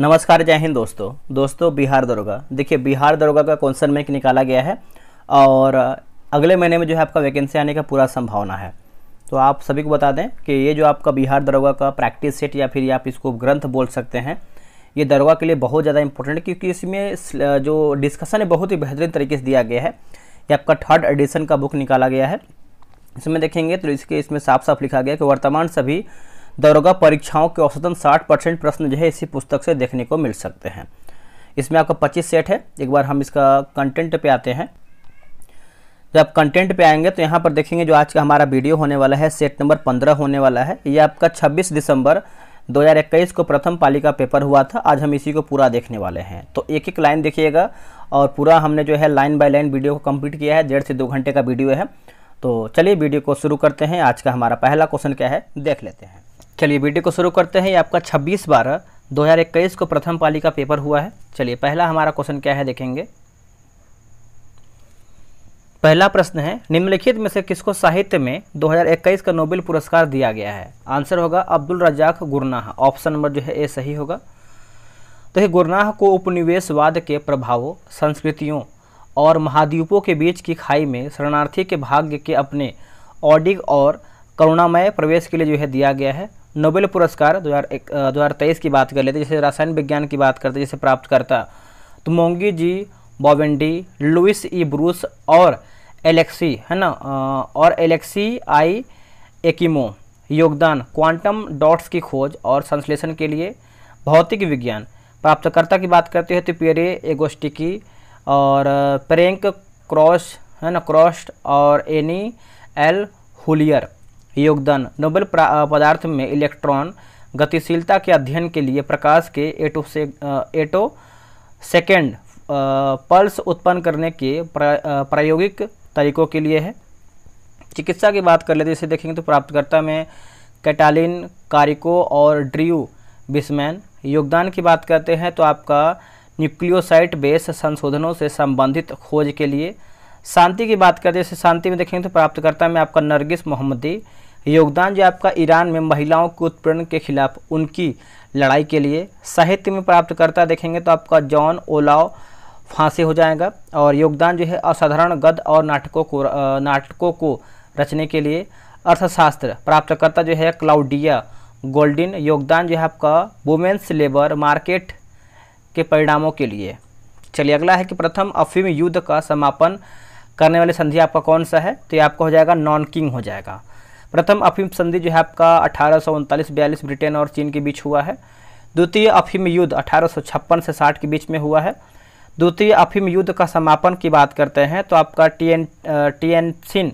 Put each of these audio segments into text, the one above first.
नमस्कार जय हिंद दोस्तों दोस्तों बिहार दरोगा देखिए बिहार दरोगा का कौनसन मेक निकाला गया है और अगले महीने में जो है आपका वैकेंसी आने का पूरा संभावना है तो आप सभी को बता दें कि ये जो आपका बिहार दरोगा का प्रैक्टिस सेट या फिर आप इसको ग्रंथ बोल सकते हैं ये दरोगा के लिए बहुत ज़्यादा इंपॉर्टेंट क्योंकि इसमें जो डिस्कशन है बहुत ही बेहतरीन तरीके से दिया गया है ये आपका थर्ड एडिशन का बुक निकाला गया है इसमें देखेंगे तो इसके इसमें साफ साफ लिखा गया कि वर्तमान सभी दरोगा परीक्षाओं के औसतन 60 परसेंट प्रश्न जो है इसी पुस्तक से देखने को मिल सकते हैं इसमें आपका 25 सेट है एक बार हम इसका कंटेंट पे आते हैं जब आप कंटेंट पे आएंगे तो यहाँ पर देखेंगे जो आज का हमारा वीडियो होने वाला है सेट नंबर पंद्रह होने वाला है ये आपका छब्बीस दिसंबर 2021 को प्रथम पालिका पेपर हुआ था आज हम इसी को पूरा देखने वाले हैं तो एक एक लाइन देखिएगा और पूरा हमने जो है लाइन बाय लाइन वीडियो को कंप्लीट किया है डेढ़ से दो घंटे का वीडियो है तो चलिए वीडियो को शुरू करते हैं आज का हमारा पहला क्वेश्चन क्या है देख लेते हैं चलिए वीडियो को शुरू करते हैं ये आपका छब्बीस बारह 2021 को प्रथम पाली का पेपर हुआ है चलिए पहला हमारा क्वेश्चन क्या है देखेंगे पहला प्रश्न है निम्नलिखित में से किसको साहित्य में 2021 का नोबेल पुरस्कार दिया गया है आंसर होगा Abdulrazak Gurnah option number जो है ए सही होगा तो ये गुरनाह को उपनिवेशवाद के प्रभावों संस्कृतियों और महाद्वीपों के बीच की खाई में शरणार्थी के भाग्य के अपने ऑडिग और करुणामय प्रवेश के लिए जो है दिया गया है नोबेल पुरस्कार दो हज़ार तेईस की बात कर लेते जैसे रसायन विज्ञान की बात करते जैसे प्राप्तकर्ता तो Moungi G Bawendi Louis E Brus और एलेक्सी है ना और एलेक्सी आई एकिमो योगदान क्वांटम डॉट्स की खोज और संश्लेषण के लिए भौतिक विज्ञान प्राप्तकर्ता की बात करते हैं तो पेरे एगोस्टिकी और प्रेंक क्रॉस है ना क्रॉस्ट और एनी एल हुलियर योगदान नोबेल पदार्थ में इलेक्ट्रॉन गतिशीलता के अध्ययन के लिए प्रकाश के एटो से एटो सेकेंड पल्स उत्पन्न करने के प्रायोगिक तरीकों के लिए है चिकित्सा की बात कर लेते इसे देखेंगे तो प्राप्तकर्ता में कैटालिन कारिको और ड्रियू बिस्मैन योगदान की बात करते हैं तो आपका न्यूक्लियोसाइट बेस संशोधनों से संबंधित खोज के लिए शांति की बात करते हैं शांति में देखेंगे तो प्राप्तकर्ता में आपका नरगिस मोहम्मदी योगदान जो आपका ईरान में महिलाओं के उत्पीड़न के खिलाफ उनकी लड़ाई के लिए साहित्य में प्राप्तकर्ता देखेंगे तो आपका जॉन ओलाओ फांसी हो जाएगा और योगदान जो है असाधारण गद और नाटकों को नाटकों को रचने के लिए अर्थशास्त्र प्राप्तकर्ता जो है क्लाउडिया गोल्डिन योगदान जो है आपका वुमेन्स लेबर मार्केट के परिणामों के लिए चलिए अगला है कि प्रथम अफीम युद्ध का समापन करने वाली संधि आपका कौन सा है तो ये आपका हो जाएगा नॉन किंग हो जाएगा प्रथम अफीम संधि जो है आपका अठारह सौ ब्रिटेन और चीन के बीच हुआ है द्वितीय अफीम युद्ध अठारह से साठ के बीच में हुआ है द्वितीय अफीम युद्ध का समापन की बात करते हैं तो आपका टीएन टीएनसिन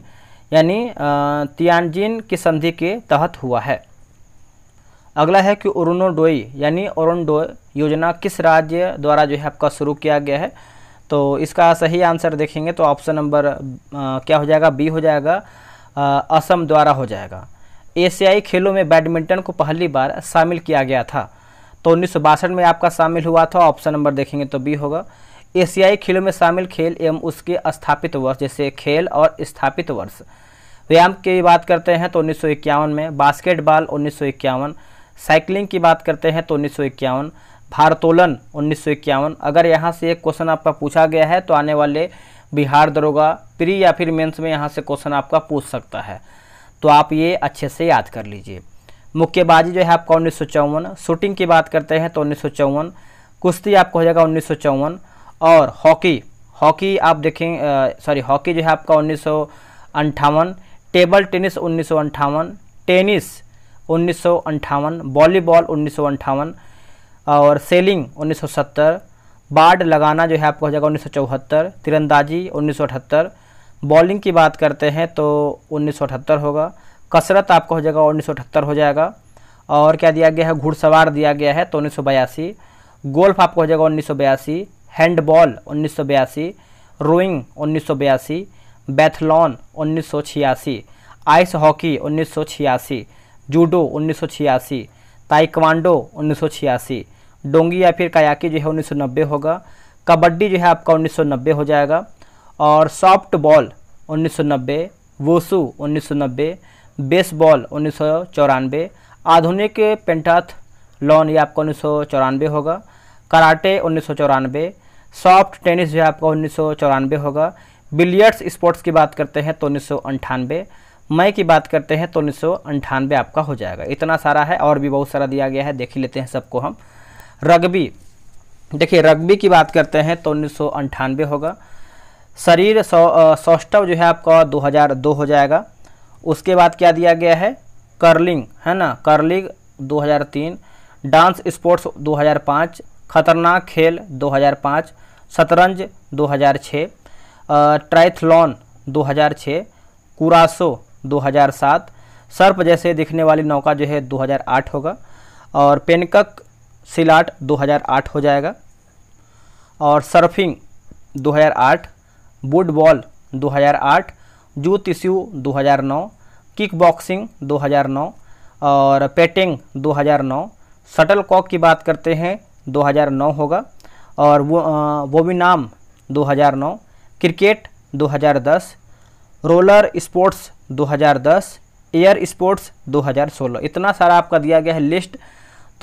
यानी तियानजिन की संधि के तहत हुआ है अगला है कि ओरोनोडोई यानी ओरोनडो योजना किस राज्य द्वारा जो है आपका शुरू किया गया है तो इसका सही आंसर देखेंगे तो ऑप्शन नंबर क्या हो जाएगा बी हो जाएगा असम द्वारा हो जाएगा एशियाई खेलों में बैडमिंटन को पहली बार शामिल किया गया था तो उन्नीस में आपका शामिल हुआ था ऑप्शन नंबर देखेंगे तो बी होगा एशियाई खेलों में शामिल खेल एवं उसके स्थापित वर्ष जैसे खेल और स्थापित वर्ष व्यायाम की बात करते हैं तो उन्नीस में बास्केटबॉल उन्नीस साइकिलिंग की बात करते हैं तो उन्नीस भारतोलन उन्नीस अगर यहाँ से एक क्वेश्चन आपका पूछा गया है तो आने वाले बिहार दरोगा प्री या फिर मेंस में यहाँ से क्वेश्चन आपका पूछ सकता है तो आप ये अच्छे से याद कर लीजिए मुक्केबाजी जो है आपका उन्नीस शूटिंग की बात करते हैं तो उन्नीस कुश्ती आपका हो जाएगा उन्नीस और हॉकी हॉकी आप देखें सॉरी हॉकी जो है आपका उन्नीस टेबल टेनिस उन्नीस टेनिस उन्नीस वॉलीबॉल उन्नीस और सेलिंग उन्नीस बाढ़ लगाना जो है आपको हो जाएगा उन्नीस सौ चौहत्तर तिरंदाजी उन्नीस सौ अठहत्तर बॉलिंग की बात करते हैं तो उन्नीस सौ अठहत्तर होगा कसरत आपको हो जाएगा उन्नीस सौ अठहत्तर हो जाएगा और क्या दिया गया है घुड़सवार दिया गया है तो उन्नीस सौ बयासी गोल्फ आपको हो जाएगा उन्नीस सौ बयासी हैंडबॉल उन्नीस सौ बयासी रोइंग उन्नीस सौ बयासी बैथलॉन उन्नीस सौ छियासी आइस हॉकी उन्नीस सौ छियासी जूडो उन्नीस सौ छियासी ताइक्वांडो उन्नीस सौ छियासी डोंगी या फिर कायाकी जो है 1990 होगा कबड्डी जो है आपका 1990 हो जाएगा और सॉफ्ट बॉल 1990 वोसू 1990 बेसबॉल उन्नीस आधुनिक पेंटाथ लॉन ये आपका उन्नीस होगा कराटे उन्नीस सॉफ्ट टेनिस जो है आपका उन्नीस होगा बिलियर्ड्स स्पोर्ट्स की बात करते हैं तो उन्नीस मई की बात करते हैं तो उन्नीस आपका हो जाएगा इतना सारा है और भी बहुत सारा दिया गया है देख ही लेते हैं सबको हम रग्बी देखिए रग्बी की बात करते हैं तो उन्नीस होगा शरीर सौष्टव जो है आपका 2002 हो जाएगा उसके बाद क्या दिया गया है कर्लिंग है ना कर्लिंग 2003 डांस स्पोर्ट्स 2005 खतरनाक खेल 2005 शतरंज 2006 ट्राइथलॉन 2006 कुरासो 2007 सर्प जैसे दिखने वाली नौका जो है 2008 होगा और पेनकक सिलाट 2008 हो जाएगा और सर्फिंग 2008 वुड बॉल 2008 जू तिश्यू 2009 किक बॉक्सिंग 2009 और पेटिंग 2009 शटल कॉक की बात करते हैं 2009 होगा और वो नाम 2009 cricket 2010 roller sports 2010 air sports 2016 इतना सारा आपका दिया गया है लिस्ट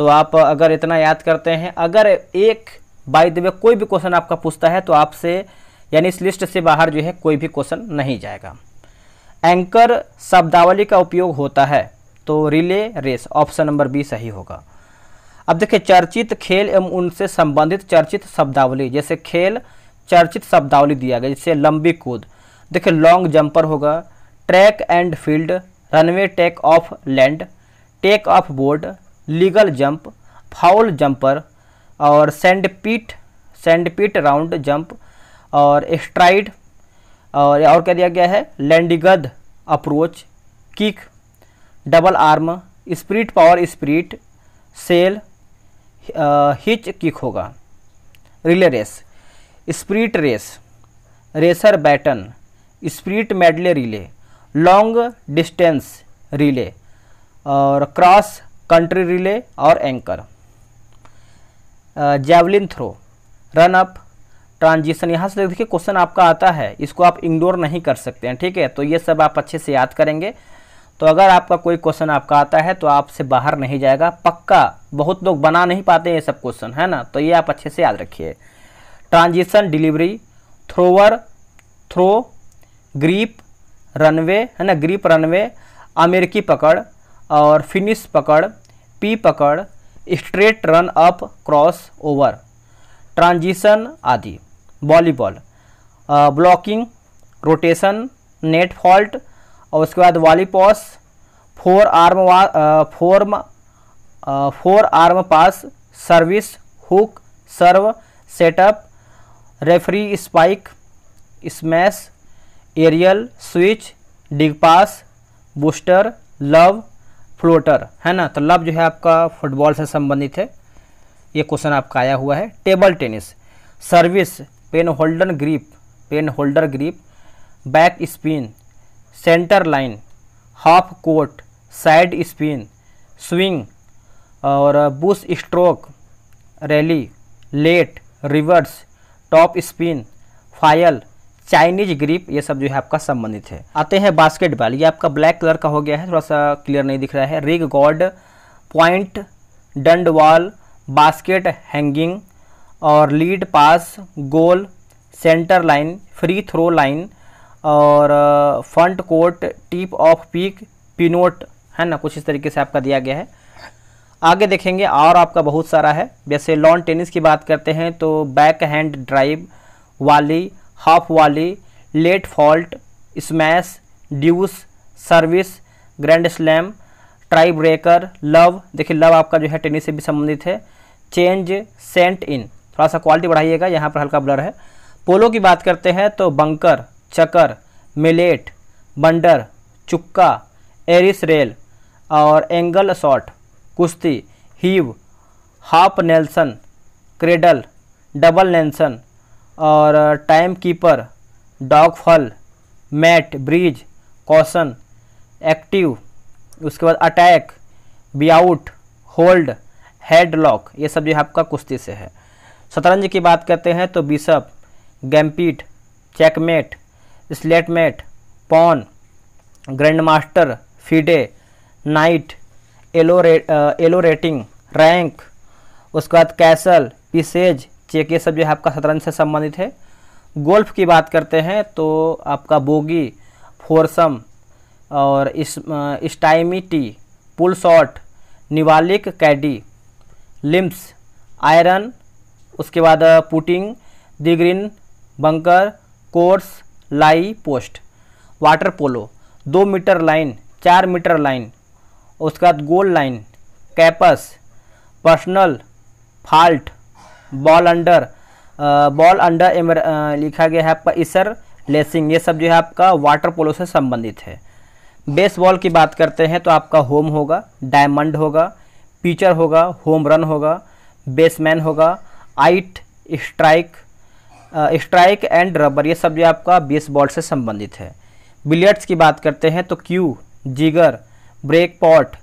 तो आप अगर इतना याद करते हैं अगर एक बाई दिवे कोई भी क्वेश्चन आपका पूछता है तो आपसे यानी इस लिस्ट से बाहर जो है कोई भी क्वेश्चन नहीं जाएगा एंकर शब्दावली का उपयोग होता है तो relay race option number B सही होगा अब देखिए चर्चित खेल एवं उनसे संबंधित चर्चित शब्दावली जैसे खेल चर्चित शब्दावली दिया गया जैसे लंबी कूद देखिए लॉन्ग जंपर होगा track and field runway take off land take off board legal jump foul jumper और सेंडपीट पीट पीट राउंड जंप और स्ट्राइड और और क्या दिया गया है landing approach kick double arm sprint power sprint sail hitch kick होगा relay race sprint race racer baton sprint medley relay long distance relay और क्रॉस कंट्री रिले और anchor javelin throw run up transition यहाँ से देखिए question आपका आता है इसको आप इग्नोर नहीं कर सकते हैं ठीक है तो ये सब आप अच्छे से याद करेंगे तो अगर आपका कोई क्वेश्चन आपका आता है तो आपसे बाहर नहीं जाएगा पक्का बहुत लोग बना नहीं पाते हैं ये सब क्वेश्चन है ना तो ये आप अच्छे से याद रखिए transition delivery thrower throw grip runway है ना ग्रीप रनवे अमेरिकी पकड़ और फिनिश पकड़ पी पकड़ straight run up cross over transition आदि volleyball blocking rotation net fault और उसके बाद volley pass forearm form forearm pass service hook serve setup referee spike smash aerial switch dig pass booster love floater है ना तो love जो है आपका फुटबॉल से संबंधित है ये क्वेश्चन आपका आया हुआ है table tennis service pen holder grip pen holder grip back spin centre line half court side spin swing और push stroke rally let reverse top spin फायल चाइनीज ग्रिप ये सब जो है आपका संबंधित है आते हैं बास्केटबॉल ये आपका ब्लैक कलर का हो गया है थोड़ा सा क्लियर नहीं दिख रहा है ring guard point dunk wall basket hanging और lead pass goal centre line free throw line और front court tip off pick pivot है ना कुछ इस तरीके से आपका दिया गया है आगे देखेंगे और आपका बहुत सारा है जैसे लॉन टेनिस की बात करते हैं तो backhand drive volley half volley let fault smash deuce service grand slam tie breaker love देखिए लव आपका जो है टेनिस से भी संबंधित है चेंज सेंट इन थोड़ा सा क्वालिटी बढ़ाइएगा यहाँ पर हल्का ब्लर है पोलो की बात करते हैं तो बंकर चकर मिलेट बंडर चुक्का एरिस रेल और एंगल शॉट कुश्ती heave half nelson cradle double nelson और time keeper dog fall mat bridge caution active उसके बाद अटैक बी आउट होल्ड हेड लॉक ये सब जो है आपका कुश्ती से है शतरंज की बात करते हैं तो bishop gambit checkmate stalemate pawn grand master FIDE knight Elo रे, एलो रेटिंग रैंक उसके बाद कैसल पिसेज चेक ये सब जो है आपका शतरंज से संबंधित है गोल्फ की बात करते हैं तो आपका बोगी फोरसम और इस stymie pull shot niblick caddie links iron उसके बाद putting the green bunker course lie post water polo दो मीटर लाइन चार मीटर लाइन उसके बाद goal line caps personal fault ball under ball under लिखा गया है आपका इसर लेसिंग ये सब जो है आपका वाटर पोलो से संबंधित है बेस बॉल की बात करते हैं तो आपका होम होगा डायमंड होगा पिचर होगा होम रन होगा बेसमैन होगा आइट स्ट्राइक स्ट्राइक एंड रबर ये सब जो आपका बेस बॉल से संबंधित है बिलियर्ड्स की बात करते हैं तो cue jigger break pot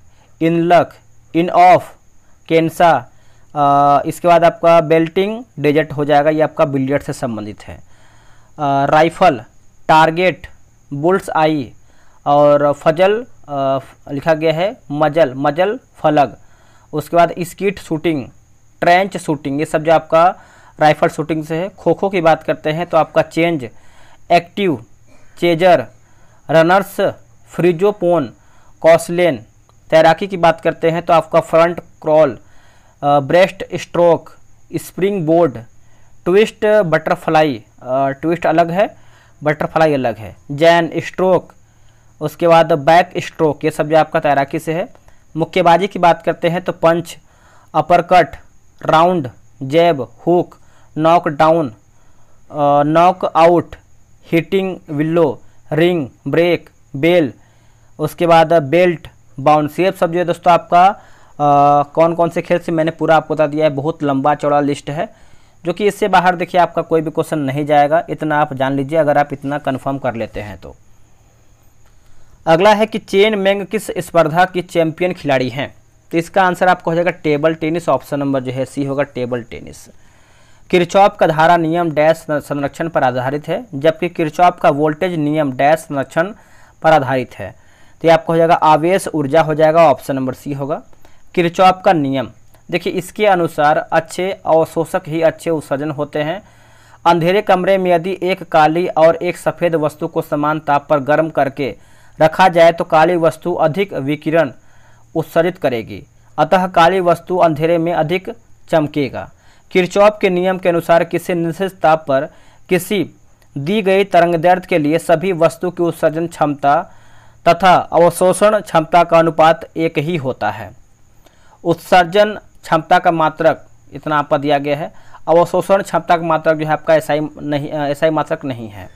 in luck in off कैंसा इसके बाद आपका बेल्टिंग डेजर्ट हो जाएगा ये आपका बिलियर्ड से संबंधित है आ, राइफल टारगेट बुल्स आई और फजल आ, लिखा गया है मजल मजल फलग उसके बाद स्कीट शूटिंग ट्रेंच शूटिंग ये सब जो आपका राइफल शूटिंग से है खो खो की बात करते हैं तो आपका चेंज एक्टिव चेजर रनर्स फ्रिजोपोन कॉसलेन तैराकी की बात करते हैं तो आपका front crawl breast stroke spring board twist butterfly twist अलग है बटरफ्लाई अलग है जैन स्ट्रोक उसके बाद बैक स्ट्रोक ये सब जो आपका तैराकी से है मुक्केबाजी की बात करते हैं तो punch uppercut round jab hook knock down knock out hitting willow ring break bell उसके बाद बेल्ट बाउंस ये सब जो है दोस्तों आपका कौन कौन से खेल से मैंने पूरा आपको बता दिया है बहुत लंबा चौड़ा लिस्ट है जो कि इससे बाहर देखिए आपका कोई भी क्वेश्चन नहीं जाएगा इतना आप जान लीजिए अगर आप इतना कन्फर्म कर लेते हैं तो अगला है कि चेन मैंग किस स्पर्धा की चैंपियन खिलाड़ी हैं तो इसका आंसर आपको हो जाएगा टेबल टेनिस ऑप्शन नंबर जो है सी होगा टेबल टेनिस किरचॉप का धारा नियम डैश संरक्षण पर आधारित है जबकि किरचौप का वोल्टेज नियम डैश संरक्षण पर आधारित है तो ये आपको हो जाएगा आवेश ऊर्जा हो जाएगा ऑप्शन नंबर सी होगा किरचॉप का नियम देखिए इसके अनुसार अच्छे अवशोषक ही अच्छे उत्सर्जन होते हैं अंधेरे कमरे में यदि एक काली और एक सफ़ेद वस्तु को समान ताप पर गर्म करके रखा जाए तो काली वस्तु अधिक विकिरण उत्सर्जित करेगी अतः काली वस्तु अंधेरे में अधिक चमकेगा किरचॉप के नियम के अनुसार किसी निश्चित ताप पर किसी दी गई दर्द के लिए सभी वस्तु की उत्सर्जन क्षमता तथा अवशोषण क्षमता का अनुपात एक ही होता है उत्सर्जन क्षमता का मात्रक इतना आपका दिया गया है अवशोषण क्षमता का मात्रक जो है आपका ऐसा नहीं ऐसा मात्रक नहीं है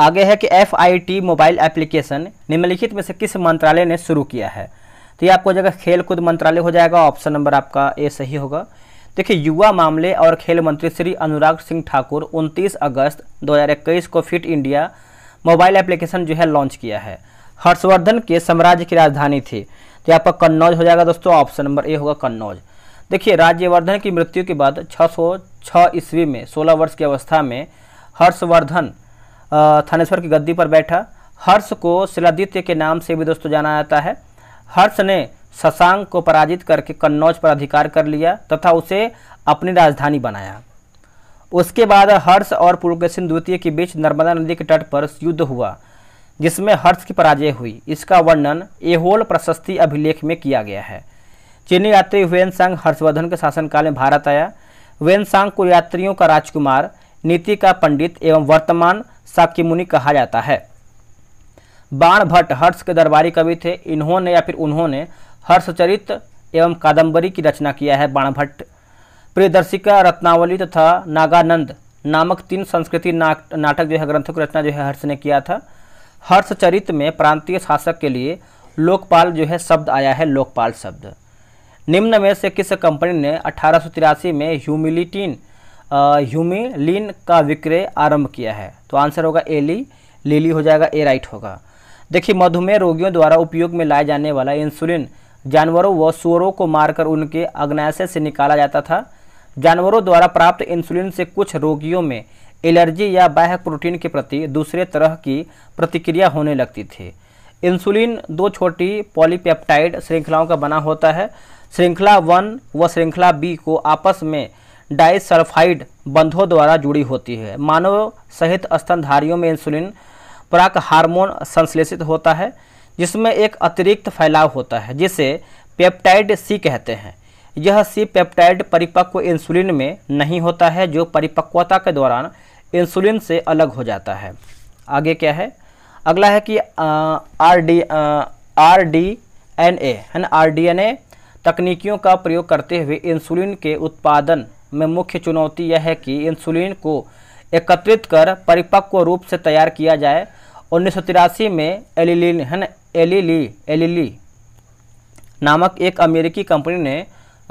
आगे है कि F I T mobile application निम्नलिखित में से किस मंत्रालय ने शुरू किया है तो ये आपको जगह खेल कूद मंत्रालय हो जाएगा ऑप्शन नंबर आपका ए सही होगा देखिए युवा मामले और खेल मंत्री श्री अनुराग सिंह ठाकुर 29 अगस्त 2021 को फिट इंडिया मोबाइल एप्लीकेशन जो है लॉन्च किया है हर्षवर्धन के साम्राज्य की राजधानी थी तो यहाँ पर कन्नौज हो जाएगा दोस्तों ऑप्शन नंबर ए होगा कन्नौज देखिए राज्यवर्धन की मृत्यु के बाद 606 ईस्वी में 16 वर्ष की अवस्था में हर्षवर्धन थानेश्वर की गद्दी पर बैठा हर्ष को शिलादित्य के नाम से भी दोस्तों जाना जाता है हर्ष ने शशांक को पराजित करके कन्नौज पर अधिकार कर लिया तथा उसे अपनी राजधानी बनाया उसके बाद हर्ष और पुलकेशन द्वितीय के बीच नर्मदा नदी के तट पर युद्ध हुआ जिसमें हर्ष की पराजय हुई इसका वर्णन एहोल प्रशस्ति अभिलेख में किया गया है चीनी यात्री वेन सांग हर्षवर्धन के शासनकाल में भारत आया वेन सांग को यात्रियों का राजकुमार नीति का पंडित एवं वर्तमान मुनि कहा जाता है बाण भट्ट हर्ष के दरबारी कवि थे इन्होंने या फिर उन्होंने हर्षचरित एवं कादम्बरी की रचना किया है बाण भट्ट प्रियदर्शिका रत्नावली तथा नागानंद नामक तीन संस्कृति नाटक जो है ग्रंथों की रचना जो है हर्ष ने किया था हर्षचरित में प्रांतीय शासक के लिए लोकपाल जो है शब्द आया है लोकपाल शब्द निम्न में से किस कंपनी ने अठारह में ह्यूमिलिटिन ह्यूमिलिन का विक्रय आरंभ किया है तो आंसर होगा एली लीली हो जाएगा ए राइट होगा देखिए मधुमेह रोगियों द्वारा उपयोग में लाया जाने वाला इंसुलिन जानवरों व सुअरों को मारकर उनके अग्नाशय से निकाला जाता था जानवरों द्वारा प्राप्त इंसुलिन से कुछ रोगियों में एलर्जी या बाह्य प्रोटीन के प्रति दूसरे तरह की प्रतिक्रिया होने लगती थी इंसुलिन दो छोटी पॉलीपेप्टाइड श्रृंखलाओं का बना होता है श्रृंखला वन व श्रृंखला बी को आपस में डाइसल्फाइड बंधों द्वारा जुड़ी होती है मानव सहित स्तनधारियों में इंसुलिन प्राक हार्मोन संश्लेषित होता है जिसमें एक अतिरिक्त फैलाव होता है जिसे पेप्टाइड सी कहते हैं यह सी पेप्टाइड परिपक्व इंसुलिन में नहीं होता है जो परिपक्वता के दौरान इंसुलिन से अलग हो जाता है आगे क्या है अगला है कि R D R D N A है ना आर डी एन ए तकनीकियों का प्रयोग करते हुए इंसुलिन के उत्पादन में मुख्य चुनौती यह है कि इंसुलिन को एकत्रित कर परिपक्व रूप से तैयार किया जाए उन्नीस में एलिलिन है ना एलिली एलिली नामक एक अमेरिकी कंपनी ने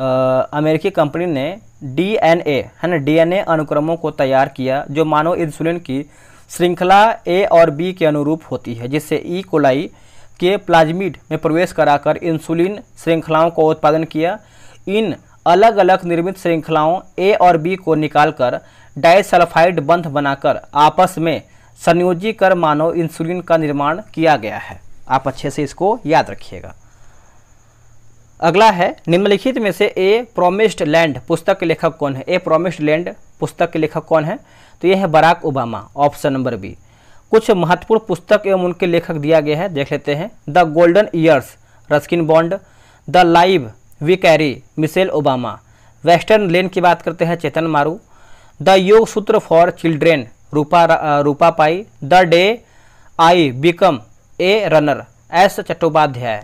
अमेरिकी कंपनी ने डीएनए है ना डीएनए अनुक्रमों को तैयार किया जो मानव इंसुलिन की श्रृंखला ए और बी के अनुरूप होती है जिससे ई कोलाई के प्लाज्मिड में प्रवेश कराकर इंसुलिन श्रृंखलाओं को उत्पादन किया इन अलग अलग निर्मित श्रृंखलाओं ए और बी को निकालकर डाइसल्फाइड बंध बनाकर आपस में संयोजी कर मानव इंसुलिन का निर्माण किया गया है आप अच्छे से इसको याद रखिएगा अगला है निम्नलिखित में से ए प्रोमिस्ड लैंड पुस्तक के लेखक कौन है ए प्रोमिस्ड लैंड पुस्तक के लेखक कौन है तो यह है Barack Obama option number B कुछ महत्वपूर्ण पुस्तक एवं उनके लेखक दिया गया है देख लेते हैं the golden years Ruskin Bond the live we carry Michelle Obama western lane की बात करते हैं Chetan Maru the yoga sutra for children Rupa Rupa Pai the day I become a runner S Chattopadhyay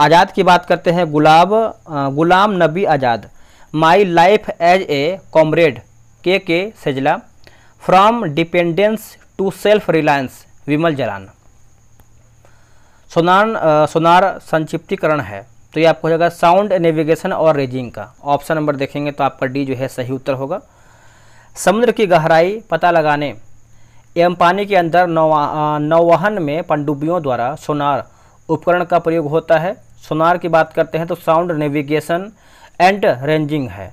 Azad की बात करते हैं गुलाब Ghulam Nabi Azad my life as a comrade K K Shailaja from dependence to self reliance Vimal Jalan sonar sonar संक्षिप्तीकरण है तो ये आपको हो जाएगा साउंड नेविगेशन और रेजिंग का ऑप्शन नंबर देखेंगे तो आपका डी जो है सही उत्तर होगा समुद्र की गहराई पता लगाने एवं पानी के अंदर नौवाहन में पनडुब्बियों द्वारा सोनार उपकरण का प्रयोग होता है सोनार की बात करते हैं तो साउंड नेविगेशन एंड रेंजिंग है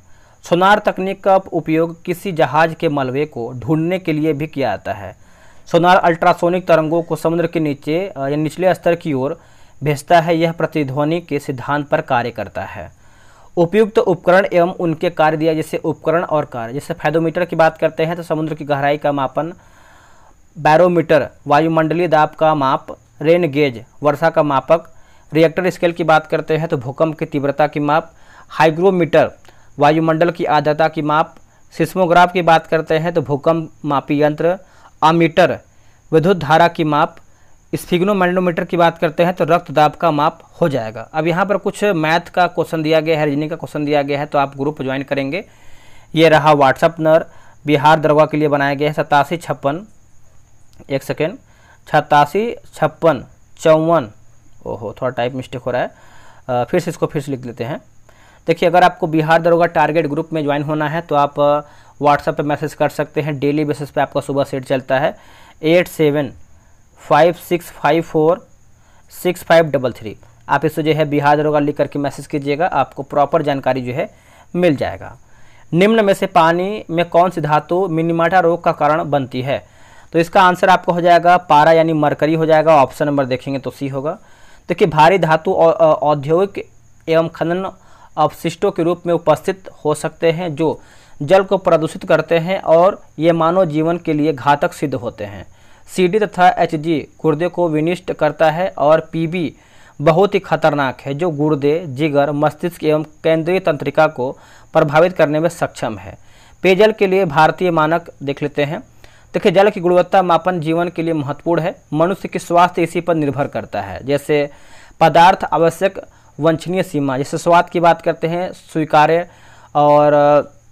सोनार तकनीक का उपयोग किसी जहाज के मलबे को ढूंढने के लिए भी किया जाता है सोनार अल्ट्रासोनिक तरंगों को समुद्र के नीचे या निचले स्तर की ओर भेजता है यह प्रतिध्वनि के सिद्धांत पर कार्य करता है उपयुक्त तो उपकरण एवं उनके कार्य दिया जैसे उपकरण और कार्य जैसे फैदोमीटर की बात करते हैं तो समुद्र की गहराई का मापन बैरोमीटर वायुमंडलीय दाब का माप रेन गेज वर्षा का मापक रिएक्टर स्केल की बात करते हैं तो भूकंप की तीव्रता की माप हाइग्रोमीटर वायुमंडल की आर्द्रता की माप सिस्मोग्राफ की बात करते हैं तो भूकंप मापी यंत्र अमीटर विद्युत धारा की माप स्फिग्नोमैंडोमीटर की बात करते हैं तो रक्त दाब का माप हो जाएगा अब यहाँ पर कुछ मैथ का क्वेश्चन दिया गया है रीजनिंग का क्वेश्चन दिया गया है तो आप ग्रुप ज्वाइन करेंगे ये रहा व्हाट्सअप नर बिहार दरगाह के लिए बनाया गया है सतासी छप्पन एक सेकेंड छतासी छप्पन चौवन ओहो थोड़ा टाइप मिस्टेक हो रहा है आ, फिर से इसको फिर से लिख लेते हैं देखिए अगर आपको बिहार दरोगा टारगेट ग्रुप में ज्वाइन होना है तो आप व्हाट्सएप पे मैसेज कर सकते हैं डेली बेसिस पे आपका सुबह सेट चलता है eight seven five six five four six five double three आप इसको जो है बिहार दरोगा लिख करके मैसेज कीजिएगा आपको प्रॉपर जानकारी जो है मिल जाएगा निम्न में से पानी में कौन सी धातु मिनीमाटा रोग का कारण बनती है तो इसका आंसर आपको हो जाएगा पारा यानी मरकरी हो जाएगा ऑप्शन नंबर देखेंगे तो सी होगा देखिए भारी धातु औद्योगिक एवं खनन अवशिष्टों के रूप में उपस्थित हो सकते हैं जो जल को प्रदूषित करते हैं और ये मानव जीवन के लिए घातक सिद्ध होते हैं सी तथा एच गुर्दे को विनिष्ट करता है और पी बहुत ही खतरनाक है जो गुर्दे जिगर मस्तिष्क एवं केंद्रीय तंत्रिका को प्रभावित करने में सक्षम है पेयजल के लिए भारतीय मानक देख लेते हैं देखिए जल की गुणवत्ता मापन जीवन के लिए महत्वपूर्ण है मनुष्य के स्वास्थ्य इसी पर निर्भर करता है जैसे पदार्थ आवश्यक वंछनीय सीमा जैसे स्वाद की बात करते हैं स्वीकार्य और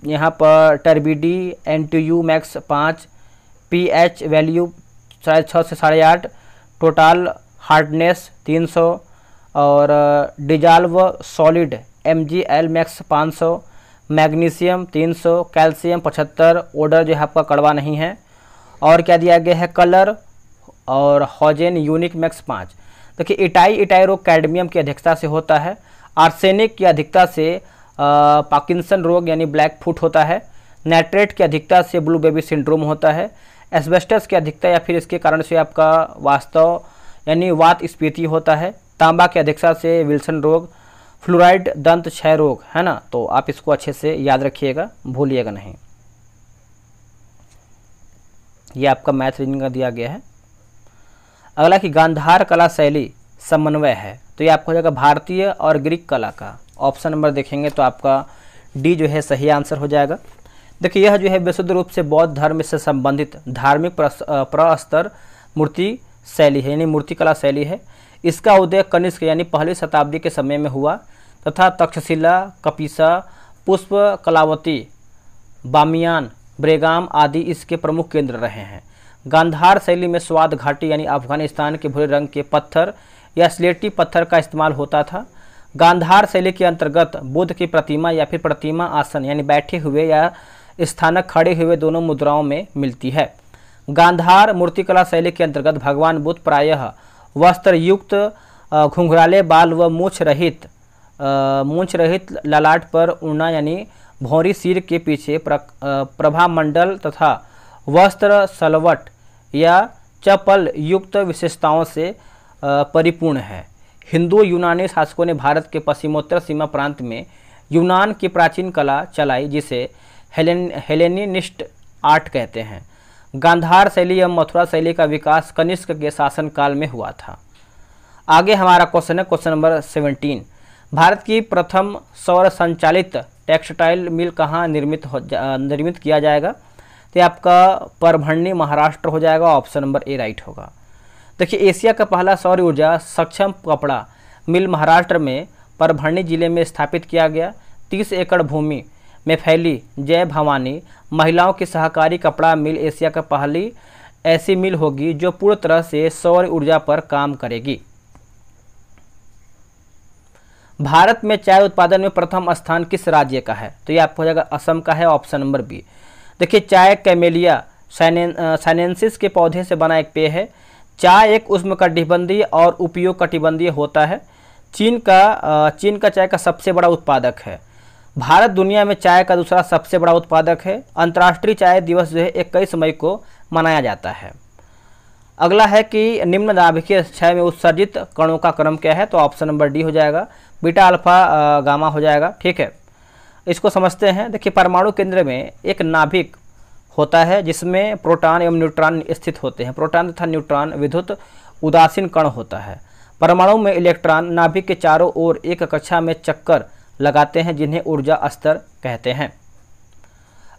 यहाँ पर turbidity N T U max पाँच पी एच वैल्यू साढ़े छः से साढ़े आठ टोटल हार्डनेस तीन सौ और dissolve solid M G L max पाँच सौ मैग्नीशियम तीन सौ कैल्शियम पचहत्तर ओडर जो है आपका कड़वा नहीं है और क्या दिया गया है कलर और हॉजेन यूनिक मैक्स पाँच देखिए तो इटाई इटाई रोग कैडमियम की अधिकता से होता है आर्सेनिक की अधिकता से पाकिंसन रोग यानी ब्लैक फूट होता है नाइट्रेट की अधिकता से ब्लू बेबी सिंड्रोम होता है एस्बेस्टस की अधिकता या फिर इसके कारण से आपका वास्तव यानी वात स्पीति होता है तांबा की अधिकता से विल्सन रोग फ्लोराइड दंत क्षय रोग है ना तो आप इसको अच्छे से याद रखिएगा भूलिएगा नहीं ये आपका मैथ रीजनिंग का दिया गया है अगला कि गांधार कला शैली समन्वय है तो ये आपको हो जाएगा भारतीय और ग्रीक कला का ऑप्शन नंबर देखेंगे तो आपका डी जो है सही आंसर हो जाएगा देखिए यह जो है विशुद्ध रूप से बौद्ध धर्म से संबंधित धार्मिक प्रस्तर मूर्ति शैली है यानी मूर्तिकला शैली है इसका उदय कनिष्क यानी पहली शताब्दी के समय में हुआ तथा तक्षशिला कपिसा पुष्प कलावती बामियान ब्रेगाम आदि इसके प्रमुख केंद्र रहे हैं गांधार शैली में स्वाद घाटी यानी अफगानिस्तान के भूरे रंग के पत्थर या स्लेटी पत्थर का इस्तेमाल होता था गांधार शैली के अंतर्गत बुद्ध की प्रतिमा या फिर प्रतिमा आसन यानी बैठे हुए या स्थानक खड़े हुए दोनों मुद्राओं में मिलती है गांधार मूर्तिकला शैली के अंतर्गत भगवान बुद्ध प्रायः वस्त्र युक्त घुंघराले बाल व मूछ रहित मूछ रहित ललाट पर उड़ना यानी भौरी सिर के पीछे प्रभामंडल तथा वस्त्र सलवट या चपल युक्त विशेषताओं से परिपूर्ण है हिंदू यूनानी शासकों ने भारत के पश्चिमोत्तर सीमा प्रांत में यूनान की प्राचीन कला चलाई जिसे हेलेन हेलेनिनिस्ट आर्ट कहते हैं गांधार शैली एवं मथुरा शैली का विकास कनिष्क के शासनकाल में हुआ था आगे हमारा क्वेश्चन है क्वेश्चन नंबर सेवनटीन भारत की प्रथम सौर संचालित टेक्सटाइल मिल कहाँ निर्मित हो जा निर्मित किया जाएगा तो आपका परभणी महाराष्ट्र हो जाएगा ऑप्शन नंबर ए राइट होगा देखिए एशिया का पहला सौर ऊर्जा सक्षम कपड़ा मिल महाराष्ट्र में परभणी जिले में स्थापित किया गया तीस एकड़ भूमि में फैली जय भवानी महिलाओं की सहकारी कपड़ा मिल एशिया का पहली ऐसी मिल होगी जो पूर्ण तरह से सौर ऊर्जा पर काम करेगी भारत में चाय उत्पादन में प्रथम स्थान किस राज्य का है तो ये आपको हो जाएगा असम का है ऑप्शन नंबर बी देखिए चाय कैमेलिया साइनेंसिस के पौधे से बना एक पेय है चाय एक कटिबंधीय और उपयोग कटिबंधीय होता है चीन का चीन का चाय का सबसे बड़ा उत्पादक है भारत दुनिया में चाय का दूसरा सबसे बड़ा उत्पादक है अंतर्राष्ट्रीय चाय दिवस जो है इक्कीस मई को मनाया जाता है अगला है कि निम्न नाभिकीय क्षय में उत्सर्जित कणों का क्रम क्या है तो ऑप्शन नंबर डी हो जाएगा बीटा अल्फा गामा हो जाएगा ठीक है इसको समझते हैं देखिए परमाणु केंद्र में एक नाभिक होता है जिसमें प्रोटॉन एवं न्यूट्रॉन स्थित होते हैं प्रोटॉन तथा न्यूट्रॉन विद्युत उदासीन कण होता है परमाणु में इलेक्ट्रॉन नाभिक के चारों ओर एक कक्षा में चक्कर लगाते हैं जिन्हें ऊर्जा स्तर कहते हैं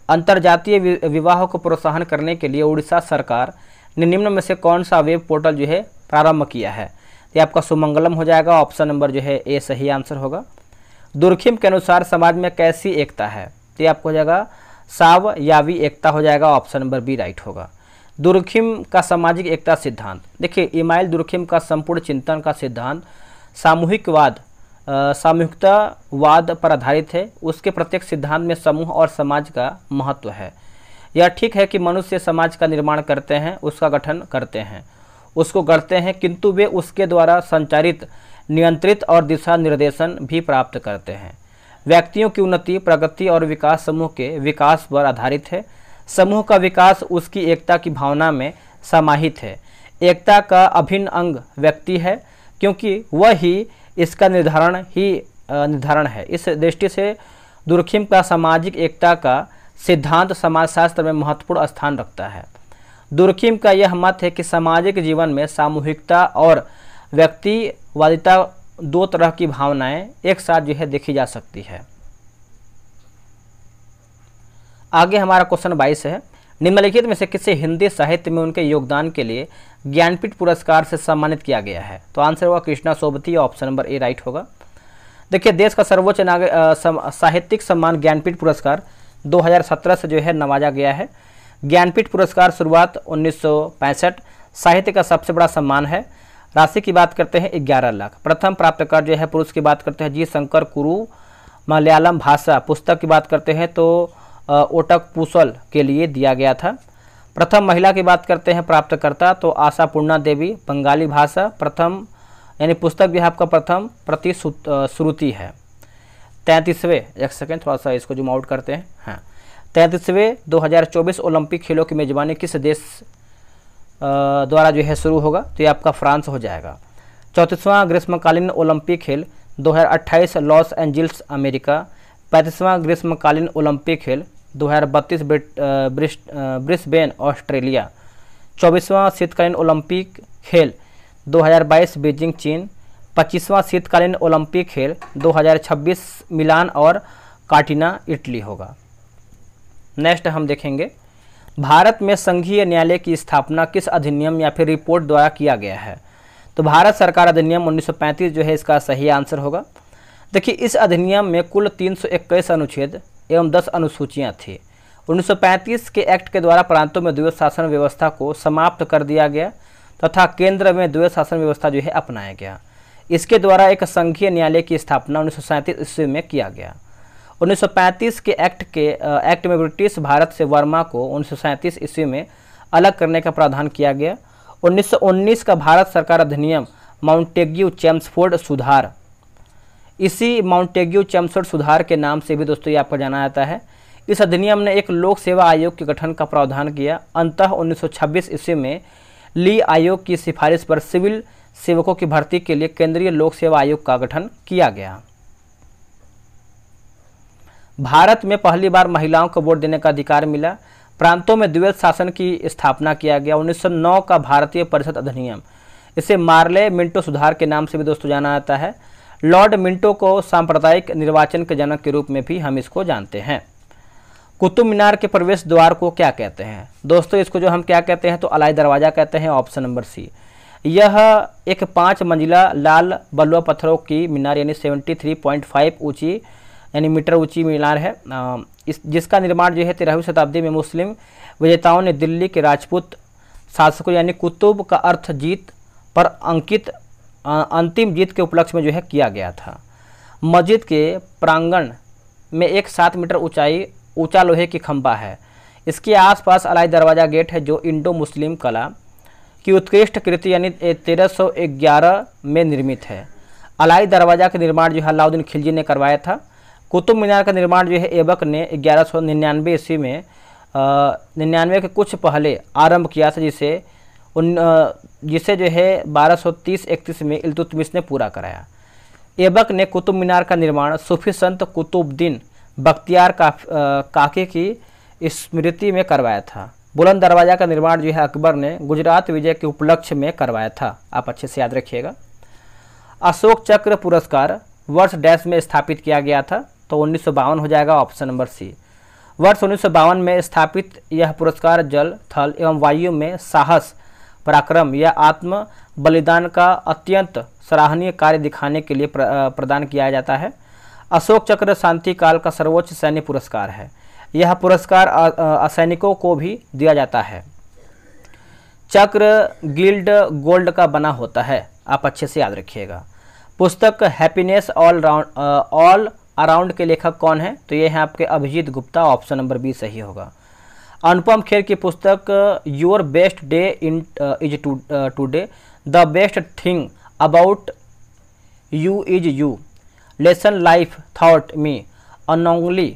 अंतर्जातीय विवाह को प्रोत्साहन करने के लिए उड़ीसा सरकार ने निम्न में से कौन सा वेब पोर्टल जो है प्रारंभ किया है ये आपका सुमंगलम हो जाएगा ऑप्शन नंबर जो है ए सही आंसर होगा दुर्खिम के अनुसार समाज में कैसी एकता है तो ये आपको हो जाएगा साव या भी एकता हो जाएगा ऑप्शन नंबर बी राइट होगा दुर्खिम का सामाजिक एकता सिद्धांत देखिए इमाइल दुर्खिम का संपूर्ण चिंतन का सिद्धांत सामूहिकवाद सामूहिकतावाद पर आधारित है उसके प्रत्येक सिद्धांत में समूह और समाज का महत्व है यह ठीक है कि मनुष्य समाज का निर्माण करते हैं उसका गठन करते हैं उसको गढ़ते हैं किंतु वे उसके द्वारा संचारित नियंत्रित और दिशा निर्देशन भी प्राप्त करते हैं व्यक्तियों की उन्नति प्रगति और विकास समूह के विकास पर आधारित है समूह का विकास उसकी एकता की भावना में समाहित है एकता का अभिन्न अंग व्यक्ति है क्योंकि वह ही इसका निर्धारण ही निर्धारण है इस दृष्टि से दुर्खिम का सामाजिक एकता का सिद्धांत समाजशास्त्र में महत्वपूर्ण स्थान रखता है दुर्खिम का यह मत है कि सामाजिक जीवन में सामूहिकता और व्यक्तिवादिता दो तरह की भावनाएं एक साथ जो है देखी जा सकती है आगे हमारा क्वेश्चन बाईस है निम्नलिखित में से किसे हिंदी साहित्य में उनके योगदान के लिए ज्ञानपीठ पुरस्कार से सम्मानित किया गया है तो आंसर होगा Krishna Sobti option number A right होगा देखिए देश का सर्वोच्च नागरिक साहित्यिक सम्मान ज्ञानपीठ पुरस्कार 2017 से जो है नवाजा गया है ज्ञानपीठ पुरस्कार शुरुआत उन्नीस साहित्य का सबसे बड़ा सम्मान है राशि की बात करते हैं ग्यारह लाख प्रथम प्राप्त कर जो है पुरुष की बात करते हैं जी शंकर कुरु मलयालम भाषा पुस्तक की बात करते हैं तो ओटक पुसल के लिए दिया गया था प्रथम महिला की बात करते हैं प्राप्तकर्ता तो आशा पूर्णा देवी बंगाली भाषा प्रथम यानी पुस्तक भी आपका प्रथम प्रतिश्रुति है तैंतीसवें एक सेकेंड थोड़ा सा इसको जूम आउट करते हैं हाँ तैंतीसवें 2024 ओलंपिक खेलों की मेज़बानी किस देश द्वारा जो है शुरू होगा तो ये आपका फ्रांस हो जाएगा चौंतीसवां ग्रीष्मकालीन ओलंपिक खेल 2028 लॉस एंजल्स अमेरिका पैंतीसवां ग्रीष्मकालीन ओलंपिक खेल 2032 ब्रिस्बेन ऑस्ट्रेलिया चौबीसवां शीतकालीन ओलंपिक खेल 2022 बीजिंग चीन पच्चीसवां शीतकालीन ओलंपिक खेल 2026 मिलान और काटिना इटली होगा नेक्स्ट हम देखेंगे भारत में संघीय न्यायालय की स्थापना किस अधिनियम या फिर रिपोर्ट द्वारा किया गया है तो भारत सरकार अधिनियम 1935 जो है इसका सही आंसर होगा देखिए इस अधिनियम में कुल 321 अनुच्छेद एवं 10 अनुसूचियां थी 1935 के एक्ट के द्वारा प्रांतों में द्वैत शासन व्यवस्था को समाप्त कर दिया गया तथा केंद्र में द्वैत शासन व्यवस्था जो है अपनाया गया इसके द्वारा एक संघीय न्यायालय की स्थापना उन्नीस ईस्वी में किया गया 1935 के एक्ट के एक्ट में ब्रिटिश भारत से वर्मा को उन्नीस ईस्वी में अलग करने का प्रावधान किया गया 1919 का भारत सरकार अधिनियम माउंटेग्यू चैम्सफोर्ड सुधार इसी माउंटेग्यू चैम्सफोर्ड सुधार के नाम से भी दोस्तों ये आपको जाना जाता है इस अधिनियम ने एक लोक सेवा आयोग के गठन का प्रावधान किया अंतः 1926 ईस्वी में ली आयोग की सिफारिश पर सिविल सेवकों की भर्ती के लिए केंद्रीय लोक सेवा आयोग का गठन किया गया भारत में पहली बार महिलाओं को वोट देने का अधिकार मिला प्रांतों में द्वैत शासन की स्थापना किया गया 1909 का भारतीय परिषद अधिनियम इसे मार्ले मिंटो सुधार के नाम से भी दोस्तों जाना जाता है लॉर्ड मिंटो को सांप्रदायिक निर्वाचन के जनक के रूप में भी हम इसको जानते हैं कुतुब मीनार के प्रवेश द्वार को क्या कहते हैं दोस्तों इसको जो हम क्या कहते हैं तो अलाई दरवाज़ा कहते हैं ऑप्शन नंबर सी यह एक पाँच मंजिला लाल बलुआ पत्थरों की मीनार यानी 73.5 ऊंची यानी मीटर ऊंची मीनार है इस जिसका निर्माण जो है तेरहवीं शताब्दी में मुस्लिम विजेताओं ने दिल्ली के राजपूत शासकों यानी कुतुब का अर्थ जीत पर अंकित अंतिम जीत के उपलक्ष्य में जो है किया गया था मस्जिद के प्रांगण में एक सात मीटर ऊंचाई ऊंचा लोहे की खंबा है इसके आसपास अलाई दरवाज़ा गेट है जो इंडो मुस्लिम कला की उत्कृष्ट कृति यानी तेरह सौ ग्यारह में निर्मित है अलाई दरवाज़ा का निर्माण जो है अलाउद्दीन खिलजी ने करवाया था कुतुब मीनार का निर्माण जो है ऐबक ने ग्यारह सौ निन्यानवे ईस्वी में निन्यानवे के कुछ पहले आरंभ किया था जिसे उन जिसे जो है बारह सौ तीस इकतीस में इल्तुतमिश ने पूरा कराया ऐबक ने कुतुब मीनार का निर्माण सूफी संत कुतुबद्दीन बख्तियार का, काके की स्मृति में करवाया था बुलंद दरवाज़ा का निर्माण जो है अकबर ने गुजरात विजय के उपलक्ष्य में करवाया था आप अच्छे से याद रखिएगा अशोक चक्र पुरस्कार वर्ष डैश में स्थापित किया गया था तो उन्नीस हो जाएगा ऑप्शन नंबर सी वर्ष उन्नीस में स्थापित यह पुरस्कार जल थल एवं वायु में साहस पराक्रम या आत्म बलिदान का अत्यंत सराहनीय कार्य दिखाने के लिए प्र, प्रदान किया जाता है अशोक चक्र शांति काल का सर्वोच्च सैन्य पुरस्कार है यह पुरस्कार असैनिकों को भी दिया जाता है चक्र गिल्ड गोल्ड का बना होता है आप अच्छे से याद रखिएगा पुस्तक happiness all round all around के लेखक कौन है तो ये हैं आपके Abhijit Gupta option number B सही होगा अनुपम खेर की पुस्तक your best day in is to today the best thing about you is you lesson life taught me unknowingly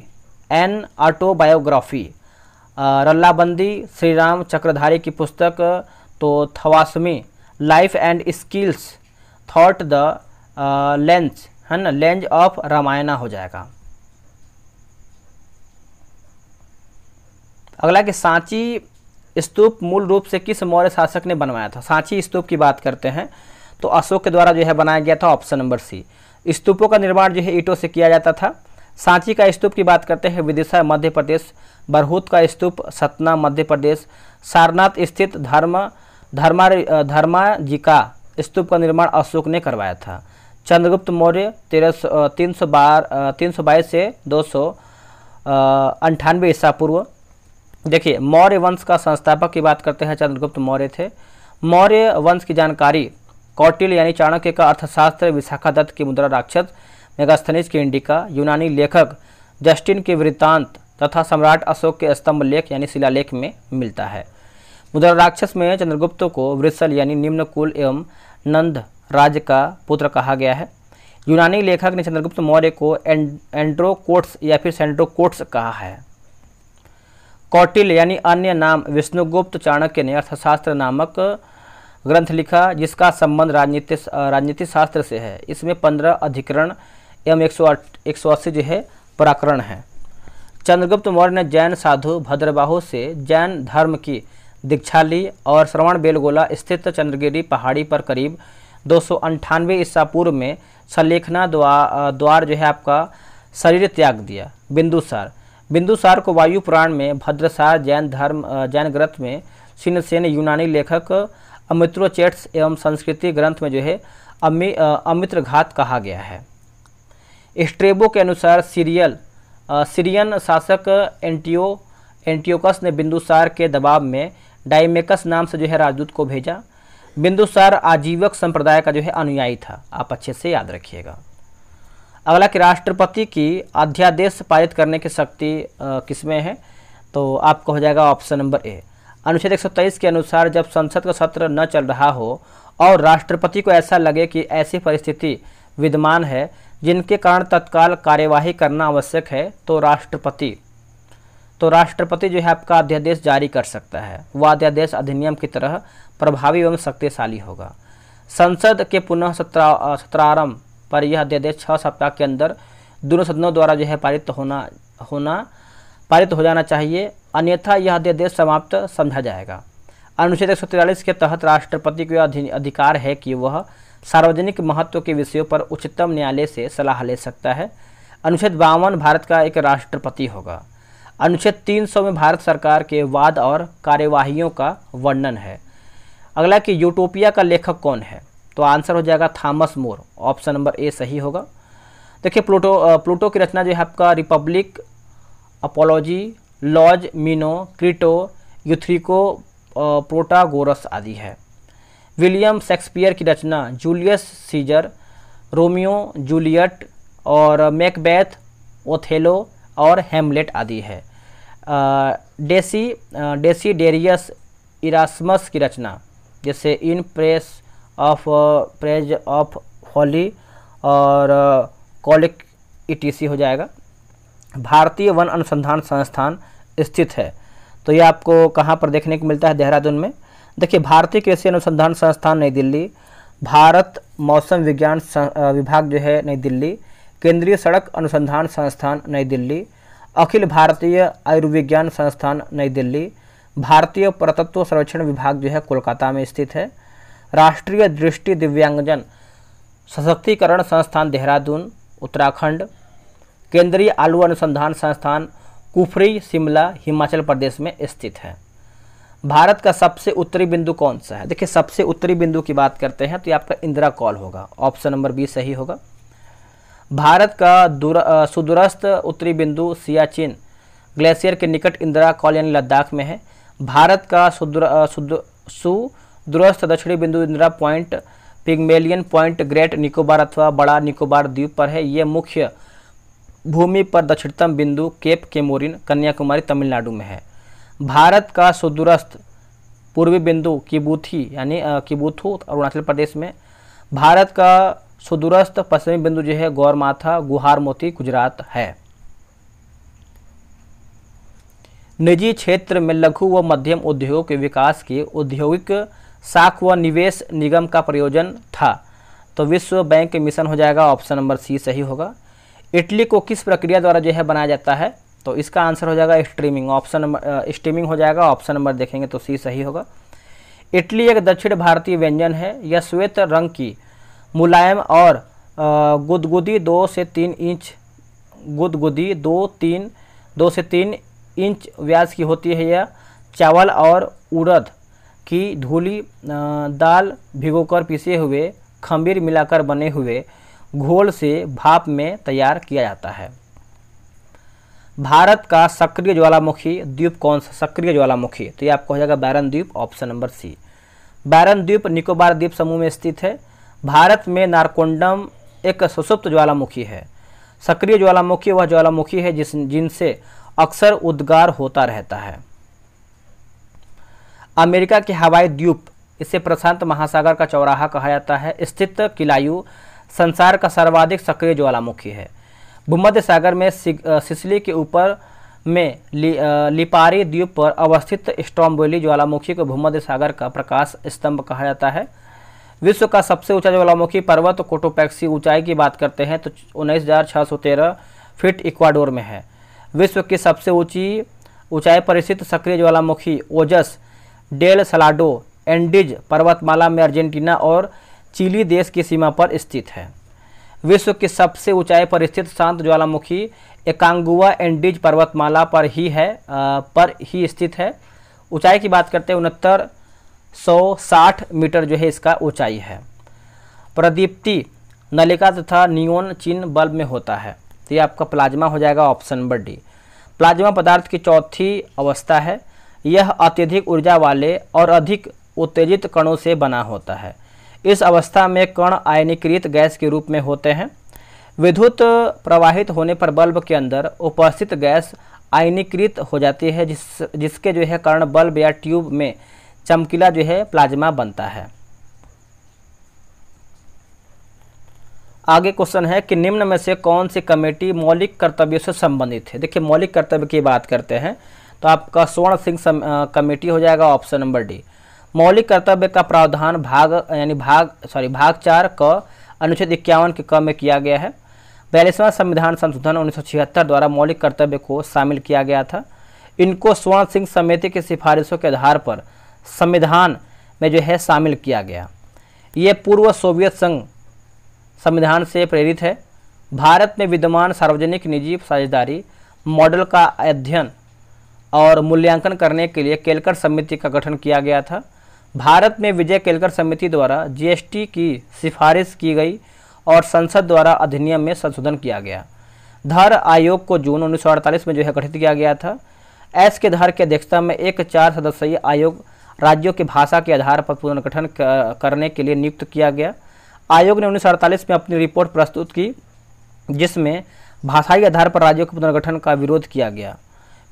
an autobiography Rallabandi Shri Ram Chakradhari की पुस्तक तो थवासमी life and skills taught the lens है ना लेंज ऑफ रामायणा हो जाएगा अगला कि सांची स्तूप मूल रूप से किस मौर्य शासक ने बनवाया था सांची स्तूप की बात करते हैं तो अशोक के द्वारा जो है बनाया गया था ऑप्शन नंबर सी स्तूपों का निर्माण जो है ईटों से किया जाता था सांची का स्तूप की बात करते हैं विदिशा मध्य प्रदेश बरहूत का स्तूप सतना मध्य प्रदेश सारनाथ स्थित धर्म धर्मा धर्मा जी का स्तूप का निर्माण अशोक ने करवाया था चंद्रगुप्त मौर्य तेरह सौ तीन सौ तीन सौ बाईस से दो सौ अंठानवे ईसा पूर्व देखिए मौर्य वंश का संस्थापक की बात करते हैं चंद्रगुप्त मौर्य थे मौर्य वंश की जानकारी कौटिल यानी चाणक्य का अर्थशास्त्र विशाखा दत्त की मुद्रा राक्षस मेगास्थनिज की इंडिका यूनानी लेखक जस्टिन के वृत्तांत तथा सम्राट अशोक के स्तंभ लेख यानी शिलालेख में मिलता है मुद्रा राक्षस में चंद्रगुप्त को वृसल यानी निम्न कुल एवं नंद राज्य का पुत्र कहा गया है यूनानी लेखक ने चंद्रगुप्त मौर्य को एंड्रोकोट्स या फिर सेंड्रोकोट्स कहा है कौटिल यानी अन्य नाम विष्णुगुप्त चाणक्य ने अर्थशास्त्र नामक ग्रंथ लिखा जिसका संबंध राजनीति राजनीति शास्त्र से है इसमें पंद्रह अधिकरण एवं एक सौ अस्सी जो है पराकरण है चंद्रगुप्त मौर्य ने जैन साधु भद्रबाहु से जैन धर्म की दीक्षा ली और श्रवण बेलगोला स्थित चंद्रगिरी पहाड़ी पर करीब दो सौ अंठानवे ईसा पूर्व में संलेखना द्वार द्वार जो है आपका शरीर त्याग दिया बिंदुसार बिंदुसार को वायु पुराण में भद्रसार जैन धर्म जैन ग्रंथ में सिनसेन यूनानी लेखक अमित्रोचेट्स एवं संस्कृति ग्रंथ में जो है अमि अमित्र घात कहा गया है स्ट्रेबो के अनुसार सीरियल सीरियन शासक एंटियो एंटियोकस ने बिंदुसार के दबाव में डाइमेकस नाम से जो है राजदूत को भेजा बिंदुसार आजीवक संप्रदाय का जो है अनुयायी था आप अच्छे से याद रखिएगा अगला कि राष्ट्रपति की अध्यादेश पारित करने की शक्ति किसमें है तो आपको हो जाएगा ऑप्शन नंबर ए अनुच्छेद 123 के अनुसार जब संसद का सत्र न चल रहा हो और राष्ट्रपति को ऐसा लगे कि ऐसी परिस्थिति विद्यमान है जिनके कारण तत्काल कार्यवाही करना आवश्यक है तो राष्ट्रपति तो राष्ट्रपति जो है आपका अध्यादेश जारी कर सकता है वह अध्यादेश अधिनियम की तरह प्रभावी एवं शक्तिशाली होगा संसद के पुनः सत्रा सत्रारंभ पर यह अध्यादेश छः सप्ताह के अंदर दोनों सदनों द्वारा जो है पारित होना होना पारित हो जाना चाहिए अन्यथा यह अध्यादेश समाप्त समझा जाएगा अनुच्छेद एक के तहत राष्ट्रपति को अधिकार है कि वह सार्वजनिक महत्व के विषयों पर उच्चतम न्यायालय से सलाह ले सकता है अनुच्छेद बावन भारत का एक राष्ट्रपति होगा अनुच्छेद 300 में भारत सरकार के वाद और कार्यवाहियों का वर्णन है अगला कि यूटोपिया का लेखक कौन है तो आंसर हो जाएगा Thomas More option number A सही होगा देखिए प्लूटो प्लूटो की रचना जो है आपका Republic Apology Laws Meno Crito यूथ्रिको प्रोटागोरस आदि है विलियम शेक्सपियर की रचना जूलियस सीजर रोमियो जूलियट और मैकबैथ ओथेलो और हेमलेट आदि है डेसी डेसी डेरियस इरासमस की रचना जैसे in press of praise of holy और कॉलिक ईटीसी हो जाएगा भारतीय वन अनुसंधान संस्थान स्थित है तो ये आपको कहाँ पर देखने को मिलता है देहरादून में देखिए भारतीय कृषि अनुसंधान संस्थान नई दिल्ली भारत मौसम विज्ञान विभाग जो है नई दिल्ली केंद्रीय सड़क अनुसंधान संस्थान नई दिल्ली अखिल भारतीय आयुर्विज्ञान संस्थान नई दिल्ली भारतीय पुरातत्व संरक्षण विभाग जो है कोलकाता में स्थित है राष्ट्रीय दृष्टि दिव्यांगजन सशक्तिकरण संस्थान देहरादून उत्तराखंड केंद्रीय आलू अनुसंधान संस्थान कुफरी शिमला हिमाचल प्रदेश में स्थित है भारत का सबसे उत्तरी बिंदु कौन सा है देखिए सबसे उत्तरी बिंदु की बात करते हैं तो ये आपका इंदिरा कॉल होगा ऑप्शन नंबर बी सही होगा भारत का दूर सुदूरस्थ उत्तरी बिंदु सियाचिन ग्लेशियर के निकट इंदिरा कॉल यानी लद्दाख में है भारत का सुदूरस्थ दक्षिणी बिंदु Indira point Pygmalion point great Nicobar अथवा बड़ा निकोबार द्वीप पर है यह मुख्य भूमि पर दक्षिणतम बिंदु केप केमोरिन कन्याकुमारी तमिलनाडु में है भारत का सुदूरस्थ पूर्वी बिंदु किबूथी यानी किबूथू अरुणाचल प्रदेश में भारत का सुदूरस्थ पश्चिमी बिंदु जो है गौरमाथा गुहार मोती गुजरात है निजी क्षेत्र में लघु व मध्यम उद्योग के विकास के औद्योगिक साख व निवेश निगम का प्रयोजन था तो विश्व बैंक मिशन हो जाएगा ऑप्शन नंबर सी सही होगा इटली को किस प्रक्रिया द्वारा जो है बनाया जाता है तो इसका आंसर हो जाएगा स्ट्रीमिंग ऑप्शन नंबर स्ट्रीमिंग हो जाएगा ऑप्शन नंबर देखेंगे तो सी सही होगा इटली एक दक्षिण भारतीय व्यंजन है यह श्वेत रंग की मुलायम और गुदगुदी दो से तीन इंच गुदगुदी दो तीन दो से तीन इंच व्यास की होती है यह चावल और उड़द की धूली दाल भिगोकर पिसे हुए खमीर मिलाकर बने हुए घोल से भाप में तैयार किया जाता है भारत का सक्रिय ज्वालामुखी द्वीप कौन सा सक्रिय ज्वालामुखी तो ये आपको हो जाएगा बैरन द्वीप ऑप्शन नंबर सी बैरन द्वीप निकोबार द्वीप समूह में स्थित है भारत में नारकोंडम एक सुसुप्त ज्वालामुखी है सक्रिय ज्वालामुखी वह ज्वालामुखी है जिस जिनसे अक्सर उद्गार होता रहता है अमेरिका के हवाई द्वीप इसे प्रशांत महासागर का चौराहा कहा जाता है स्थित किलायु संसार का सर्वाधिक सक्रिय ज्वालामुखी है भूमध्य सागर में सिसली के ऊपर में लि, लिपारी द्वीप पर अवस्थित स्टॉम्बोली ज्वालामुखी को भूमध्य सागर का प्रकाश स्तंभ कहा जाता है विश्व का सबसे ऊंचा ज्वालामुखी पर्वत कोटोपैक्सी ऊंचाई की बात करते हैं तो उन्नीस फीट इक्वाडोर में है विश्व की सबसे ऊंची ऊंचाई पर स्थित सक्रिय ज्वालामुखी ओजस डेल सलाडो एंडिज पर्वतमाला में अर्जेंटीना और चिली देश की सीमा पर स्थित है विश्व की सबसे ऊंचाई पर स्थित शांत ज्वालामुखी एकांगुआ एंडिज पर्वतमाला पर ही है आ, पर ही स्थित है ऊंचाई की बात करते हैं उनहत्तर सौ साठ मीटर जो है इसका ऊंचाई है प्रदीप्ति नलिका तथा नियोन चिन्ह बल्ब में होता है तो ये आपका प्लाज्मा हो जाएगा ऑप्शन नंबर डी प्लाज्मा पदार्थ की चौथी अवस्था है यह अत्यधिक ऊर्जा वाले और अधिक उत्तेजित कणों से बना होता है इस अवस्था में कण आयनीकृत गैस के रूप में होते हैं विद्युत प्रवाहित होने पर बल्ब के अंदर उपस्थित गैस आयनीकृत हो जाती है जिस जिसके जो है कर्ण बल्ब या ट्यूब में चमकीला जो है प्लाज्मा बनता है आगे क्वेश्चन है कि निम्न में से कौन सी कमेटी मौलिक कर्तव्यों से संबंधित है देखिए मौलिक कर्तव्य की बात करते हैं तो आपका स्वर्ण सिंह कमेटी हो जाएगा ऑप्शन नंबर डी मौलिक कर्तव्य का प्रावधान भाग यानी भाग सॉरी भाग चार क अनुच्छेद इक्यावन के क में किया गया है बयालीसवां संविधान संशोधन उन्नीस द्वारा मौलिक कर्तव्य को शामिल किया गया था इनको स्वर्ण सिंह समिति की सिफारिशों के आधार पर संविधान में जो है शामिल किया गया ये पूर्व सोवियत संघ संविधान से प्रेरित है भारत में विद्यमान सार्वजनिक निजी साझेदारी मॉडल का अध्ययन और मूल्यांकन करने के लिए केलकर समिति का गठन किया गया था भारत में विजय केलकर समिति द्वारा जीएसटी की सिफारिश की गई और संसद द्वारा अधिनियम में संशोधन किया गया धर आयोग को जून उन्नीस में जो है गठित किया गया था एस के धर की अध्यक्षता में एक चार सदस्यीय आयोग राज्यों की भाषा के आधार पर पुनर्गठन करने के लिए नियुक्त किया गया आयोग ने उन्नीस में अपनी रिपोर्ट प्रस्तुत की जिसमें भाषाई आधार पर राज्यों के पुनर्गठन का विरोध किया गया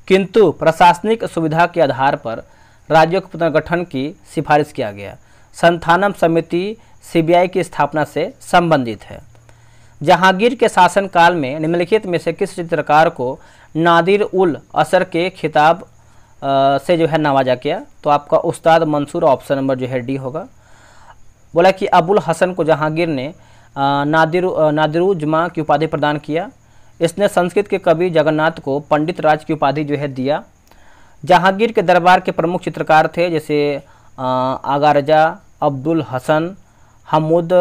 किंतु प्रशासनिक सुविधा के आधार पर राज्यों के पुनर्गठन की सिफारिश किया गया संथानम समिति सीबीआई की स्थापना से संबंधित है जहांगीर के शासनकाल में निम्नलिखित में से किस चित्रकार को नादिर उल असर के खिताब से जो है नवाजा किया तो आपका उस्ताद मंसूर ऑप्शन नंबर जो है डी होगा बोला कि अबुल हसन को जहांगीर ने नादिर नादिरुजमा की उपाधि प्रदान किया इसने संस्कृत के कवि जगन्नाथ को पंडित राज की उपाधि जो है दिया जहांगीर के दरबार के प्रमुख चित्रकार थे जैसे आगा रजा अब्दुल हसन हमूद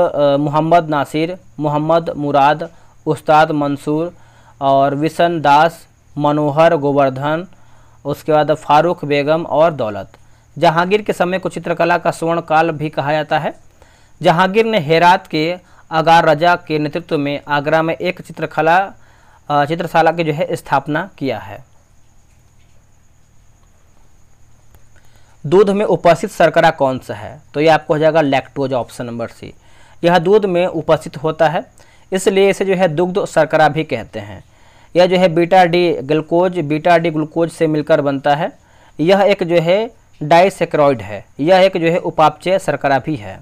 मोहम्मद नासिर मोहम्मद मुराद उस्ताद मंसूर और विशन दास मनोहर गोवर्धन उसके बाद फ़ारूक बेगम और दौलत जहांगीर के समय को चित्रकला का स्वर्ण काल भी कहा जाता है जहांगीर ने हेरात के अगार रजा के नेतृत्व में आगरा में एक चित्रकला चित्रशाला की जो है स्थापना किया है दूध में उपस्थित शर्करा कौन सा है तो ये आपको हो जाएगा लैक्टोज ऑप्शन नंबर सी यह दूध में उपस्थित होता है इसलिए इसे जो है दुग्ध शर्करा भी कहते हैं यह जो है beta D glucose beta D glucose से मिलकर बनता है यह एक जो है डाइसेक्रॉइड है यह एक जो है उपापचय शर्करा भी है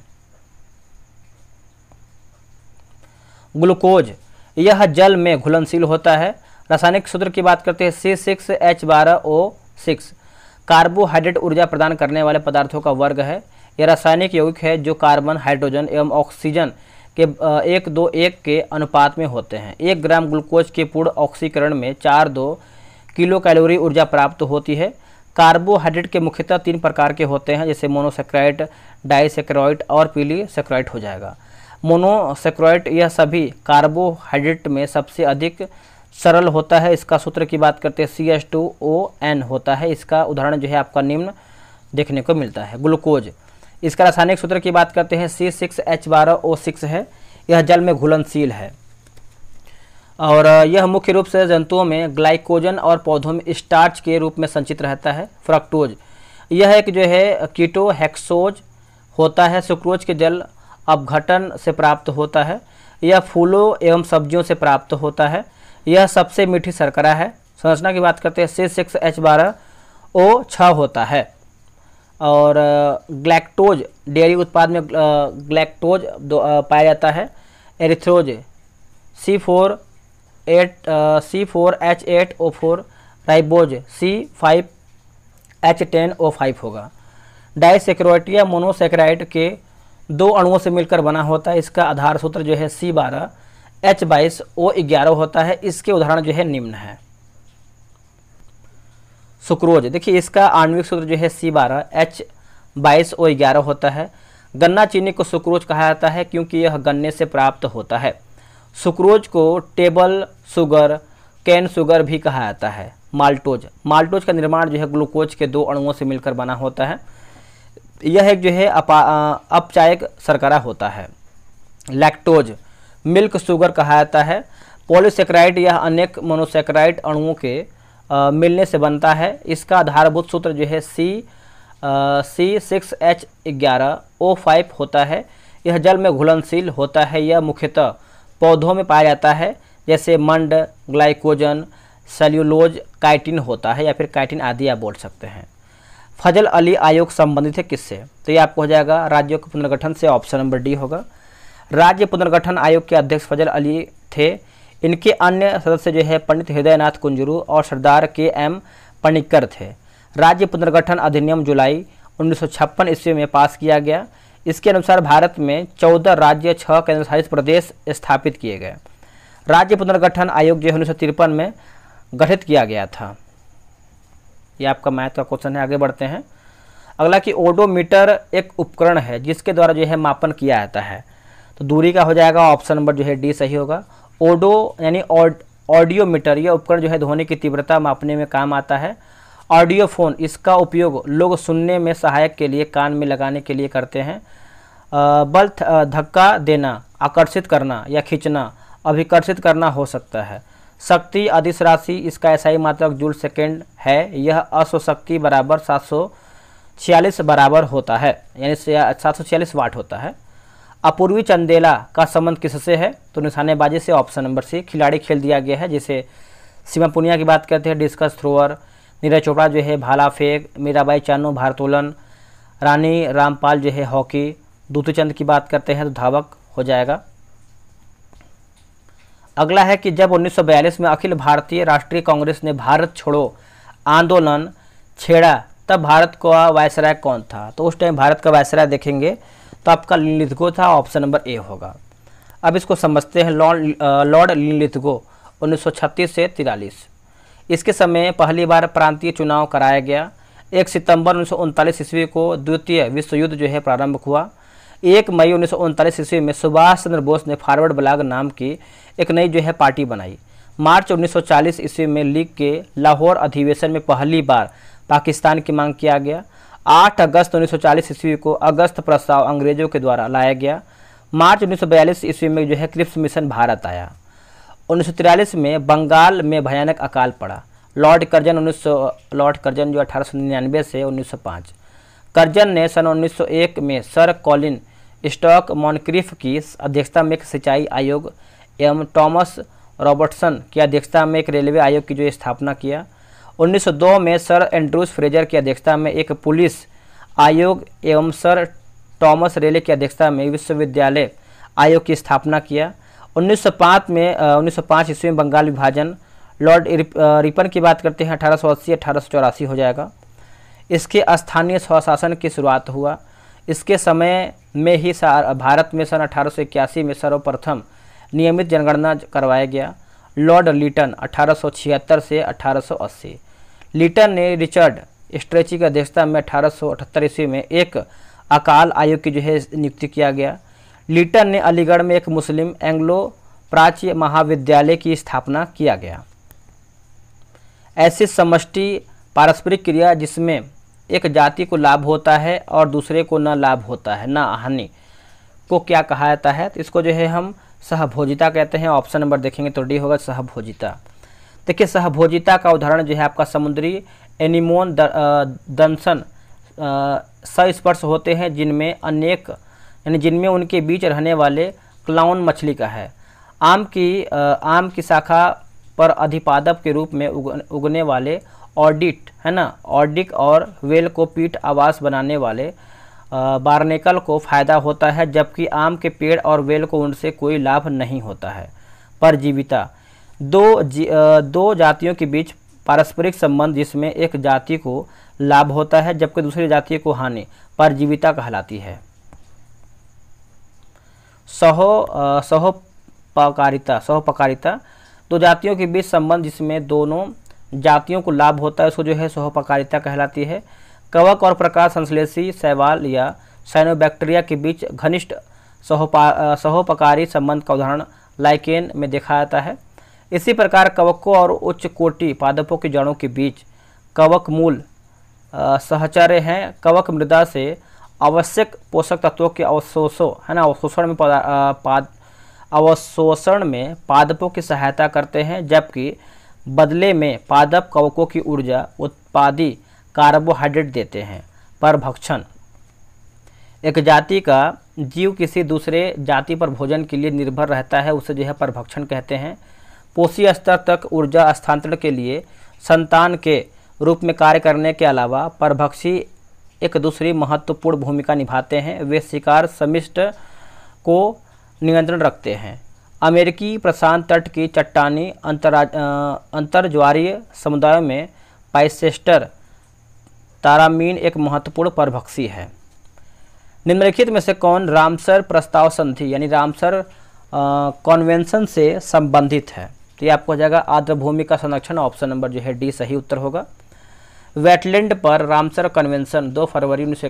ग्लूकोज यह जल में घुलनशील होता है रासायनिक सूत्र की बात करते हैं सी सिक्स एच बारह ओ सिक्स कार्बोहाइड्रेट ऊर्जा प्रदान करने वाले पदार्थों का वर्ग है यह रासायनिक यौगिक है जो कार्बन हाइड्रोजन एवं ऑक्सीजन के एक दो एक के अनुपात में होते हैं एक ग्राम ग्लूकोज के पूर्ण ऑक्सीकरण में चार दो किलो कैलोरी ऊर्जा प्राप्त होती है कार्बोहाइड्रेट के मुख्यतः तीन प्रकार के होते हैं जैसे मोनोसेक्राइट डाईसेक्राइट और पीली सेक्राइट हो जाएगा मोनोसेक्रोइट यह सभी कार्बोहाइड्रेट में सबसे अधिक सरल होता है इसका सूत्र की बात करते हैं C S two O N होता है इसका उदाहरण जो है आपका निम्न देखने को मिलता है ग्लूकोज इसका रासायनिक सूत्र की बात करते हैं सी सिक्स एच बारह ओ सिक्स है यह जल में घुलनशील है और यह मुख्य रूप से जंतुओं में ग्लाइकोजन और पौधों में स्टार्च के रूप में संचित रहता है फ्रक्टोज यह एक जो है कीटो हैक्सोज होता है सुक्रोज के जल अपघटन से प्राप्त होता है यह फूलों एवं सब्जियों से प्राप्त होता है यह सबसे मीठी शर्करा है संरचना की बात करते हैं सी सिक्स एच बारह ओ छः होता है और ग्लैक्टोज डेयरी उत्पाद में ग्लैक्टोज पाया जाता है erythrose C four eight C four H eight O four ribose C five H ten O five होगा डाइसेक्रोटिया मोनोसेक्राइड के दो अणुओं से मिलकर बना होता है इसका आधार सूत्र जो है सी बारह एच बाईस ओ ग्यारह होता है इसके उदाहरण जो है निम्न है सुक्रोज देखिए इसका आणविक सूत्र जो है सी बारह एच बाईस ओ ग्यारह होता है गन्ना चीनी को सुक्रोज कहा जाता है क्योंकि यह गन्ने से प्राप्त होता है सुक्रोज को टेबल सुगर कैन सुगर भी कहा जाता है माल्टोज माल्टोज का निर्माण जो है ग्लूकोज के दो अणुओं से मिलकर बना होता है यह एक जो है अपचायक सरकरा होता है लैक्टोज मिल्क शुगर कहा जाता है पॉलीसेक्राइड यह अनेक मोनोसेक्राइड अणुओं के आ, मिलने से बनता है इसका आधारभूत सूत्र जो है सी सी सिक्स एच ग्यारह ओ फाइव होता है यह जल में घुलनशील होता है यह मुख्यतः पौधों में पाया जाता है जैसे मंड ग्लाइकोजन सेल्यूलोज काइटिन होता है या फिर काइटिन आदि आप बोल सकते हैं फजल अली आयोग संबंधित है किससे तो ये आपको हो जाएगा राज्यों के पुनर्गठन से ऑप्शन नंबर डी होगा राज्य पुनर्गठन आयोग के अध्यक्ष फजल अली थे इनके अन्य सदस्य जो है पंडित हृदयनाथ कुंजरू और सरदार के एम पणिक्कर थे राज्य पुनर्गठन अधिनियम जुलाई उन्नीस ईस्वी में पास किया गया इसके अनुसार भारत में चौदह राज्य छः केंद्रशासित प्रदेश स्थापित किए गए राज्य पुनर्गठन आयोग जो है उन्नीस में गठित किया गया था ये आपका मैथ का क्वेश्चन है आगे बढ़ते हैं अगला कि ओडोमीटर एक उपकरण है जिसके द्वारा जो है मापन किया जाता है तो दूरी का हो जाएगा ऑप्शन नंबर जो है डी सही होगा ओडो यानी ऑडियोमीटर यह उपकरण जो है ध्वनि की तीव्रता मापने में काम आता है ऑडियोफोन इसका उपयोग लोग सुनने में सहायक के लिए कान में लगाने के लिए करते हैं बल्थ धक्का देना आकर्षित करना या खींचना अभिकर्षित करना हो सकता है शक्ति अधिस राशि इसका ऐसा ही मात्रक जूल सेकेंड है यह अश्वशक्ति बराबर सात सौ छियालीस बराबर होता है यानी सात सौ छियालीस वाट होता है अपूर्वी चंदेला का संबंध किससे है तो निशानेबाजी से ऑप्शन नंबर सी खिलाड़ी खेल दिया गया है जिसे सीमा पुनिया की बात करते हैं डिस्कस थ्रोअर नीरज चोपड़ा जो है भाला फेंक मीराबाई चानू भारतोलन रानी रामपाल जो है हॉकी दूतीचंद की बात करते हैं तो धावक हो जाएगा अगला है कि जब 1942 में अखिल भारतीय राष्ट्रीय कांग्रेस ने भारत छोड़ो आंदोलन छेड़ा तब भारत का वायसराय कौन था तो उस टाइम भारत का वायसराय देखेंगे तो आपका लिलिथगो था ऑप्शन नंबर ए होगा अब इसको समझते हैं लॉर्ड लॉर्ड लिलिथगो उन्नीस से तिरालीस इसके समय पहली बार प्रांतीय चुनाव कराया गया एक सितंबर उन्नीस ईस्वी को द्वितीय विश्व युद्ध जो है प्रारंभ हुआ एक मई उन्नीस ईस्वी में सुभाष चंद्र बोस ने फॉरवर्ड ब्लॉग नाम की एक नई जो है पार्टी बनाई मार्च 1940 ईस्वी में लीग के लाहौर अधिवेशन में पहली बार पाकिस्तान की मांग किया गया 8 अगस्त 1940 ईस्वी को अगस्त प्रस्ताव अंग्रेजों के द्वारा लाया गया मार्च 1942 ईस्वी में जो है क्रिप्स मिशन भारत आया 1943 में बंगाल में भयानक अकाल पड़ा लॉर्ड कर्जन 1900 लॉर्ड कर्जन जो अठारह से 1905 कर्जन ने सन 1901 में सर कॉलिन स्टॉक मॉनक्रिफ की अध्यक्षता में एक सिंचाई आयोग एवं टॉमस रॉबर्टसन की अध्यक्षता में एक रेलवे आयोग की जो स्थापना किया 1902 में सर एंड्रूस फ्रेजर की अध्यक्षता में एक पुलिस आयोग एवं सर टॉमस रेले की अध्यक्षता में विश्वविद्यालय आयोग की स्थापना किया 1905 में उन्नीस सौ ईस्वी में बंगाल विभाजन लॉर्ड रिपन की बात करते हैं अठारह सौ अस्सी अठारह सौ चौरासी हो जाएगा इसके स्थानीय स्वशासन की शुरुआत हुआ इसके समय में ही भारत में सन अठारह में सर्वप्रथम नियमित जनगणना करवाया गया लॉर्ड लिटन 1876 से 1880 लिटन ने रिचर्ड स्ट्रेची की अध्यक्षता में अठारह ईस्वी में एक अकाल आयोग की जो है नियुक्ति किया गया लिटन ने अलीगढ़ में एक मुस्लिम एंग्लो प्राची महाविद्यालय की स्थापना किया गया ऐसी समष्टि पारस्परिक क्रिया जिसमें एक जाति को लाभ होता है और दूसरे को न लाभ होता है न हानि को क्या कहा जाता है तो इसको जो है हम सहभोजिता कहते हैं ऑप्शन नंबर देखेंगे तो डी होगा सहभोजिता देखिए सहभोजिता का उदाहरण जो है आपका समुद्री एनिमोन दंशन सस्पर्श होते हैं जिनमें अनेक यानी जिनमें उनके बीच रहने वाले क्लाउन मछली का है आम की आम की शाखा पर अधिपादप के रूप में उग, उगने वाले ऑडिट है ना ऑडिक और वेल को पीठ आवास बनाने वाले बारनेकल को फ़ायदा होता है जबकि आम के पेड़ और वेल को उनसे कोई लाभ नहीं होता है परजीविता दो जी, दो जातियों के बीच पारस्परिक संबंध जिसमें एक जाति को लाभ होता है जबकि दूसरी जाति को हानि परजीविता कहलाती है सहो सहोपकारिता सहोपकारिता दो जातियों के बीच संबंध जिसमें दोनों जातियों को लाभ होता है उसको जो है सहोपकारिता कहलाती है कवक और प्रकाश संश्लेषी शैवाल या साइनोबैक्टीरिया के बीच घनिष्ठ सहोपा सहोपकारी संबंध का उदाहरण लाइकेन में देखा जाता है इसी प्रकार कवकों और उच्च कोटि पादपों की जड़ों के बीच कवक मूल सहचर्य हैं कवक मृदा से आवश्यक पोषक तत्वों के अवशोषों है ना अवशोषण में पाद अवशोषण में पादपों की सहायता करते हैं जबकि बदले में पादप कवकों की ऊर्जा उत्पादी कार्बोहाइड्रेट देते हैं पर भक्षण एक जाति का जीव किसी दूसरे जाति पर भोजन के लिए निर्भर रहता है उसे जो है परभक्षण कहते हैं पोषी स्तर तक ऊर्जा स्थानांतरण के लिए संतान के रूप में कार्य करने के अलावा परभक्षी एक दूसरी महत्वपूर्ण भूमिका निभाते हैं वे शिकार समिष्ट को नियंत्रण रखते हैं अमेरिकी प्रशांत तट की चट्टानी अंतरज्वारीय समुदायों में पाइसेस्टर तारामीन एक महत्वपूर्ण परभक्षी है निम्नलिखित में से कौन रामसर प्रस्ताव संधि यानी रामसर कॉन्वेंशन से संबंधित है तो ये आपको हो जाएगा आर्द्रभूमि का संरक्षण ऑप्शन नंबर जो है डी सही उत्तर होगा वेटलैंड पर रामसर कन्वेंशन 2 फरवरी उन्नीस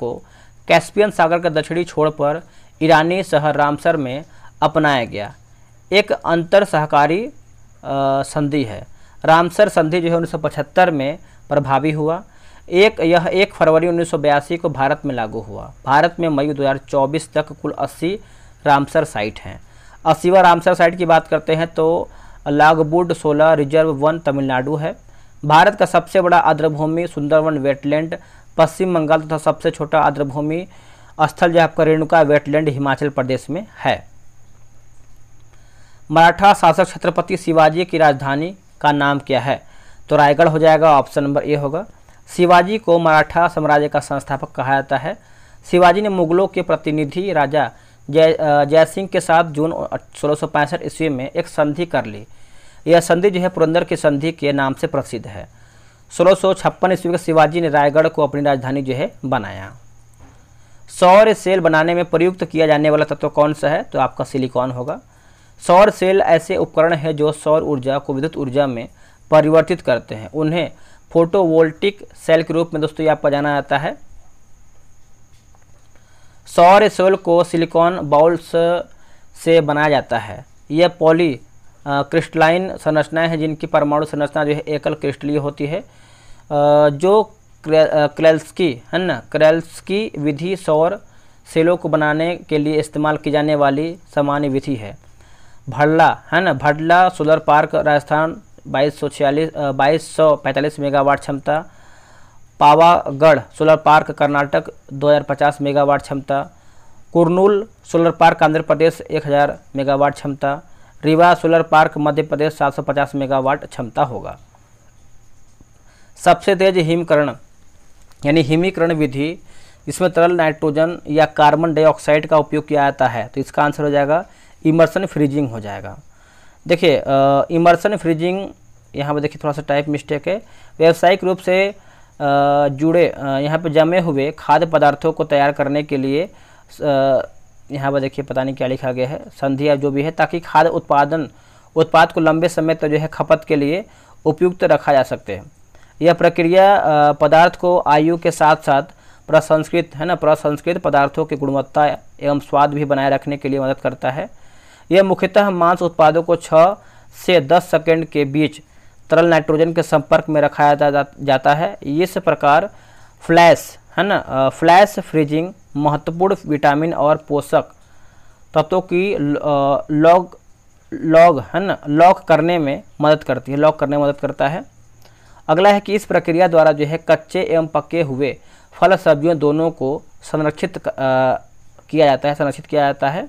को कैस्पियन सागर के दक्षिणी छोर पर ईरानी शहर रामसर में अपनाया गया एक अंतर सहकारी संधि है रामसर संधि जो है उन्नीस में प्रभावी हुआ एक यह एक फरवरी उन्नीस को भारत में लागू हुआ भारत में मई 2024 तक कुल 80 रामसर साइट हैं अस्सीवा रामसर साइट की बात करते हैं तो लागबुड 16 रिजर्व वन तमिलनाडु है भारत का सबसे बड़ा आद्रभूमि सुंदरवन वेटलैंड पश्चिम बंगाल तथा सबसे छोटा आद्रभूमि स्थल जो आपका रेणुका वेटलैंड हिमाचल प्रदेश में है मराठा शासक छत्रपति शिवाजी की राजधानी का नाम क्या है तो रायगढ़ हो जाएगा ऑप्शन नंबर ए होगा शिवाजी को मराठा साम्राज्य का संस्थापक कहा जाता है शिवाजी ने मुगलों के प्रतिनिधि राजा जय सिंह के साथ जून सोलह ईस्वी में एक संधि कर ली यह संधि जो है पुरंदर की संधि के नाम से प्रसिद्ध है सोलह ईस्वी में शिवाजी ने रायगढ़ को अपनी राजधानी जो है बनाया सौर सेल बनाने में प्रयुक्त किया जाने वाला तत्व कौन सा है तो आपका सिलिकॉन होगा सौर सेल ऐसे उपकरण हैं जो सौर ऊर्जा को विद्युत ऊर्जा में परिवर्तित करते हैं उन्हें फोटोवोल्टिक सेल के रूप में दोस्तों ये आपका जाना जाता है सौर सेल को सिलिकॉन बाउल्स से बनाया जाता है यह पॉली क्रिस्टलाइन संरचनाएं हैं जिनकी परमाणु संरचना जो है एकल क्रिस्टलीय होती है जो क्रेल्सकी है ना क्रेल्सकी विधि सौर सेलों को बनाने के लिए इस्तेमाल की जाने वाली सामान्य विधि है भड़ला है ना भड़ला सोलर पार्क राजस्थान बाईस सौ छियालीस बाईस सौ पैंतालीस मेगावाट क्षमता Pavagada solar park Karnataka 2050 megawatt क्षमता Kurnool solar park Andhra Pradesh 1000 megawatt क्षमता Rewa solar park Madhya Pradesh 750 megawatt क्षमता होगा सबसे तेज हिमकरण यानी हिमीकरण विधि इसमें तरल नाइट्रोजन या कार्बन डाइऑक्साइड का उपयोग किया जाता है तो इसका आंसर हो जाएगा इमर्सन फ्रीजिंग हो जाएगा देखिए इमर्सन फ्रीजिंग यहाँ पर देखिए थोड़ा सा टाइप मिस्टेक है व्यावसायिक रूप से जुड़े यहाँ पर जमे हुए खाद्य पदार्थों को तैयार करने के लिए यहाँ पर देखिए पता नहीं क्या लिखा गया है संधि या जो भी है ताकि खाद्य उत्पादन उत्पाद को लंबे समय तक तो जो है खपत के लिए उपयुक्त रखा जा सकते हैं यह प्रक्रिया पदार्थ को आयु के साथ साथ प्रसंस्कृत है ना प्रसंस्कृत पदार्थों की गुणवत्ता एवं स्वाद भी बनाए रखने के लिए मदद करता है यह मुख्यतः मांस उत्पादों को छः से दस सेकेंड के बीच तरल नाइट्रोजन के संपर्क में रखाया जा, जा, जाता है इस प्रकार फ्लैश है ना फ्लैश फ्रीजिंग महत्वपूर्ण विटामिन और पोषक तत्वों की लॉग लॉग है ना लॉक करने में मदद करती है लॉक करने में मदद करता है अगला है कि इस प्रक्रिया द्वारा जो है कच्चे एवं पके हुए फल सब्जियों दोनों को संरक्षित किया जाता है संरक्षित किया जाता है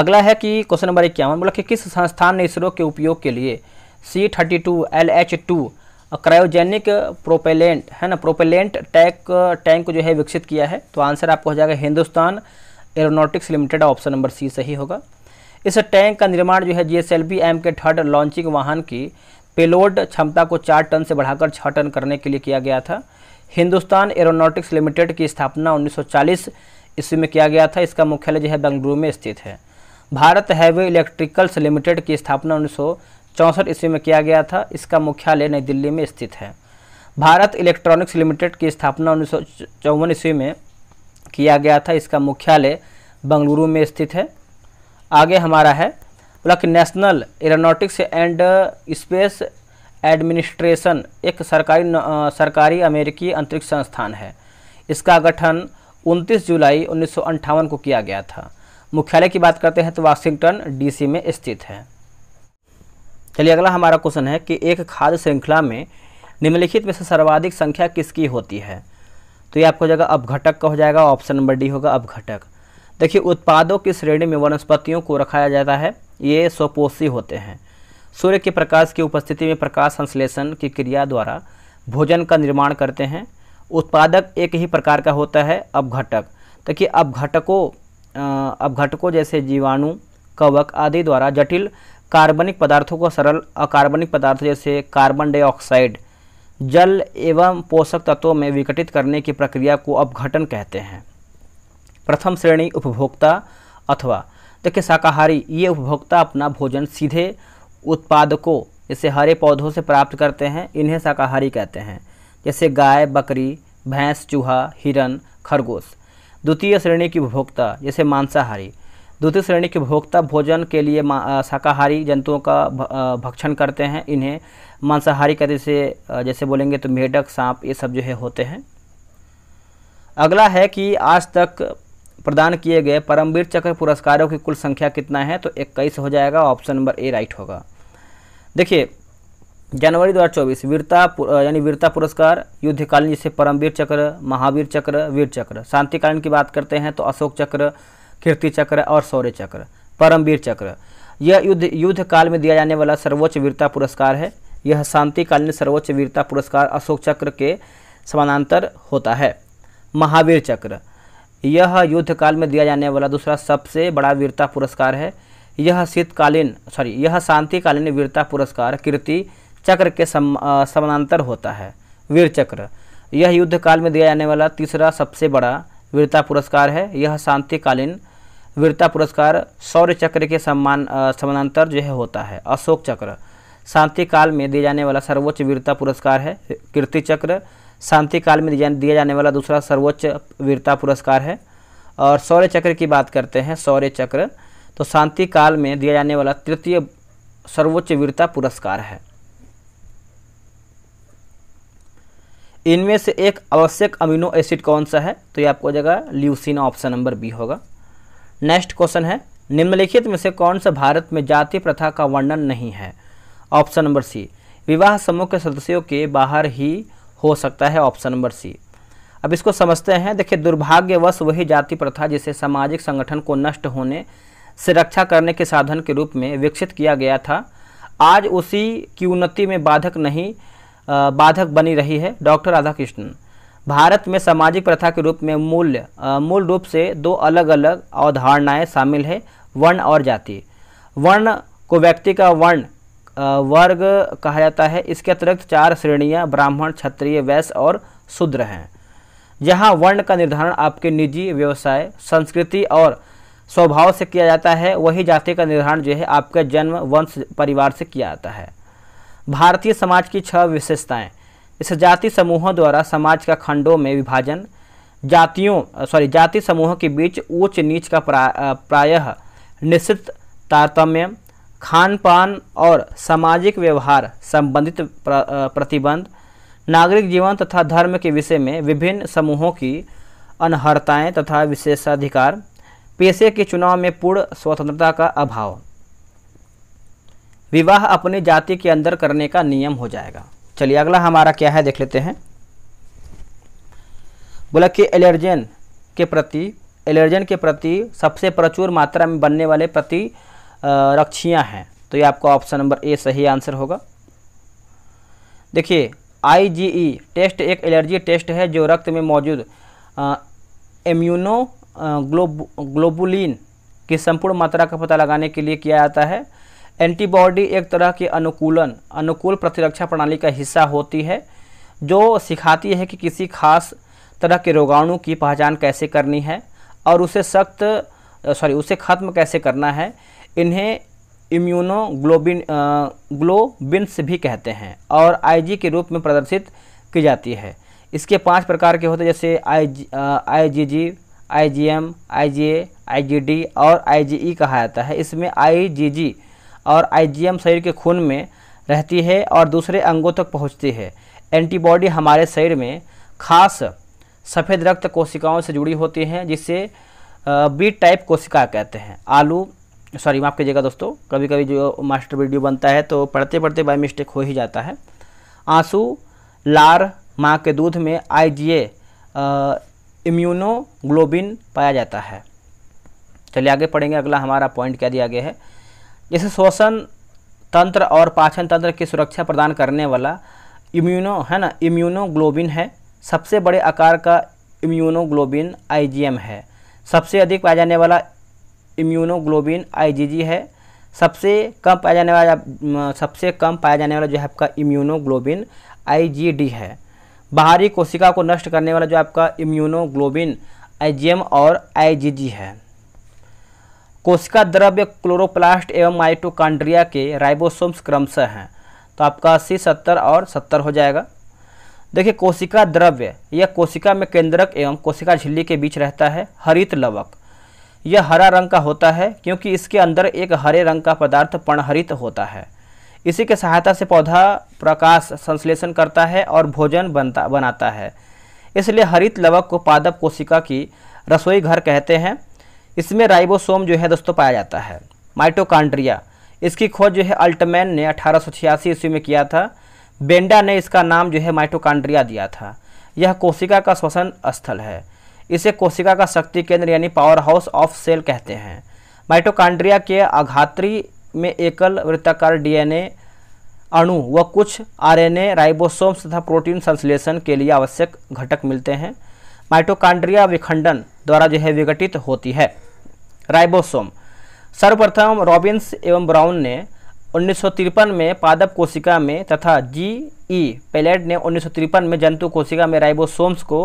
अगला है कि क्वेश्चन नंबर इक्यावन बोला कि किस संस्थान ने इसरो के उपयोग के लिए C thirty two L H two cryogenic propellant है ना प्रोपेलेंट टैक टैंक जो है विकसित किया है तो आंसर आपको हो जाएगा Hindustan aeronautics limited option number C सही होगा इस टैंक का निर्माण जो है G S L V M के थर्ड लॉन्चिंग वाहन की पेलोड क्षमता को चार टन से बढ़ाकर छः टन करने के लिए किया गया था हिंदुस्तान एरोनॉटिक्स लिमिटेड की स्थापना 1940 ईस्वी में किया गया था इसका मुख्यालय जो है बेंगलुरु में स्थित है भारत हैवी इलेक्ट्रिकल्स लिमिटेड की स्थापना उन्नीस चौंसठ ईस्वी में किया गया था इसका मुख्यालय नई दिल्ली में स्थित है भारत इलेक्ट्रॉनिक्स लिमिटेड की स्थापना उन्नीस सौ ईस्वी में किया गया था इसका मुख्यालय बंगलुरु में स्थित है आगे हमारा है बोला कि national aeronautics and space administration एक सरकारी न, आ, सरकारी अमेरिकी अंतरिक्ष संस्थान है इसका गठन 29 जुलाई उन्नीस को किया गया था मुख्यालय की बात करते हैं तो वाशिंगटन डीसी में स्थित है चलिए अगला हमारा क्वेश्चन है कि एक खाद्य श्रृंखला में निम्नलिखित में से सर्वाधिक संख्या किसकी होती है तो ये आपको जगह अपघटक का हो जाएगा ऑप्शन नंबर डी होगा अपघटक देखिए उत्पादों की श्रेणी में वनस्पतियों को रखाया जाता है ये स्वपोषी होते हैं सूर्य के प्रकाश की उपस्थिति में प्रकाश संश्लेषण की क्रिया द्वारा भोजन का निर्माण करते हैं उत्पादक एक ही प्रकार का होता है अपघटक देखिए अपघटकों अपघटकों जैसे जीवाणु कवक आदि द्वारा जटिल कार्बनिक पदार्थों को सरल अकार्बनिक पदार्थ जैसे कार्बन डाइऑक्साइड जल एवं पोषक तत्वों में विघटित करने की प्रक्रिया को अपघटन कहते हैं प्रथम श्रेणी उपभोक्ता अथवा देखिए शाकाहारी ये उपभोक्ता अपना भोजन सीधे उत्पादकों जैसे हरे पौधों से प्राप्त करते हैं इन्हें शाकाहारी कहते हैं जैसे गाय बकरी भैंस चूहा हिरन खरगोश द्वितीय श्रेणी की उपभोक्ता जैसे मांसाहारी द्वितीय श्रेणी के उपभोक्ता भोजन के लिए शाकाहारी जंतुओं का भक्षण करते हैं इन्हें मांसाहारी कहते से जैसे बोलेंगे तो मेढक सांप ये सब जो है होते हैं अगला है कि आज तक प्रदान किए गए परमवीर चक्र पुरस्कारों की कुल संख्या कितना है तो इक्कीस हो जाएगा ऑप्शन नंबर ए राइट होगा देखिए जनवरी 2024 वीरता यानी वीरता पुरस्कार युद्धकालीन जैसे परमवीर चक्र महावीर चक्र वीर चक्र शांतिकालीन की बात करते हैं तो अशोक चक्र कीर्ति चक्र और शौर्य चक्र परमवीर चक्र यह युद्ध युद्ध काल में दिया जाने वाला सर्वोच्च वीरता पुरस्कार है यह शांतिकालीन सर्वोच्च वीरता पुरस्कार अशोक चक्र के समानांतर होता है महावीर चक्र यह युद्ध काल में दिया जाने वाला दूसरा सबसे बड़ा वीरता पुरस्कार है यह शीतकालीन सॉरी यह शांतिकालीन वीरता पुरस्कार कीर्ति चक्र के सम, आ, समानांतर होता है वीर चक्र यह युद्ध काल में दिया जाने वाला तीसरा सबसे बड़ा वीरता पुरस्कार है यह शांतिकालीन वीरता पुरस्कार शौर्य चक्र के सम्मान समानांतर जो है होता है अशोक चक्र शांति काल में दिया जाने वाला सर्वोच्च वीरता पुरस्कार है कीर्ति चक्र शांति काल में दिया जाने वाला दूसरा सर्वोच्च वीरता पुरस्कार है और शौर्य चक्र की बात करते हैं शौर्य चक्र तो शांति काल में दिया जाने वाला तृतीय सर्वोच्च वीरता पुरस्कार है इनमें से एक आवश्यक अमीनो एसिड कौन सा है तो ये आपको हो जाएगा ल्यूसिन ऑप्शन नंबर बी होगा नेक्स्ट क्वेश्चन है निम्नलिखित में से कौन सा भारत में जाति प्रथा का वर्णन नहीं है ऑप्शन नंबर सी विवाह समूह के सदस्यों के बाहर ही हो सकता है ऑप्शन नंबर सी अब इसको समझते हैं देखिए दुर्भाग्यवश वही जाति प्रथा जिसे सामाजिक संगठन को नष्ट होने से रक्षा करने के साधन के रूप में विकसित किया गया था आज उसी की उन्नति में बाधक नहीं बाधक बनी रही है डॉक्टर राधाकृष्णन भारत में सामाजिक प्रथा के रूप में मूल्य मूल रूप से दो अलग अलग अवधारणाएं शामिल है वर्ण और जाति वर्ण को व्यक्ति का वर्ण वर्ग कहा जाता है इसके अतिरिक्त चार श्रेणियां ब्राह्मण क्षत्रिय वैश्य और शूद्र हैं जहां वर्ण का निर्धारण आपके निजी व्यवसाय संस्कृति और स्वभाव से किया जाता है वही जाति का निर्धारण जो है आपके जन्म वंश परिवार से किया जाता है भारतीय समाज की छह विशेषताएं इस जाति समूहों द्वारा समाज का खंडों में विभाजन जातियों सॉरी जाति समूहों के बीच ऊंच नीच का प्रायः निश्चित तारतम्य खान पान और सामाजिक व्यवहार संबंधित प्रतिबंध नागरिक जीवन तथा धर्म के विषय में विभिन्न समूहों की अनहरताएं तथा विशेषाधिकार पेशे के चुनाव में पूर्ण स्वतंत्रता का अभाव विवाह अपने जाति के अंदर करने का नियम हो जाएगा चलिए अगला हमारा क्या है देख लेते हैं बोला कि एलर्जन के प्रति एलर्जन के प्रति सबसे प्रचुर मात्रा में बनने वाले प्रति रक्षियाँ हैं तो ये आपका ऑप्शन नंबर ए सही आंसर होगा देखिए आईजीई टेस्ट एक एलर्जी टेस्ट है जो रक्त में मौजूद इम्यूनो ग्लोब ग्लोबुलिन की संपूर्ण मात्रा का पता लगाने के लिए किया जाता है एंटीबॉडी एक तरह के अनुकूलन अनुकूल प्रतिरक्षा प्रणाली का हिस्सा होती है जो सिखाती है कि किसी खास तरह के रोगाणु की पहचान कैसे करनी है और उसे सख्त सॉरी उसे ख़त्म कैसे करना है इन्हें इम्यूनोग्लोबिन ग्लोबिन्स भी कहते हैं और आईजी के रूप में प्रदर्शित की जाती है इसके पांच प्रकार के होते हैं जैसे आई आई जी जी आई जी एम आई जी ए आई जी डी और आई जी ई कहा जाता है इसमें आई जी जी और आईजीएम शरीर के खून में रहती है और दूसरे अंगों तक पहुंचती है एंटीबॉडी हमारे शरीर में खास सफ़ेद रक्त कोशिकाओं से जुड़ी होती हैं जिसे बी टाइप कोशिका कहते हैं आलू सॉरी माफ़ कीजिएगा दोस्तों कभी कभी जो मास्टर वीडियो बनता है तो पढ़ते पढ़ते बाई मिस्टेक हो ही जाता है आंसू लार माँ के दूध में आईजीए इम्यूनोग्लोबिन पाया जाता है चलिए आगे पढ़ेंगे अगला हमारा पॉइंट क्या दिया गया है जैसे श्वसन तंत्र और पाचन तंत्र की सुरक्षा प्रदान करने वाला इम्यूनो है ना इम्यूनोग्लोबिन है सबसे बड़े आकार का इम्यूनोग्लोबिन आईजीएम है सबसे अधिक पाया जाने वाला इम्यूनोग्लोबिन आईजीजी है सबसे कम पाया जाने वाला सबसे कम पाया जाने वाला जो है आपका इम्यूनोग्लोबिन आईजीडी है बाहरी कोशिका को नष्ट करने वाला जो आपका इम्यूनोग्लोबिन आई और आई है कोशिका द्रव्य क्लोरोप्लास्ट एवं माइटोकांड्रिया के राइबोसोम्स क्रमशः हैं तो आपका अस्सी सत्तर और सत्तर हो जाएगा देखिए कोशिका द्रव्य यह कोशिका में केंद्रक एवं कोशिका झिल्ली के बीच रहता है हरित लवक यह हरा रंग का होता है क्योंकि इसके अंदर एक हरे रंग का पदार्थ पणहरित होता है इसी के सहायता से पौधा प्रकाश संश्लेषण करता है और भोजन बनता बनाता है इसलिए हरित लवक को पादप कोशिका की रसोई घर कहते हैं इसमें राइबोसोम जो है दोस्तों पाया जाता है माइटोकांड्रिया इसकी खोज जो है अल्टमैन ने अठारह ईस्वी में किया था बेंडा ने इसका नाम जो है माइटोकांड्रिया दिया था यह कोशिका का श्वसन स्थल है इसे कोशिका का शक्ति केंद्र यानी पावर हाउस ऑफ सेल कहते हैं माइटोकांड्रिया के आघात्री में एकल वृत्ताकार डीएनए अणु व कुछ आरएनए राइबोसोम्स तथा प्रोटीन संश्लेषण के लिए आवश्यक घटक मिलते हैं माइटोकांड्रिया विखंडन द्वारा जो है विघटित होती है राइबोसोम सर्वप्रथम रॉबिन्स एवं ब्राउन ने उन्नीस में पादप कोशिका में तथा जी ई पेलेट ने उन्नीस में जंतु कोशिका में राइबोसोम्स को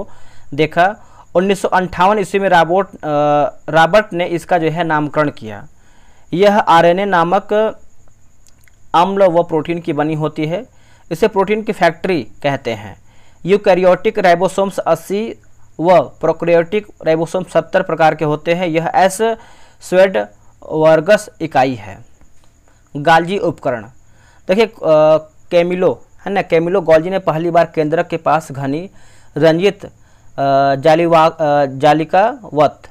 देखा उन्नीस ईस्वी में रॉबोट रॉबर्ट ने इसका जो है नामकरण किया यह आरएनए नामक अम्ल व प्रोटीन की बनी होती है इसे प्रोटीन की फैक्ट्री कहते हैं यूकैरियोटिक राइबोसोम्स अस्सी व प्रोक्रियोटिक राइबोसोम सत्तर प्रकार के होते हैं यह एस स्वेड वर्गस इकाई है गालजी उपकरण देखिए कैमिलो है ना कैमिलो गॉल्जी ने पहली बार केंद्रक के पास घनी रंजित जालीवा जालिकावत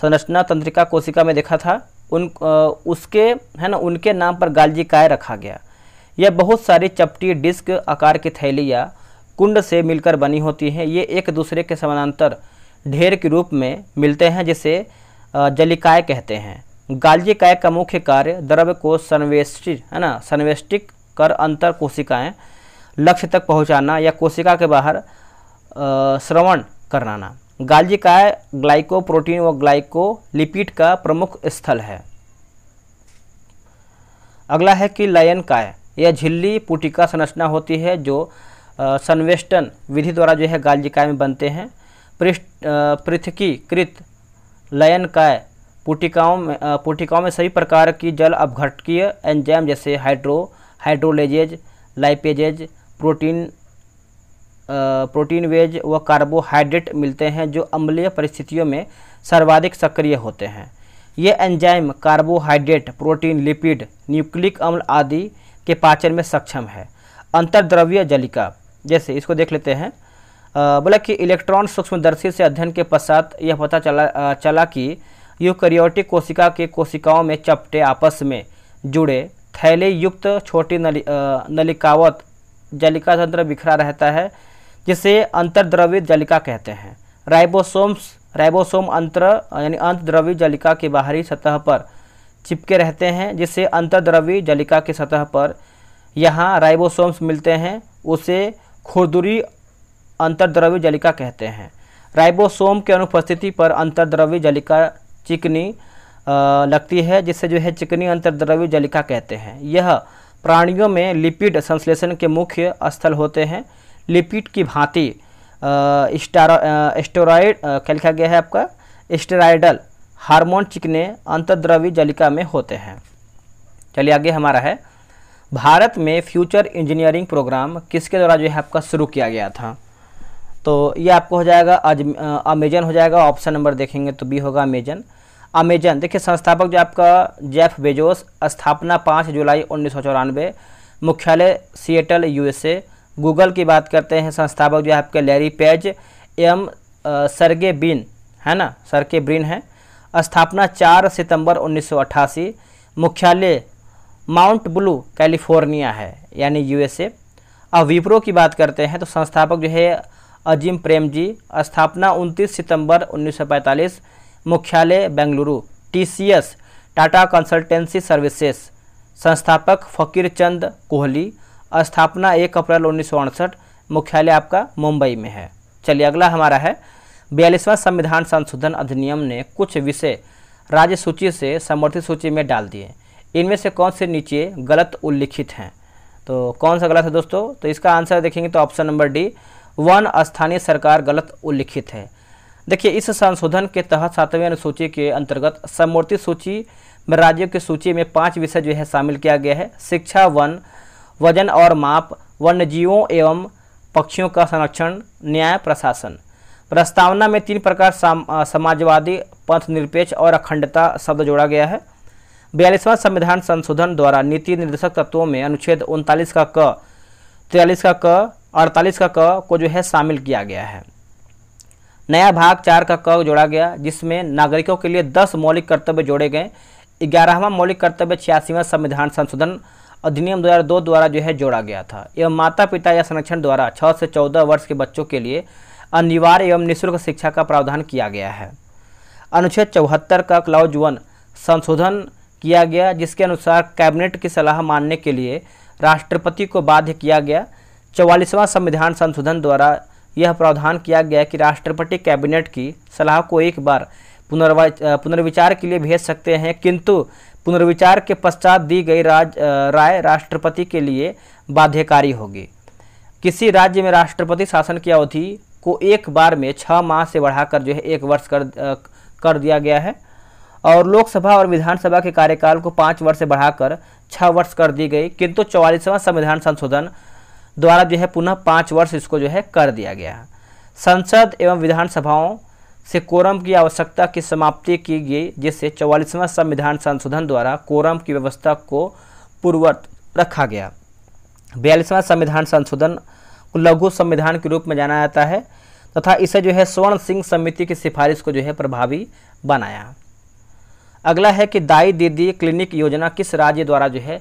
संरचना तंत्रिका कोशिका में देखा था उन आ, उसके है ना उनके नाम पर गालजी काय रखा गया यह बहुत सारी चपटी डिस्क आकार की थैली या कुंड से मिलकर बनी होती हैं ये एक दूसरे के समानांतर ढेर के रूप में मिलते हैं जिसे जलिकाय कहते हैं गालजी काय का मुख्य कार्य द्रव्य को संवेष्टित है ना संवेष्टिक कर अंतर कोशिकाएं लक्ष्य तक पहुंचाना या कोशिका के बाहर श्रवण कराना गालजी काय ग्लाइको प्रोटीन व ग्लाइको लिपिड का प्रमुख स्थल है अगला है कि लयन काय यह झिल्ली पुटिका संरचना होती है जो संवेष्टन विधि द्वारा जो है गालजिकाय में बनते हैं पृष्ठ पृथकीकृत लयनकाय पुटिकाओं में पुटिकाओं में सभी प्रकार की जल अपघटकीय एंजाइम जैसे hydro hydrolases lipases protein protein वेज व कार्बोहाइड्रेट मिलते हैं जो अम्लीय परिस्थितियों में सर्वाधिक सक्रिय होते हैं ये enzyme carbohydrate protein lipid nucleic अम्ल आदि के पाचन में सक्षम है अंतर्द्रव्य जलिका जैसे इसको देख लेते हैं बोला कि इलेक्ट्रॉन सूक्ष्मदर्शी से अध्ययन के पश्चात यह पता चला चला कि यूकैरियोटिक कोशिका के कोशिकाओं में चपटे आपस में जुड़े थैले युक्त छोटी नली नलिकावत जलिका तंत्र बिखरा रहता है जिसे अंतर्द्रवित जलिका कहते हैं राइबोसोम्स राइबोसोम अंतर यानी अंतद्रवी जलिका के बाहरी सतह पर चिपके रहते हैं जिसे अंतर्द्रवी जलिका की सतह पर यहाँ राइबोसोम्स मिलते हैं उसे खुरदुरी अंतरद्रव्य जलिका कहते हैं राइबोसोम के अनुपस्थिति पर अंतरद्रव्य जलिका चिकनी लगती है जिसे जो है चिकनी अंतरद्रव्य जलिका कहते हैं यह प्राणियों में लिपिड संश्लेषण के मुख्य स्थल होते हैं लिपिड की भांति स्टेरॉइड क्या लिखा गया है आपका स्टेराइडल हार्मोन चिकने अंतरद्रव्य जलिका में होते हैं चलिए आगे हमारा है भारत में फ्यूचर इंजीनियरिंग प्रोग्राम किसके द्वारा जो है आपका शुरू किया गया था तो ये आपको हो जाएगा अज अमेजन हो जाएगा ऑप्शन नंबर देखेंगे तो बी होगा अमेजन अमेजन देखिए संस्थापक जो आपका जेफ बेजोस स्थापना पाँच जुलाई उन्नीस मुख्यालय सिएटल यूएसए गूगल की बात करते हैं संस्थापक जो है आपके लैरी पेज एम सरगे बिन है ना सरके ब्रिन है स्थापना 4 सितंबर 1988 मुख्यालय माउंट ब्लू कैलिफोर्निया है यानी यूएसए अब विप्रो की बात करते हैं तो संस्थापक जो है अजीम प्रेम जी स्थापना 29 सितंबर 1945 मुख्यालय Bengaluru TCS Tata consultancy services संस्थापक फ़कीर चंद कोहली स्थापना एक अप्रैल उन्नीस मुख्यालय आपका मुंबई में है चलिए अगला हमारा है बयालीसवां संविधान संशोधन अधिनियम ने कुछ विषय राज्य सूची से समर्थित सूची में डाल दिए इनमें से कौन से नीचे गलत उल्लिखित हैं तो कौन सा गलत है दोस्तों तो इसका आंसर देखेंगे तो ऑप्शन नंबर डी वन स्थानीय सरकार गलत उल्लिखित है देखिए इस संशोधन के तहत सातवें अनुसूची के अंतर्गत समूर्ति सूची में राज्यों की सूची में पाँच विषय जो है शामिल किया गया है शिक्षा वन वजन और माप वन्य जीवों एवं पक्षियों का संरक्षण न्याय प्रशासन प्रस्तावना में तीन प्रकार साम, समाजवादी पंथ निरपेक्ष और अखंडता शब्द जोड़ा गया है बयालीसवां संविधान संशोधन द्वारा नीति निर्देशक तत्वों में अनुच्छेद उनतालीस का क तिरालीस का क अड़तालीस का क को जो है शामिल किया गया है नया भाग चार का क जोड़ा गया जिसमें नागरिकों के लिए दस मौलिक कर्तव्य जोड़े गए ग्यारहवां मौलिक कर्तव्य छियासीवां संविधान संशोधन अधिनियम 2002 द्वारा जो है जोड़ा गया था एवं माता पिता या संरक्षण द्वारा छः से चौदह वर्ष के बच्चों के लिए अनिवार्य एवं निःशुल्क शिक्षा का प्रावधान किया गया है अनुच्छेद चौहत्तर का क्लाउज वन संशोधन किया गया जिसके अनुसार कैबिनेट की सलाह मानने के लिए राष्ट्रपति को बाध्य किया गया चौवालीसवां संविधान संशोधन द्वारा यह प्रावधान किया गया कि राष्ट्रपति कैबिनेट की सलाह को एक बार पुनर्वा पुनर्विचार के लिए भेज सकते हैं किंतु पुनर्विचार के पश्चात दी गई राज राय राष्ट्रपति के लिए बाध्यकारी होगी किसी राज्य में राष्ट्रपति शासन की अवधि को एक बार में छः माह से बढ़ाकर जो है एक वर्ष कर कर दिया गया है और लोकसभा और विधानसभा के कार्यकाल को पाँच वर्ष से बढ़ाकर छः वर्ष कर दी गई किंतु चौवालीसवां संविधान संशोधन द्वारा जो है पुनः पाँच वर्ष इसको जो है कर दिया गया संसद एवं विधानसभाओं से कोरम की आवश्यकता की समाप्ति की गई जिससे चौवालीसवां संविधान संशोधन द्वारा कोरम की व्यवस्था को पूर्वत रखा गया बयालीसवां संविधान संशोधन को लघु संविधान के रूप में जाना जाता है तथा इसे जो है स्वर्ण सिंह समिति की सिफारिश को जो है प्रभावी बनाया अगला है कि दाई दीदी क्लिनिक योजना किस राज्य द्वारा जो है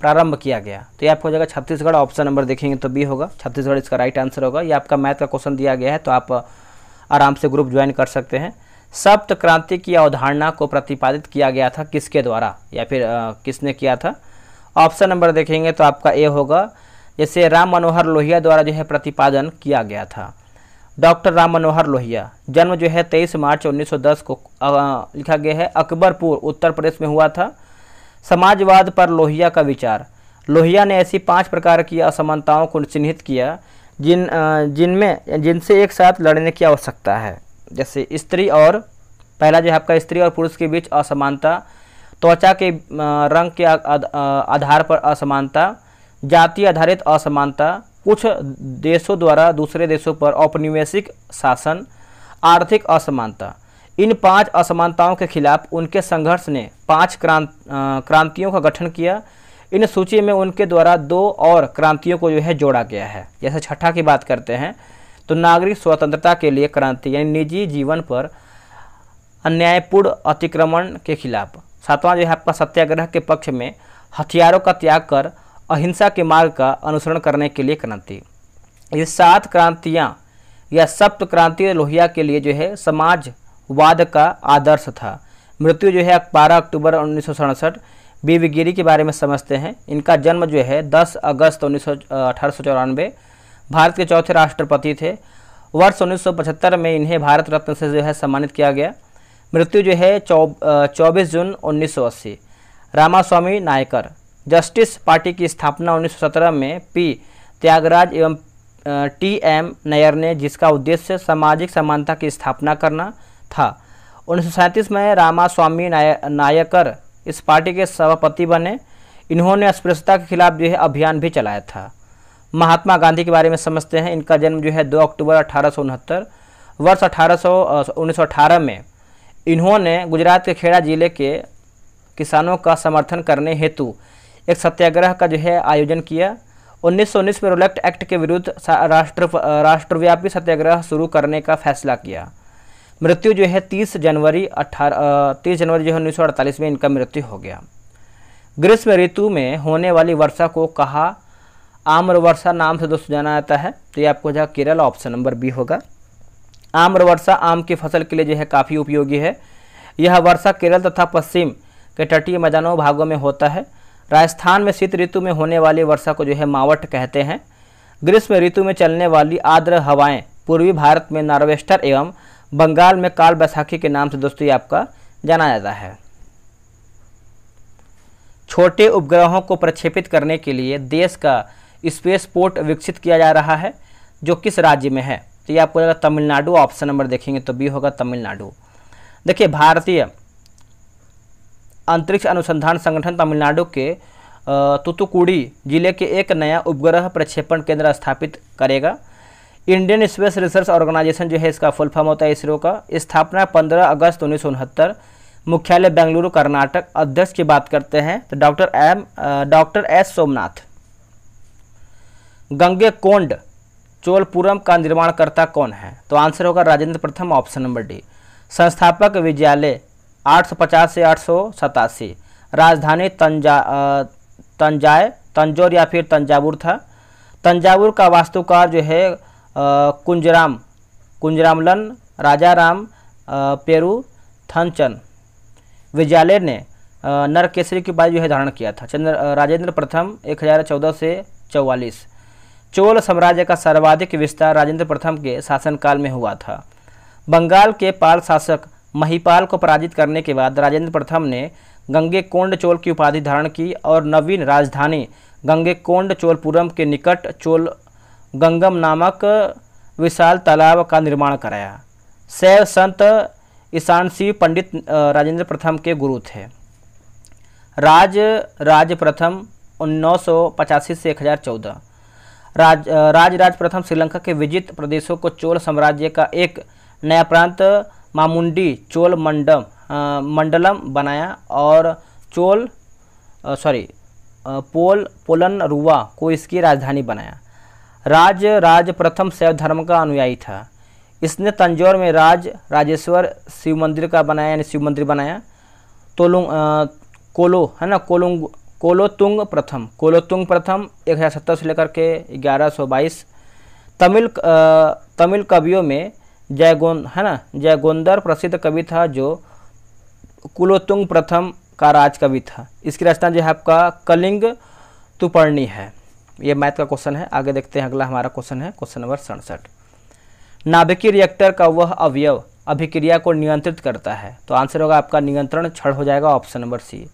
प्रारंभ किया गया तो ये आपको हो जाएगा छत्तीसगढ़ ऑप्शन नंबर देखेंगे तो बी होगा छत्तीसगढ़ इसका राइट आंसर होगा ये आपका मैथ का क्वेश्चन दिया गया है तो आप आराम से ग्रुप ज्वाइन कर सकते हैं सप्त क्रांति की अवधारणा को प्रतिपादित किया गया था किसके द्वारा या फिर आ, किसने किया था ऑप्शन नंबर देखेंगे तो आपका ए होगा जैसे राम मनोहर लोहिया द्वारा जो है प्रतिपादन किया गया था डॉक्टर राम मनोहर लोहिया जन्म जो है 23 मार्च 1910 को लिखा गया है अकबरपुर उत्तर प्रदेश में हुआ था समाजवाद पर लोहिया का विचार लोहिया ने ऐसी पांच प्रकार की असमानताओं को चिन्हित किया जिन जिनमें जिनसे एक साथ लड़ने की आवश्यकता है जैसे स्त्री और पहला जो है आपका स्त्री और पुरुष के बीच असमानता त्वचा के रंग के आधार पर असमानता जाति आधारित असमानता कुछ देशों द्वारा दूसरे देशों पर औपनिवेशिक शासन आर्थिक असमानता इन पांच असमानताओं के खिलाफ उनके संघर्ष ने पांच क्रांत क्रांतियों का गठन किया इन सूची में उनके द्वारा दो और क्रांतियों को जो है जोड़ा गया है जैसे छठा की बात करते हैं तो नागरिक स्वतंत्रता के लिए क्रांति यानी निजी जीवन पर अन्यायपूर्ण अतिक्रमण के खिलाफ सातवां जो है आपका सत्याग्रह के पक्ष में हथियारों का त्याग कर अहिंसा के मार्ग का अनुसरण करने के लिए क्रांति ये सात क्रांतियाँ या सप्त क्रांति लोहिया के लिए जो है समाजवाद का आदर्श था मृत्यु जो है बारह अक्टूबर उन्नीस सौ सड़सठ के बारे में समझते हैं इनका जन्म जो है 10 अगस्त उन्नीस भारत के चौथे राष्ट्रपति थे वर्ष 1975 में इन्हें भारत रत्न से जो है सम्मानित किया गया मृत्यु जो है चौबीस जून 1980 रामास्वामी नायकर जस्टिस पार्टी की स्थापना 1917 में पी त्यागराज एवं टी एम नायर ने जिसका उद्देश्य सामाजिक समानता की स्थापना करना था उन्नीस में रामास्वामी नाय, नायकर इस पार्टी के सभापति बने इन्होंने अस्पृश्यता के खिलाफ जो है अभियान भी चलाया था महात्मा गांधी के बारे में समझते हैं इनका जन्म जो है 2 अक्टूबर अठारह वर्ष अठारह में इन्होंने गुजरात के खेड़ा जिले के किसानों का समर्थन करने हेतु एक सत्याग्रह का जो है आयोजन किया उन्नीस सौ उन्नीस में रोलेक्ट एक्ट के विरुद्ध राष्ट्र राष्ट्रव्यापी सत्याग्रह शुरू करने का फैसला किया मृत्यु जो है 30 जनवरी अट्ठारह तीस जनवरी जो है उन्नीस में इनका मृत्यु हो गया ग्रीष्म ऋतु में होने वाली वर्षा को कहा आम्र वर्षा नाम से दोस्तों जाना जाता है तो ये आपको जो केरल ऑप्शन नंबर बी होगा आम्र वर्षा आम की फसल के लिए जो है काफ़ी उपयोगी है यह वर्षा केरल तथा पश्चिम के तटीय मैदानों भागों में होता है राजस्थान में शीत ऋतु में होने वाली वर्षा को जो है मावट कहते हैं ग्रीष्म ऋतु में चलने वाली आर्द्र हवाएं पूर्वी भारत में नार्वेस्टर एवं बंगाल में काल बैसाखी के नाम से दोस्तों ये आपका जाना जाता है छोटे उपग्रहों को प्रक्षेपित करने के लिए देश का स्पेस पोर्ट विकसित किया जा रहा है जो किस राज्य में है तो ये आपको तमिलनाडु ऑप्शन नंबर देखेंगे तो बी होगा तमिलनाडु देखिए भारतीय अंतरिक्ष अनुसंधान संगठन तमिलनाडु के तुतुकुड़ी जिले के एक नया उपग्रह प्रक्षेपण केंद्र स्थापित करेगा इंडियन स्पेस रिसर्च ऑर्गेनाइजेशन जो है इसका फुल फॉर्म होता है इसरो का स्थापना 15 अगस्त उन्नीस मुख्यालय बेंगलुरु कर्नाटक अध्यक्ष की बात करते हैं तो doctor M doctor S Somnath Gangaikonda Cholapuram का निर्माणकर्ता कौन है तो आंसर होगा राजेंद्र प्रथम ऑप्शन नंबर डी संस्थापक विद्यालय 850 से आठ राजधानी तंजा तंजाय तंजोर या फिर तंजावुर था तंजावुर का वास्तुकार जो है कुंजराम कुंजरामलन राजा राम पेरू थनचन विजयालय ने नरकेसरी की बाजी जो है धारण किया था चंद्र राजेंद्र प्रथम एक हज़ार चौदह से चौवालीस चोल साम्राज्य का सर्वाधिक विस्तार राजेंद्र प्रथम के शासनकाल में हुआ था बंगाल के पाल शासक महिपाल को पराजित करने के बाद राजेंद्र प्रथम ने गंगे कोंड चोल की उपाधि धारण की और नवीन राजधानी गंगे कोंड चोलपुरम के निकट चोल गंगम नामक विशाल तालाब का निर्माण कराया शैव संत ईशान सिंह पंडित राजेंद्र प्रथम के गुरु थे राज राज प्रथम उन्नीस से 1014 राज राज राज प्रथम श्रीलंका के विजित प्रदेशों को चोल साम्राज्य का एक नया प्रांत मामुंडी चोल मंडम मंडलम बनाया और चोल सॉरी पोल पोलन रुआ को इसकी राजधानी बनाया राज राज प्रथम शैव धर्म का अनुयायी था इसने तंजौर में राज राजेश्वर शिव मंदिर का बनाया यानी शिव मंदिर बनाया तोलुंग कोलो है ना कोलुंग कोलोतुंग प्रथम कोलोतुंग प्रथम एक हज़ार सत्तर से लेकर के ग्यारह सौ बाईस तमिल आ, तमिल कवियों में जयगोन है ना जयगोंदर प्रसिद्ध कवि था जो कुलोतुंग प्रथम का राज कवि था इसकी रचना जो है आपका कलिंग तुपर्णी है ये मैथ का क्वेश्चन है आगे देखते हैं अगला हमारा क्वेश्चन है क्वेश्चन नंबर सड़सठ नाभिकीय रिएक्टर का वह अवयव अभिक्रिया को नियंत्रित करता है तो आंसर होगा आपका नियंत्रण क्षण हो जाएगा ऑप्शन नंबर सी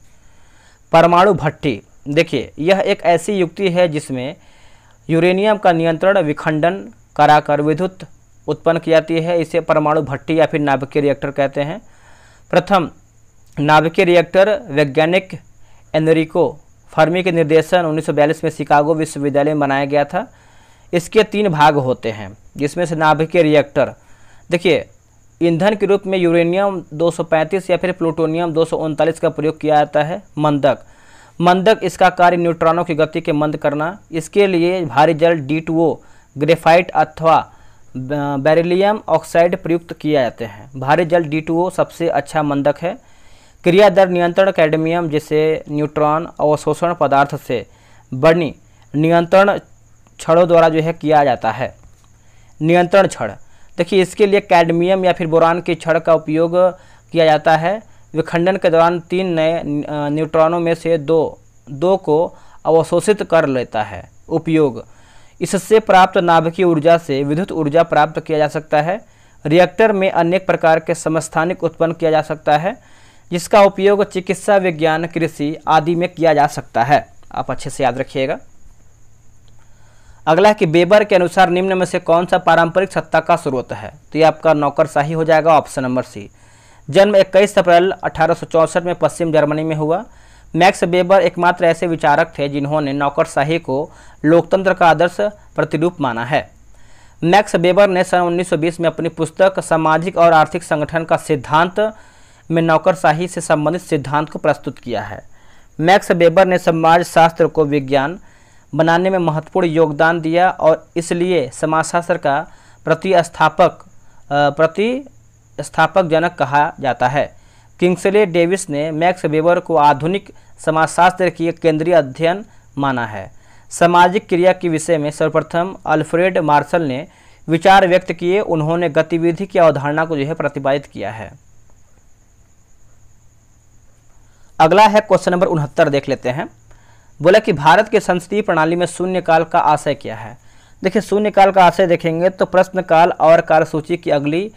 परमाणु भट्टी देखिए यह एक ऐसी युक्ति है जिसमें यूरेनियम का नियंत्रण विखंडन कराकर विद्युत उत्पन्न की जाती है इसे परमाणु भट्टी या फिर नाभिकीय रिएक्टर कहते हैं प्रथम नाभिकीय रिएक्टर वैज्ञानिक एनरिको फर्मी के निर्देशन 1942 में शिकागो विश्वविद्यालय में बनाया गया था इसके तीन भाग होते हैं जिसमें से नाभिकीय रिएक्टर देखिए ईंधन के रूप में यूरेनियम 235 या फिर प्लूटोनियम दो का प्रयोग किया जाता है मंदक मंदक इसका कार्य न्यूट्रॉनों की गति के मंद करना इसके लिए भारी जल डी ग्रेफाइट अथवा बेरिलियम ऑक्साइड प्रयुक्त किया जाते हैं भारी जल डी सबसे अच्छा मंदक है क्रिया दर नियंत्रण कैडमियम जिसे न्यूट्रॉन अवशोषण पदार्थ से बनी नियंत्रण छड़ों द्वारा जो है किया जाता है नियंत्रण छड़ देखिए इसके लिए कैडमियम या फिर बोरान की छड़ का उपयोग किया जाता है विखंडन के दौरान तीन नए न्यूट्रॉनों में से दो दो को अवशोषित कर लेता है उपयोग इससे प्राप्त नाभिकीय ऊर्जा से विद्युत ऊर्जा प्राप्त किया जा सकता है रिएक्टर में अनेक प्रकार के समस्थानिक उत्पन्न किया जा सकता है जिसका उपयोग चिकित्सा विज्ञान कृषि आदि में किया जा सकता है आप अच्छे से याद रखिएगा अगला है कि बेबर के अनुसार निम्न में से कौन सा पारंपरिक सत्ता का स्रोत है तो ये आपका नौकरशाही हो जाएगा ऑप्शन नंबर सी जन्म 21 अप्रैल अठारह में पश्चिम जर्मनी में हुआ मैक्स वेबर एकमात्र ऐसे विचारक थे जिन्होंने नौकरशाही को लोकतंत्र का आदर्श प्रतिरूप माना है मैक्स वेबर ने सन 1920 में अपनी पुस्तक सामाजिक और आर्थिक संगठन का सिद्धांत में नौकरशाही से संबंधित सिद्धांत को प्रस्तुत किया है मैक्स वेबर ने समाजशास्त्र को विज्ञान बनाने में महत्वपूर्ण योगदान दिया और इसलिए समाजशास्त्र का प्रतिस्थापक प्रतिस्थापक जनक कहा जाता है किंग्सले डेविस ने मैक्स वेबर को आधुनिक समाजशास्त्र की एक केंद्रीय अध्ययन माना है सामाजिक क्रिया के विषय में सर्वप्रथम अल्फ्रेड मार्शल ने विचार व्यक्त किए उन्होंने गतिविधि की अवधारणा को जो है प्रतिपादित किया है अगला है क्वेश्चन नंबर उनहत्तर देख लेते हैं बोला कि भारत के संसदीय प्रणाली में शून्यकाल का आशय क्या है देखिए शून्यकाल का आशय देखेंगे तो प्रश्नकाल और कार्यसूची की अगली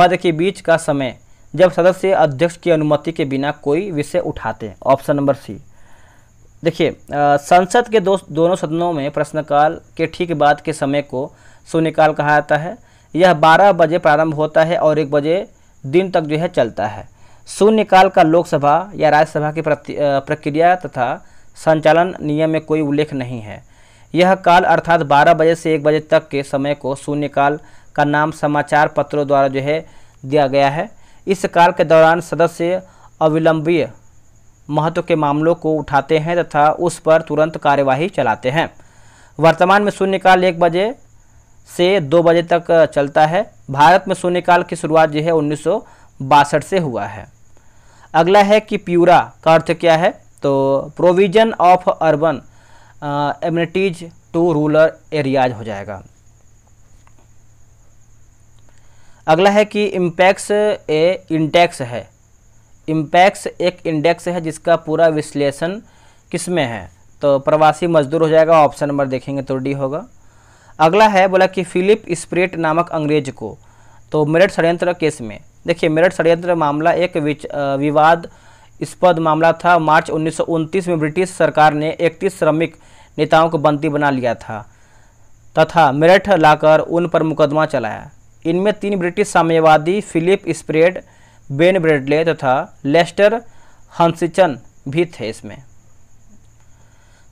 मद के बीच का समय जब सदस्य अध्यक्ष की अनुमति के बिना कोई विषय उठाते हैं ऑप्शन नंबर सी देखिए संसद के दो दोनों सदनों में प्रश्नकाल के ठीक बाद के समय को शून्यकाल कहा जाता है यह 12 बजे प्रारंभ होता है और एक बजे दिन तक जो है चलता है शून्यकाल का लोकसभा या राज्यसभा की प्रक्रिया तथा संचालन नियम में कोई उल्लेख नहीं है यह काल अर्थात 12 बजे से 1 बजे तक के समय को शून्यकाल का नाम समाचार पत्रों द्वारा जो है दिया गया है इस काल के दौरान सदस्य अविलंबीय महत्व के मामलों को उठाते हैं तथा उस पर तुरंत कार्यवाही चलाते हैं वर्तमान में शून्यकाल एक बजे से दो बजे तक चलता है भारत में शून्यकाल की शुरुआत जो है उन्नीस से हुआ है अगला है कि प्यूरा का अर्थ क्या है तो provision of urban amenities to rural areas हो जाएगा अगला है कि इम्पैक्स ए इंडेक्स है इम्पैक्स एक इंडेक्स है जिसका पूरा विश्लेषण किस में है तो प्रवासी मजदूर हो जाएगा ऑप्शन नंबर देखेंगे तो डी होगा अगला है बोला कि फिलिप स्प्रेट नामक अंग्रेज को तो मेरठ षडयंत्र केस में देखिए मेरठ षडयंत्र मामला एक विवाद स्पद मामला था मार्च उन्नीस में ब्रिटिश सरकार ने इकतीस श्रमिक नेताओं को बंदी बना लिया था तथा मेरठ लाकर उन पर मुकदमा चलाया इनमें तीन ब्रिटिश साम्यवादी फिलिप स्प्रेड बेन ब्रेडले तथा लेस्टर हंसिचन भी थे इसमें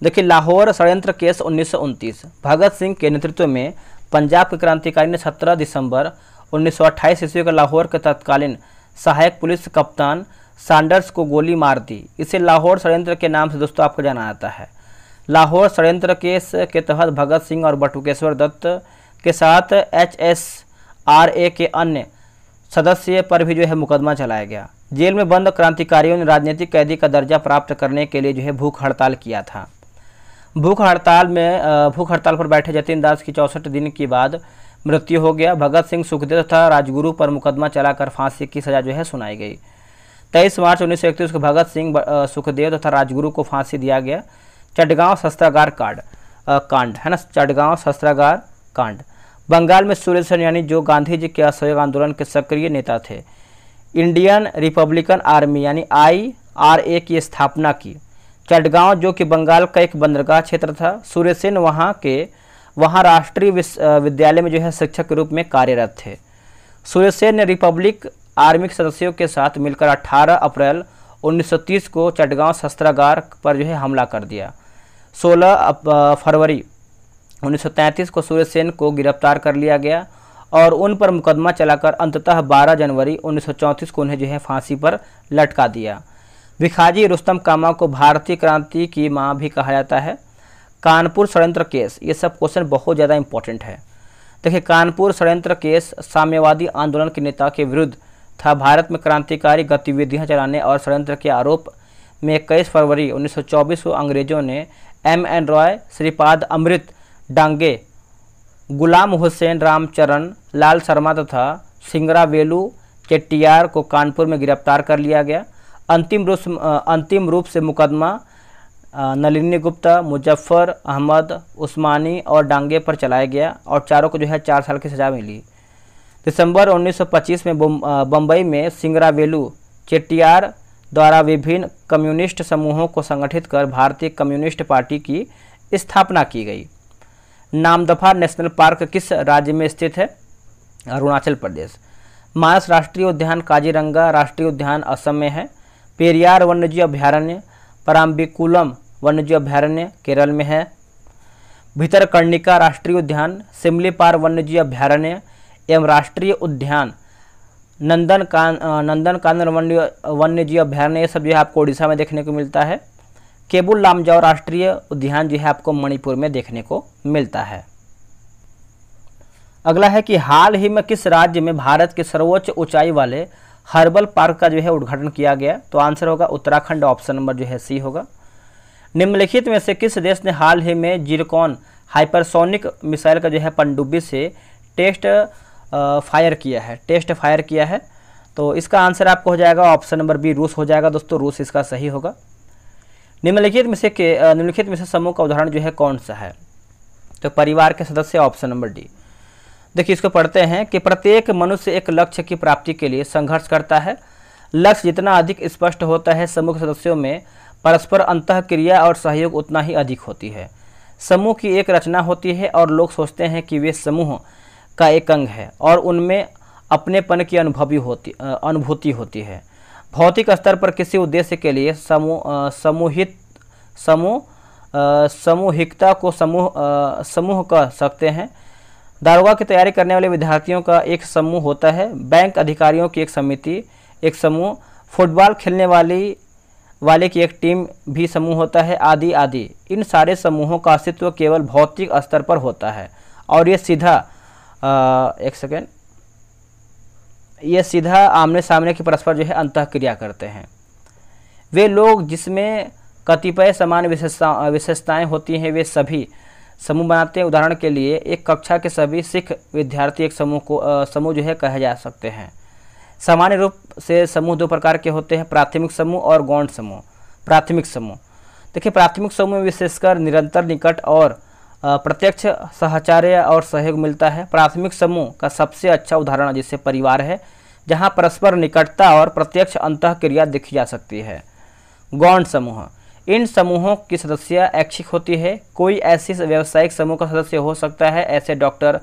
देखिए लाहौर षडयंत्र केस उन्नीस भगत सिंह के नेतृत्व में पंजाब के क्रांतिकारी ने 17 दिसंबर 1928 ईस्वी को लाहौर के तत्कालीन सहायक पुलिस कप्तान सैंडर्स को गोली मार दी इसे लाहौर षडयंत्र के नाम से दोस्तों आपको जाना जाता है लाहौर षडयंत्र केस के तहत भगत सिंह और बटुकेश्वर दत्त के साथ एच एस ए के अन्य सदस्य पर भी जो है मुकदमा चलाया गया जेल में बंद क्रांतिकारियों ने राजनीतिक कैदी का दर्जा प्राप्त करने के लिए जो है भूख हड़ताल किया था भूख हड़ताल में भूख हड़ताल पर बैठे जतिन दास की चौसठ दिन के बाद मृत्यु हो गया भगत सिंह सुखदेव तथा राजगुरु पर मुकदमा चलाकर फांसी की सज़ा जो है सुनाई गई तेईस मार्च उन्नीस को भगत सिंह सुखदेव तथा राजगुरु को फांसी दिया गया चटगांव शस्त्रागार कांड कांड है ना चटगांव शस्त्रागार कांड बंगाल में सुरेश यानी जो गांधी जी के असहयोग आंदोलन के सक्रिय नेता थे इंडियन रिपब्लिकन आर्मी यानी आई आर ए की स्थापना की चटगांव जो कि बंगाल का एक बंदरगाह क्षेत्र था सेन वहाँ के वहाँ राष्ट्रीय विद्यालय में जो है शिक्षक के रूप में कार्यरत थे सेन ने रिपब्लिक आर्मी के सदस्यों के साथ मिलकर अट्ठारह अप्रैल 1930 को चटगांव शस्त्रागार पर जो है हमला कर दिया 16 फरवरी उन्नीस को सूर्य सेन को गिरफ्तार कर लिया गया और उन पर मुकदमा चलाकर अंततः 12 जनवरी 1934 को उन्हें जो है फांसी पर लटका दिया भिखाजी रुस्तम कामा को भारतीय क्रांति की माँ भी कहा जाता है कानपुर षडयंत्र केस ये सब क्वेश्चन बहुत ज़्यादा इंपॉर्टेंट है देखिए कानपुर षडयंत्र केस साम्यवादी आंदोलन के नेता के विरुद्ध था भारत में क्रांतिकारी गतिविधियां चलाने और षडयंत्र के आरोप में इक्कीस फरवरी 1924 को अंग्रेजों ने एम एन रॉय श्रीपाद अमृत डांगे गुलाम हुसैन रामचरण लाल शर्मा तथा सिंगरा वेलू चेट्टियार को कानपुर में गिरफ्तार कर लिया गया अंतिम रूप अंतिम रूप से मुकदमा नलिनी गुप्ता मुजफ्फर अहमद उस्मानी और डांगे पर चलाया गया और चारों को जो है चार साल की सज़ा मिली दिसंबर 1925 में बम्बई में सिंगरावेलू चेट्टियार द्वारा विभिन्न कम्युनिस्ट समूहों को संगठित कर भारतीय कम्युनिस्ट पार्टी की स्थापना की गई नामदफा नेशनल पार्क किस राज्य में स्थित है अरुणाचल प्रदेश मानस राष्ट्रीय उद्यान काजीरंगा राष्ट्रीय उद्यान असम में है पेरियार वन्यजीव अभ्यारण्य पराम्बिकुलम वन्यजीव अभ्यारण्य केरल में है भितरकर्णिका राष्ट्रीय उद्यान सिमलीपार वन्यजीव अभ्यारण्य एवं राष्ट्रीय उद्यान नंदन का नंदन कानन वन्य वन्यजीव अभ्यारण्य ये सब जो है आपको उड़ीसा में देखने को मिलता है केबुल लामजाओ राष्ट्रीय उद्यान जो है आपको मणिपुर में देखने को मिलता है अगला है कि हाल ही में किस राज्य में भारत के सर्वोच्च ऊंचाई वाले हर्बल पार्क का जो है उद्घाटन किया गया तो आंसर होगा उत्तराखंड ऑप्शन नंबर जो है सी होगा निम्नलिखित में से किस देश ने हाल ही में जिरकॉन हाइपरसोनिक मिसाइल का जो है पनडुब्बी से टेस्ट फायर किया है टेस्ट फायर किया है तो इसका आंसर आपको हो जाएगा ऑप्शन नंबर बी रूस हो जाएगा दोस्तों रूस इसका सही होगा निम्नलिखित में से के निम्नलिखित में से समूह का उदाहरण जो है कौन सा है तो परिवार के सदस्य ऑप्शन नंबर डी देखिए इसको पढ़ते हैं कि प्रत्येक मनुष्य एक लक्ष्य की प्राप्ति के लिए संघर्ष करता है लक्ष्य जितना अधिक स्पष्ट होता है समूह के सदस्यों में परस्पर अंत क्रिया और सहयोग उतना ही अधिक होती है समूह की एक रचना होती है और लोग सोचते हैं कि वे समूह का एक अंग है और उनमें अपनेपन की अनुभवी होती अनुभूति होती है भौतिक स्तर पर किसी उद्देश्य के लिए समू समूहित समूह समूहिकता को समूह समूह कह सकते हैं दारोगा की तैयारी करने वाले विद्यार्थियों का एक समूह होता है बैंक अधिकारियों की एक समिति एक समूह फुटबॉल खेलने वाली वाले की एक टीम भी समूह होता है आदि आदि इन सारे समूहों का अस्तित्व केवल भौतिक स्तर पर होता है और ये सीधा आ, एक सेकेंड ये सीधा आमने सामने की परस्पर जो है अंत क्रिया करते हैं वे लोग जिसमें कतिपय समान विशेषता विशेषताएँ होती हैं वे सभी समूह बनाते हैं उदाहरण के लिए एक कक्षा के सभी सिख विद्यार्थी एक समूह को समूह जो है कहे जा सकते हैं सामान्य रूप से समूह दो प्रकार के होते हैं प्राथमिक समूह और गौण समूह प्राथमिक समूह देखिए प्राथमिक समूह में विशेषकर निरंतर निकट और प्रत्यक्ष सहचार्य और सहयोग मिलता है प्राथमिक समूह का सबसे अच्छा उदाहरण जिससे परिवार है जहाँ परस्पर निकटता और प्रत्यक्ष अंत क्रिया देखी जा सकती है गौंड समूह इन समूहों की सदस्य ऐच्छिक होती है कोई ऐसी व्यावसायिक समूह का सदस्य हो सकता है ऐसे डॉक्टर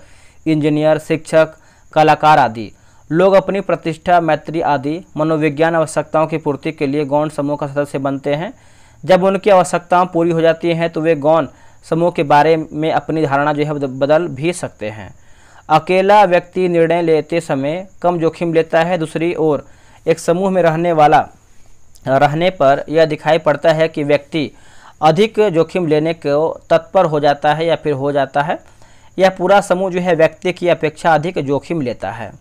इंजीनियर शिक्षक कलाकार आदि लोग अपनी प्रतिष्ठा मैत्री आदि मनोविज्ञान आवश्यकताओं की पूर्ति के लिए गौण समूह का सदस्य बनते हैं जब उनकी आवश्यकताएं पूरी हो जाती हैं तो वे गौण समूह के बारे में अपनी धारणा जो है बदल भी सकते हैं अकेला व्यक्ति निर्णय लेते समय कम जोखिम लेता है दूसरी ओर एक समूह में रहने वाला रहने पर यह दिखाई पड़ता है कि व्यक्ति अधिक जोखिम लेने को तत्पर हो जाता है या फिर हो जाता है यह पूरा समूह जो है व्यक्ति की अपेक्षा अधिक जोखिम लेता है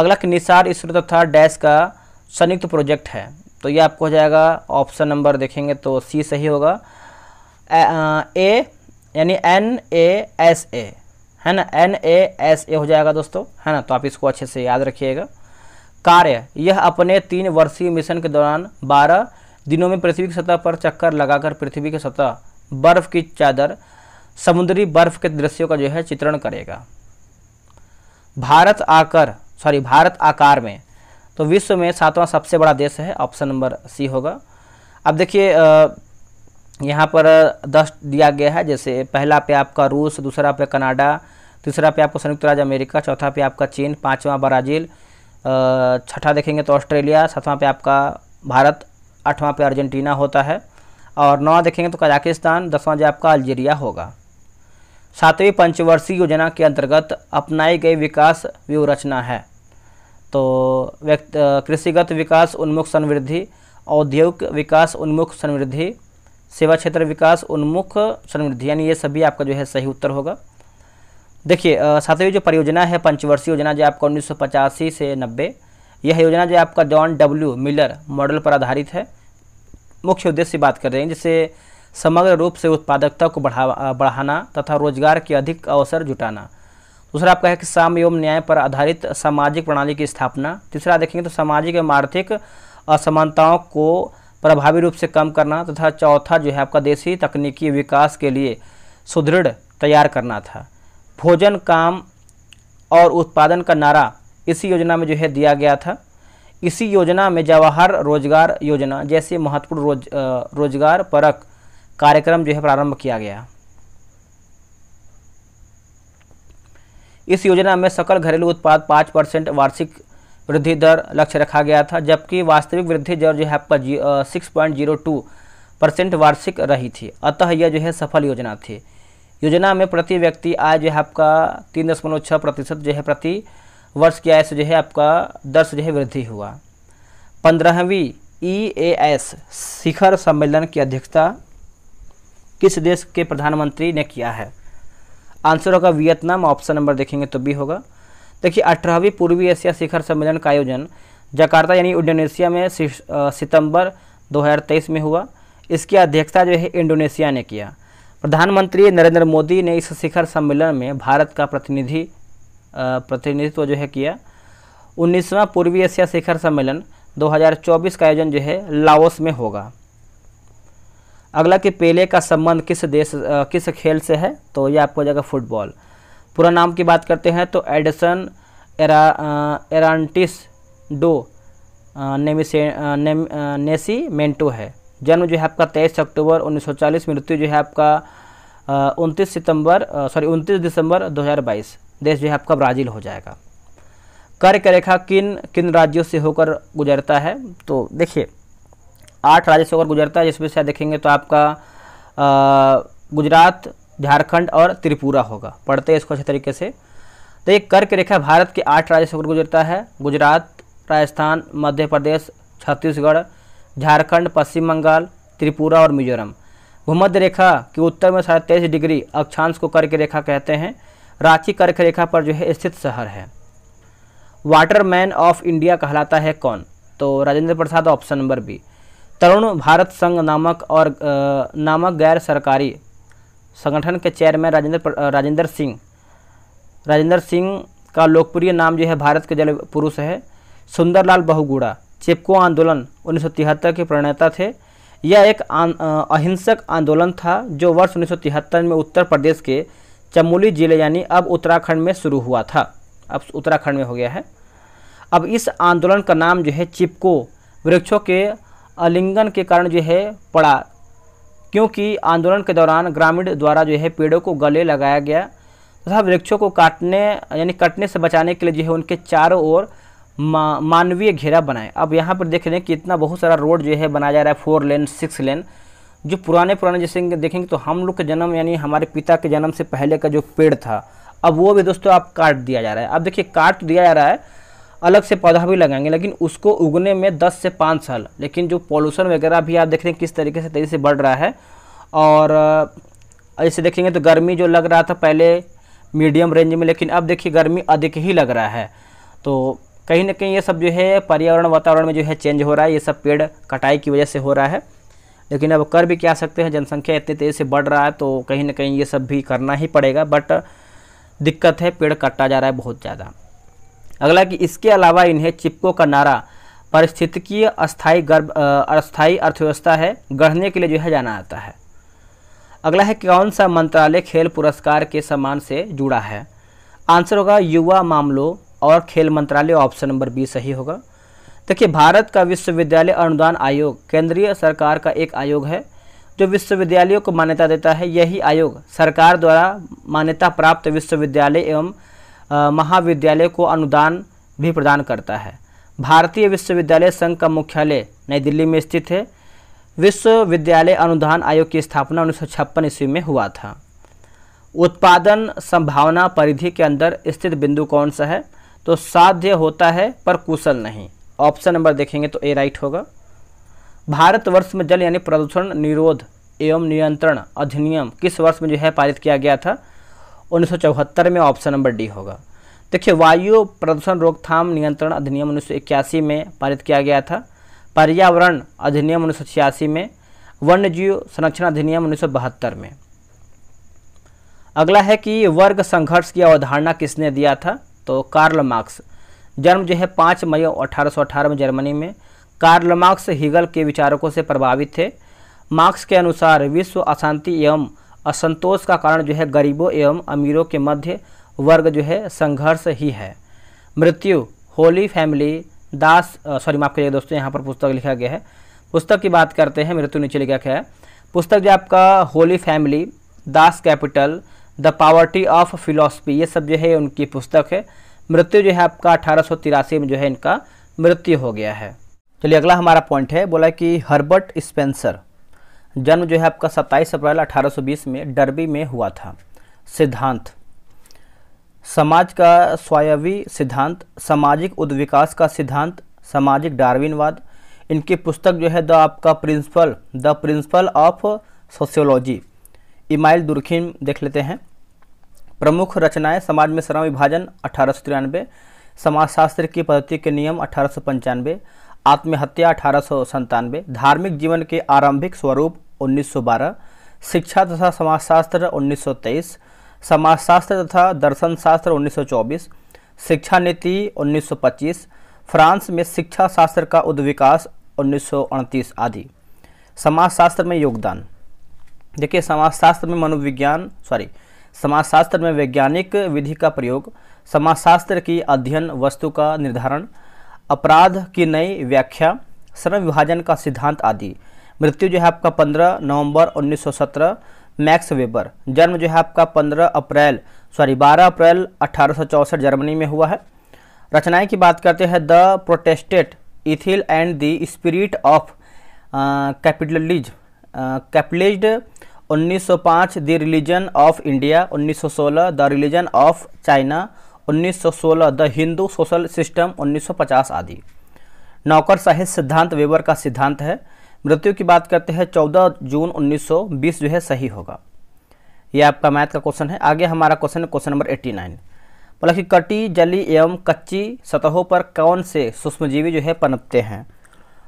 अगला निसार इसरो तथा डैश का संयुक्त प्रोजेक्ट है तो ये आपको हो जाएगा ऑप्शन नंबर देखेंगे तो सी सही होगा ए यानी एन ए एस ए है ना एन ए एस ए हो जाएगा दोस्तों है ना तो आप इसको अच्छे से याद रखिएगा कार्य यह अपने तीन वर्षीय मिशन के दौरान बारह दिनों में पृथ्वी की सतह पर चक्कर लगाकर पृथ्वी की सतह बर्फ की चादर समुद्री बर्फ के दृश्यों का जो है चित्रण करेगा भारत आकर सॉरी भारत आकार में तो विश्व में सातवां सबसे बड़ा देश है ऑप्शन नंबर सी होगा अब देखिए यहाँ पर दस दिया गया है जैसे पहला पे आपका रूस दूसरा पे कनाडा तीसरा पे आपका संयुक्त राज्य अमेरिका चौथा पे आपका चीन पाँचवा ब्राज़ील छठा देखेंगे तो ऑस्ट्रेलिया सातवां पे आपका भारत आठवां पे अर्जेंटीना होता है और नौ देखेंगे तो कजाकिस्तान दसवां जो आपका अल्जीरिया होगा सातवीं पंचवर्षीय योजना के अंतर्गत अपनाई गई विकास व्यूहरचना है तो व्यक्त कृषिगत विकास उन्मुख संवृद्धि औद्योगिक विकास उन्मुख संवृद्धि सेवा क्षेत्र विकास उन्मुख समृद्धि यानी ये सभी आपका जो है सही उत्तर होगा देखिए सातवीं जो परियोजना है पंचवर्षीय योजना जो आपका उन्नीस से नब्बे यह योजना जो आपका जॉन डब्ल्यू मिलर मॉडल पर आधारित है मुख्य उद्देश्य से बात कर रहे हैं जिससे समग्र रूप से उत्पादकता को बढ़ावा बढ़ाना तथा रोजगार के अधिक अवसर जुटाना दूसरा आपका है कि साम एवं न्याय पर आधारित सामाजिक प्रणाली की स्थापना तीसरा देखेंगे तो सामाजिक एवं आर्थिक असमानताओं को प्रभावी रूप से कम करना तथा तो चौथा जो है आपका देशी तकनीकी विकास के लिए सुदृढ़ तैयार करना था भोजन काम और उत्पादन का नारा इसी योजना में जो है दिया गया था इसी योजना में जवाहर रोजगार योजना जैसे महत्वपूर्ण रोज रोजगार परक कार्यक्रम जो है प्रारंभ किया गया इस योजना में सकल घरेलू उत्पाद पाँच परसेंट वार्षिक वृद्धि दर लक्ष्य रखा गया था जबकि वास्तविक वृद्धि दर जो है आपका six point zero two percent वार्षिक रही थी अतः यह जो है सफल योजना थी योजना में प्रति व्यक्ति आय जो है आपका तीन दशमलव छः प्रतिशत जो है प्रति वर्ष की आय से जो है आपका दर जो है वृद्धि हुआ पंद्रहवीं ई ए एस शिखर सम्मेलन की अध्यक्षता किस देश के प्रधानमंत्री ने किया है आंसर होगा वियतनाम ऑप्शन नंबर देखेंगे तो बी होगा देखिए अठारहवीं पूर्वी एशिया शिखर सम्मेलन का आयोजन जकार्ता यानी इंडोनेशिया में सितंबर 2023 में हुआ इसकी अध्यक्षता जो है इंडोनेशिया ने किया प्रधानमंत्री नरेंद्र मोदी ने इस शिखर सम्मेलन में भारत का प्रतिनिधि प्रतिनिधित्व जो है किया उन्नीसवां पूर्वी एशिया शिखर सम्मेलन 2024 का आयोजन जो है लाओस में होगा अगला कि पेले का संबंध किस देश किस खेल से है तो ये आपको हो जाएगा फुटबॉल पूरा नाम की बात करते हैं तो एडिसन एरा एरांटिस डो नेमिसे नेम, नेसी मेंटो है जन्म जो है आपका तेईस अक्टूबर 1940 मृत्यु जो है आपका उनतीस सितंबर सॉरी उनतीस दिसंबर 2022 देश जो है आपका ब्राज़ील हो जाएगा कार्य रेखा किन किन राज्यों से होकर गुजरता है तो देखिए आठ राज्य से होकर गुजरता है जिसमें से देखेंगे तो आपका गुजरात झारखंड और त्रिपुरा होगा पढ़ते हैं इसको अच्छे तरीके से तो ये कर्क रेखा भारत के आठ राज्य से होकर गुजरता है गुजरात राजस्थान मध्य प्रदेश छत्तीसगढ़ झारखंड पश्चिम बंगाल त्रिपुरा और मिजोरम भूमध्य रेखा के उत्तर में साढ़े तेईस डिग्री अक्षांश को कर्क रेखा कहते हैं रांची कर्क रेखा पर जो है स्थित शहर है वाटरमैन ऑफ इंडिया कहलाता है कौन तो Rajendra Prasad option number B Tarun Bharat Sangh नामक और आ, नामक गैर सरकारी संगठन के चेयरमैन राजेंद्र राजेंद्र सिंह राजेंद्र सिंह का लोकप्रिय नाम जो है भारत के जल पुरुष है सुंदरलाल बहुगुड़ा चिपको आंदोलन 1973 के प्रणेता थे यह एक अहिंसक आंदोलन था जो वर्ष 1973 में उत्तर प्रदेश के चमोली जिले यानी अब उत्तराखंड में शुरू हुआ था अब उत्तराखंड में हो गया है अब इस आंदोलन का नाम जो है चिपको वृक्षों के आलिंगन के कारण जो है पड़ा क्योंकि आंदोलन के दौरान ग्रामीण द्वारा जो है पेड़ों को गले लगाया गया तथा तो वृक्षों को काटने यानी कटने से बचाने के लिए जो है उनके चारों ओर मा, मानवीय घेरा बनाए अब यहाँ पर देख रहे हैं कि इतना बहुत सारा रोड जो है बनाया जा रहा है फोर लेन सिक्स लेन जो पुराने पुराने जैसे देखेंगे तो हम लोग के जन्म यानी हमारे पिता के जन्म से पहले का जो पेड़ था अब वो भी दोस्तों आप काट दिया जा रहा है अब देखिए काट दिया जा रहा है अलग से पौधा भी लगाएंगे लेकिन उसको उगने में दस से पाँच साल लेकिन जो पॉल्यूशन वगैरह भी आप देख रहे हैं किस तरीके से तेज़ी से बढ़ रहा है और ऐसे देखेंगे तो गर्मी जो लग रहा था पहले मीडियम रेंज में लेकिन अब देखिए गर्मी अधिक ही लग रहा है तो कहीं ना कहीं ये सब जो है पर्यावरण वातावरण में जो है चेंज हो रहा है ये सब पेड़ कटाई की वजह से हो रहा है लेकिन अब कर भी क्या सकते हैं जनसंख्या इतनी तेज़ी से बढ़ रहा है तो कहीं ना कहीं ये सब भी करना ही पड़ेगा बट दिक्कत है पेड़ कटा जा रहा है बहुत ज़्यादा अगला कि इसके अलावा इन्हें चिपको का नारा परिस्थितिकीय अस्थाई गर्भ अस्थायी अर्थव्यवस्था है गढ़ने के लिए जो है जाना आता है अगला है कौन सा मंत्रालय खेल पुरस्कार के सम्मान से जुड़ा है आंसर होगा युवा मामलों और खेल मंत्रालय ऑप्शन नंबर बी सही होगा देखिए भारत का विश्वविद्यालय अनुदान आयोग केंद्रीय सरकार का एक आयोग है जो विश्वविद्यालयों को मान्यता देता है यही आयोग सरकार द्वारा मान्यता प्राप्त विश्वविद्यालय एवं महाविद्यालय को अनुदान भी प्रदान करता है भारतीय विश्वविद्यालय संघ का मुख्यालय नई दिल्ली में स्थित है विश्वविद्यालय अनुदान आयोग की स्थापना उन्नीस सौ ईस्वी में हुआ था उत्पादन संभावना परिधि के अंदर स्थित बिंदु कौन सा है तो साध्य होता है पर कुशल नहीं ऑप्शन नंबर देखेंगे तो ए राइट होगा भारतवर्ष में जल यानी प्रदूषण निरोध एवं नियंत्रण अधिनियम किस वर्ष में जो है पारित किया गया था उन्नीस में ऑप्शन नंबर डी होगा देखिए वायु प्रदूषण रोकथाम नियंत्रण अधिनियम उन्नीस में पारित किया गया था पर्यावरण अधिनियम उन्नीस में वन्य जीव संरक्षण अधिनियम उन्नीस में अगला है कि वर्ग संघर्ष की अवधारणा किसने दिया था तो कार्ल मार्क्स जन्म जो है पाँच मई अठारह में जर्मनी में कार्ल मार्क्स हीगल के विचारकों से प्रभावित थे मार्क्स के अनुसार विश्व अशांति एवं असंतोष का कारण जो है गरीबों एवं अमीरों के मध्य वर्ग जो है संघर्ष ही है मृत्यु होली फैमिली दास सॉरी माफ करिएगा दोस्तों यहाँ पर पुस्तक लिखा गया है पुस्तक की बात करते हैं मृत्यु नीचे लिखा गया है पुस्तक जो आपका Holy Family Das Kapital the Poverty of Philosophy ये सब जो है उनकी पुस्तक है मृत्यु जो है आपका अठारह में जो है इनका मृत्यु हो गया है चलिए अगला हमारा पॉइंट है बोला कि हर्बर्ट स्पेंसर जन्म जो है आपका 27 अप्रैल 1820 में डरबी में हुआ था सिद्धांत समाज का स्वायवी सिद्धांत सामाजिक उद्विकास का सिद्धांत सामाजिक डार्विनवाद इनकी पुस्तक जो है द आपका principle the principle of sociology Emile Durkheim देख लेते हैं प्रमुख रचनाएं समाज में श्रम विभाजन अठारह समाजशास्त्र की पद्धति के नियम अठारह आत्महत्या अठारह धार्मिक जीवन के आरंभिक स्वरूप 1912 शिक्षा तथा समाजशास्त्र 1923 समाजशास्त्र तथा दर्शन शास्त्र 1924 शिक्षा नीति 1925 फ्रांस में शिक्षा शास्त्र का उद्विकास उन्नीस आदि समाजशास्त्र में योगदान देखिए समाजशास्त्र में मनोविज्ञान सॉरी समाजशास्त्र में वैज्ञानिक विधि का प्रयोग समाजशास्त्र की अध्ययन वस्तु का निर्धारण अपराध की नई व्याख्या श्रम विभाजन का सिद्धांत आदि मृत्यु जो है आपका पंद्रह नवंबर 1917 मैक्स वेबर जन्म जो है आपका पंद्रह अप्रैल सॉरी बारह अप्रैल अठारह जर्मनी में हुआ है रचनाएं की बात करते हैं the Protestant ethic and the spirit of capitalism capitalism 1905 the religion of India 1916 the religion of China 1916 the Hindu social system 1950 आदि साहित्य सिद्धांत वेबर का सिद्धांत है मृत्यु की बात करते हैं 14 जून 1920 जो है सही होगा ये आपका मैथ का क्वेश्चन है आगे हमारा क्वेश्चन है क्वेश्चन नंबर 89 बोला कि कटी जली एवं कच्ची सतहों पर कौन से सूक्ष्मजीवी जो है पनपते हैं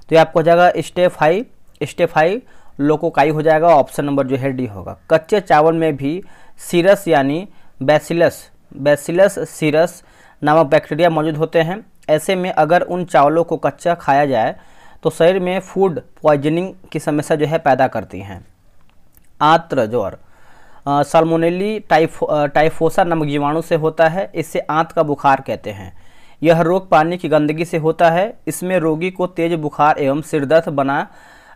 तो ये आपको हो जाएगा स्टेफाई स्टेफाई लोको का लोकोकाई हो जाएगा ऑप्शन नंबर जो है डी होगा कच्चे चावल में भी सीरस यानी बैसिलस बैसिलस सीरस नामक बैक्टीरिया मौजूद होते हैं ऐसे में अगर उन चावलों को कच्चा खाया जाए तो शरीर में फूड पॉइजनिंग की समस्या जो है पैदा करती हैं आत्र ज्वर सलमोनेली टाइफो टाइफोसा नमक जीवाणु से होता है इससे आंत का बुखार कहते हैं यह रोग पानी की गंदगी से होता है इसमें रोगी को तेज बुखार एवं सिरदर्द बना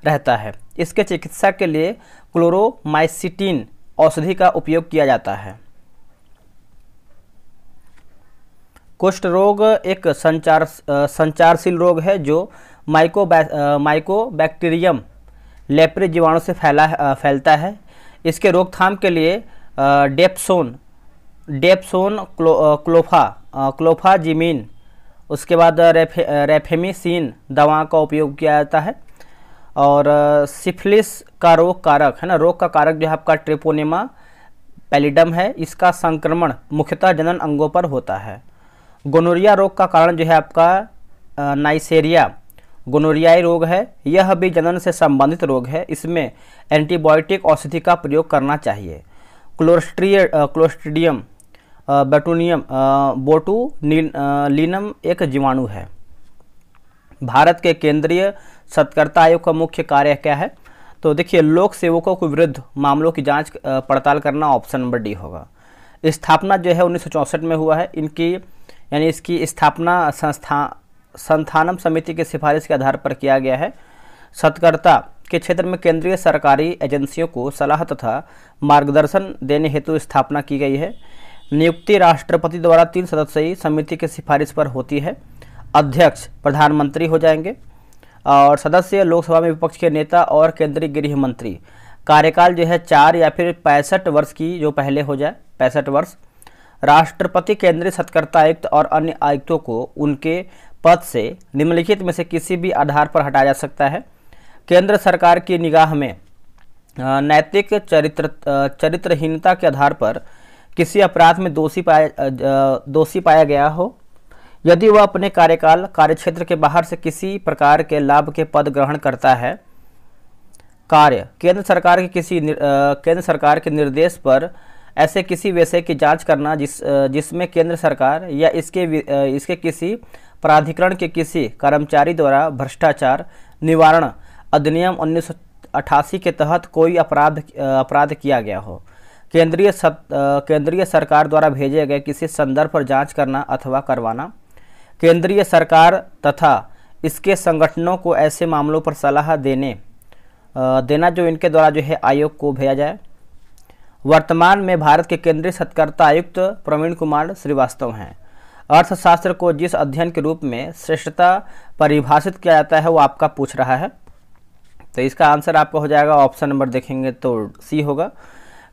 रहता है इसके चिकित्सा के लिए क्लोरोमाइसिटीन औषधि का उपयोग किया जाता है कुष्ठ रोग एक संचार संचारशील रोग है जो माइको माइको बैक्टीरियम लेपरे जीवाणु से फैला फैलता है इसके रोकथाम के लिए डेप्सोन डेप्सोन क्लो क्लोफा जिमीन उसके बाद रेफे रेफेमिसिन दवा का उपयोग किया जाता है और सिफिलिस का रोग कारक है ना रोग का कारक जो है आपका ट्रिपोनेमा पैलिडम है इसका संक्रमण मुख्यतः जनन अंगों पर होता है गोनोरिया रोग का कारण जो है आपका नाइसेरिया गोनोरियाई रोग है यह भी जनन से संबंधित रोग है इसमें एंटीबायोटिक औषधि का प्रयोग करना चाहिए क्लोस्ट्रिय क्लोस्ट्रीडियम बेटूनियम बोटू लिनम एक जीवाणु है भारत के केंद्रीय सतर्कता आयोग का मुख्य कार्य क्या है तो देखिए लोक सेवकों के विरुद्ध मामलों की जांच पड़ताल करना ऑप्शन नंबर डी होगा स्थापना जो है उन्नीस में हुआ है इनकी यानी इसकी स्थापना संस्था संथानम समिति की सिफारिश के आधार पर किया गया है सतकर्ता के क्षेत्र में केंद्रीय सरकारी एजेंसियों को सलाह तथा मार्गदर्शन देने हेतु स्थापना की गई है नियुक्ति राष्ट्रपति द्वारा तीन सदस्यीय समिति की सिफारिश पर होती है अध्यक्ष प्रधानमंत्री हो जाएंगे और सदस्य लोकसभा में विपक्ष के नेता और केंद्रीय गृह मंत्री कार्यकाल जो है चार या फिर पैंसठ वर्ष की जो पहले हो जाए पैंसठ वर्ष राष्ट्रपति केंद्रीय सत्कर्ता आयुक्त और अन्य आयुक्तों को उनके पद से निम्नलिखित में से किसी भी आधार पर हटाया जा सकता है केंद्र सरकार की निगाह में नैतिक चरित्र चरित्रहीनता के आधार पर किसी अपराध में दोषी पाया दोषी पाया गया हो यदि वह अपने कार्यकाल कार्यक्षेत्र के बाहर से किसी प्रकार के लाभ के पद ग्रहण करता है कार्य केंद्र सरकार के किसी केंद्र सरकार के निर्देश पर ऐसे किसी विषय की जांच करना जिस जिसमें केंद्र सरकार या इसके इसके किसी प्राधिकरण के किसी कर्मचारी द्वारा भ्रष्टाचार निवारण अधिनियम उन्नीस के तहत कोई अपराध अपराध किया गया हो केंद्रीय केंद्रीय सरकार द्वारा भेजे गए किसी संदर्भ पर जांच करना अथवा करवाना केंद्रीय सरकार तथा इसके संगठनों को ऐसे मामलों पर सलाह देने देना जो इनके द्वारा जो है आयोग को भेजा जाए वर्तमान में भारत के केंद्रीय सतर्कता आयुक्त प्रवीण कुमार श्रीवास्तव हैं अर्थशास्त्र को जिस अध्ययन के रूप में श्रेष्ठता परिभाषित किया जाता है वो आपका पूछ रहा है तो इसका आंसर आपका हो जाएगा ऑप्शन नंबर देखेंगे तो सी होगा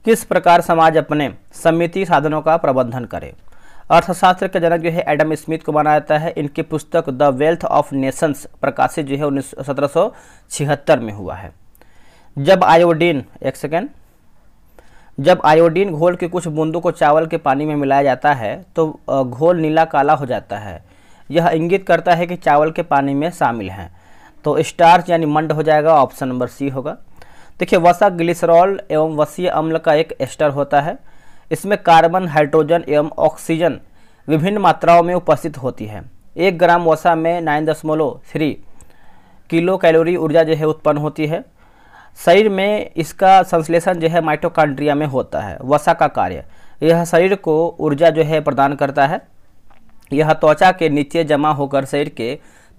किस प्रकार समाज अपने समिति साधनों का प्रबंधन करे अर्थशास्त्र का जनक जो है एडम स्मिथ को माना जाता है इनकी पुस्तक द वेल्थ ऑफ नेशंस प्रकाशित जो है उन्नीस में हुआ है जब आयोडीन एक सेकेंड जब आयोडीन घोल के कुछ बूंदों को चावल के पानी में मिलाया जाता है तो घोल नीला काला हो जाता है यह इंगित करता है कि चावल के पानी में शामिल हैं तो स्टार्च यानी मंड हो जाएगा ऑप्शन नंबर सी होगा देखिए वसा ग्लिसरॉल एवं वसीय अम्ल का एक एस्टर होता है इसमें कार्बन हाइड्रोजन एवं ऑक्सीजन विभिन्न मात्राओं में उपस्थित होती है एक ग्राम वसा में नाइन दशमलव थ्री किलो कैलोरी ऊर्जा जो है उत्पन्न होती है शरीर में इसका संश्लेषण जो है माइटोकांड्रिया में होता है वसा का कार्य यह शरीर को ऊर्जा जो है प्रदान करता है यह त्वचा के नीचे जमा होकर शरीर के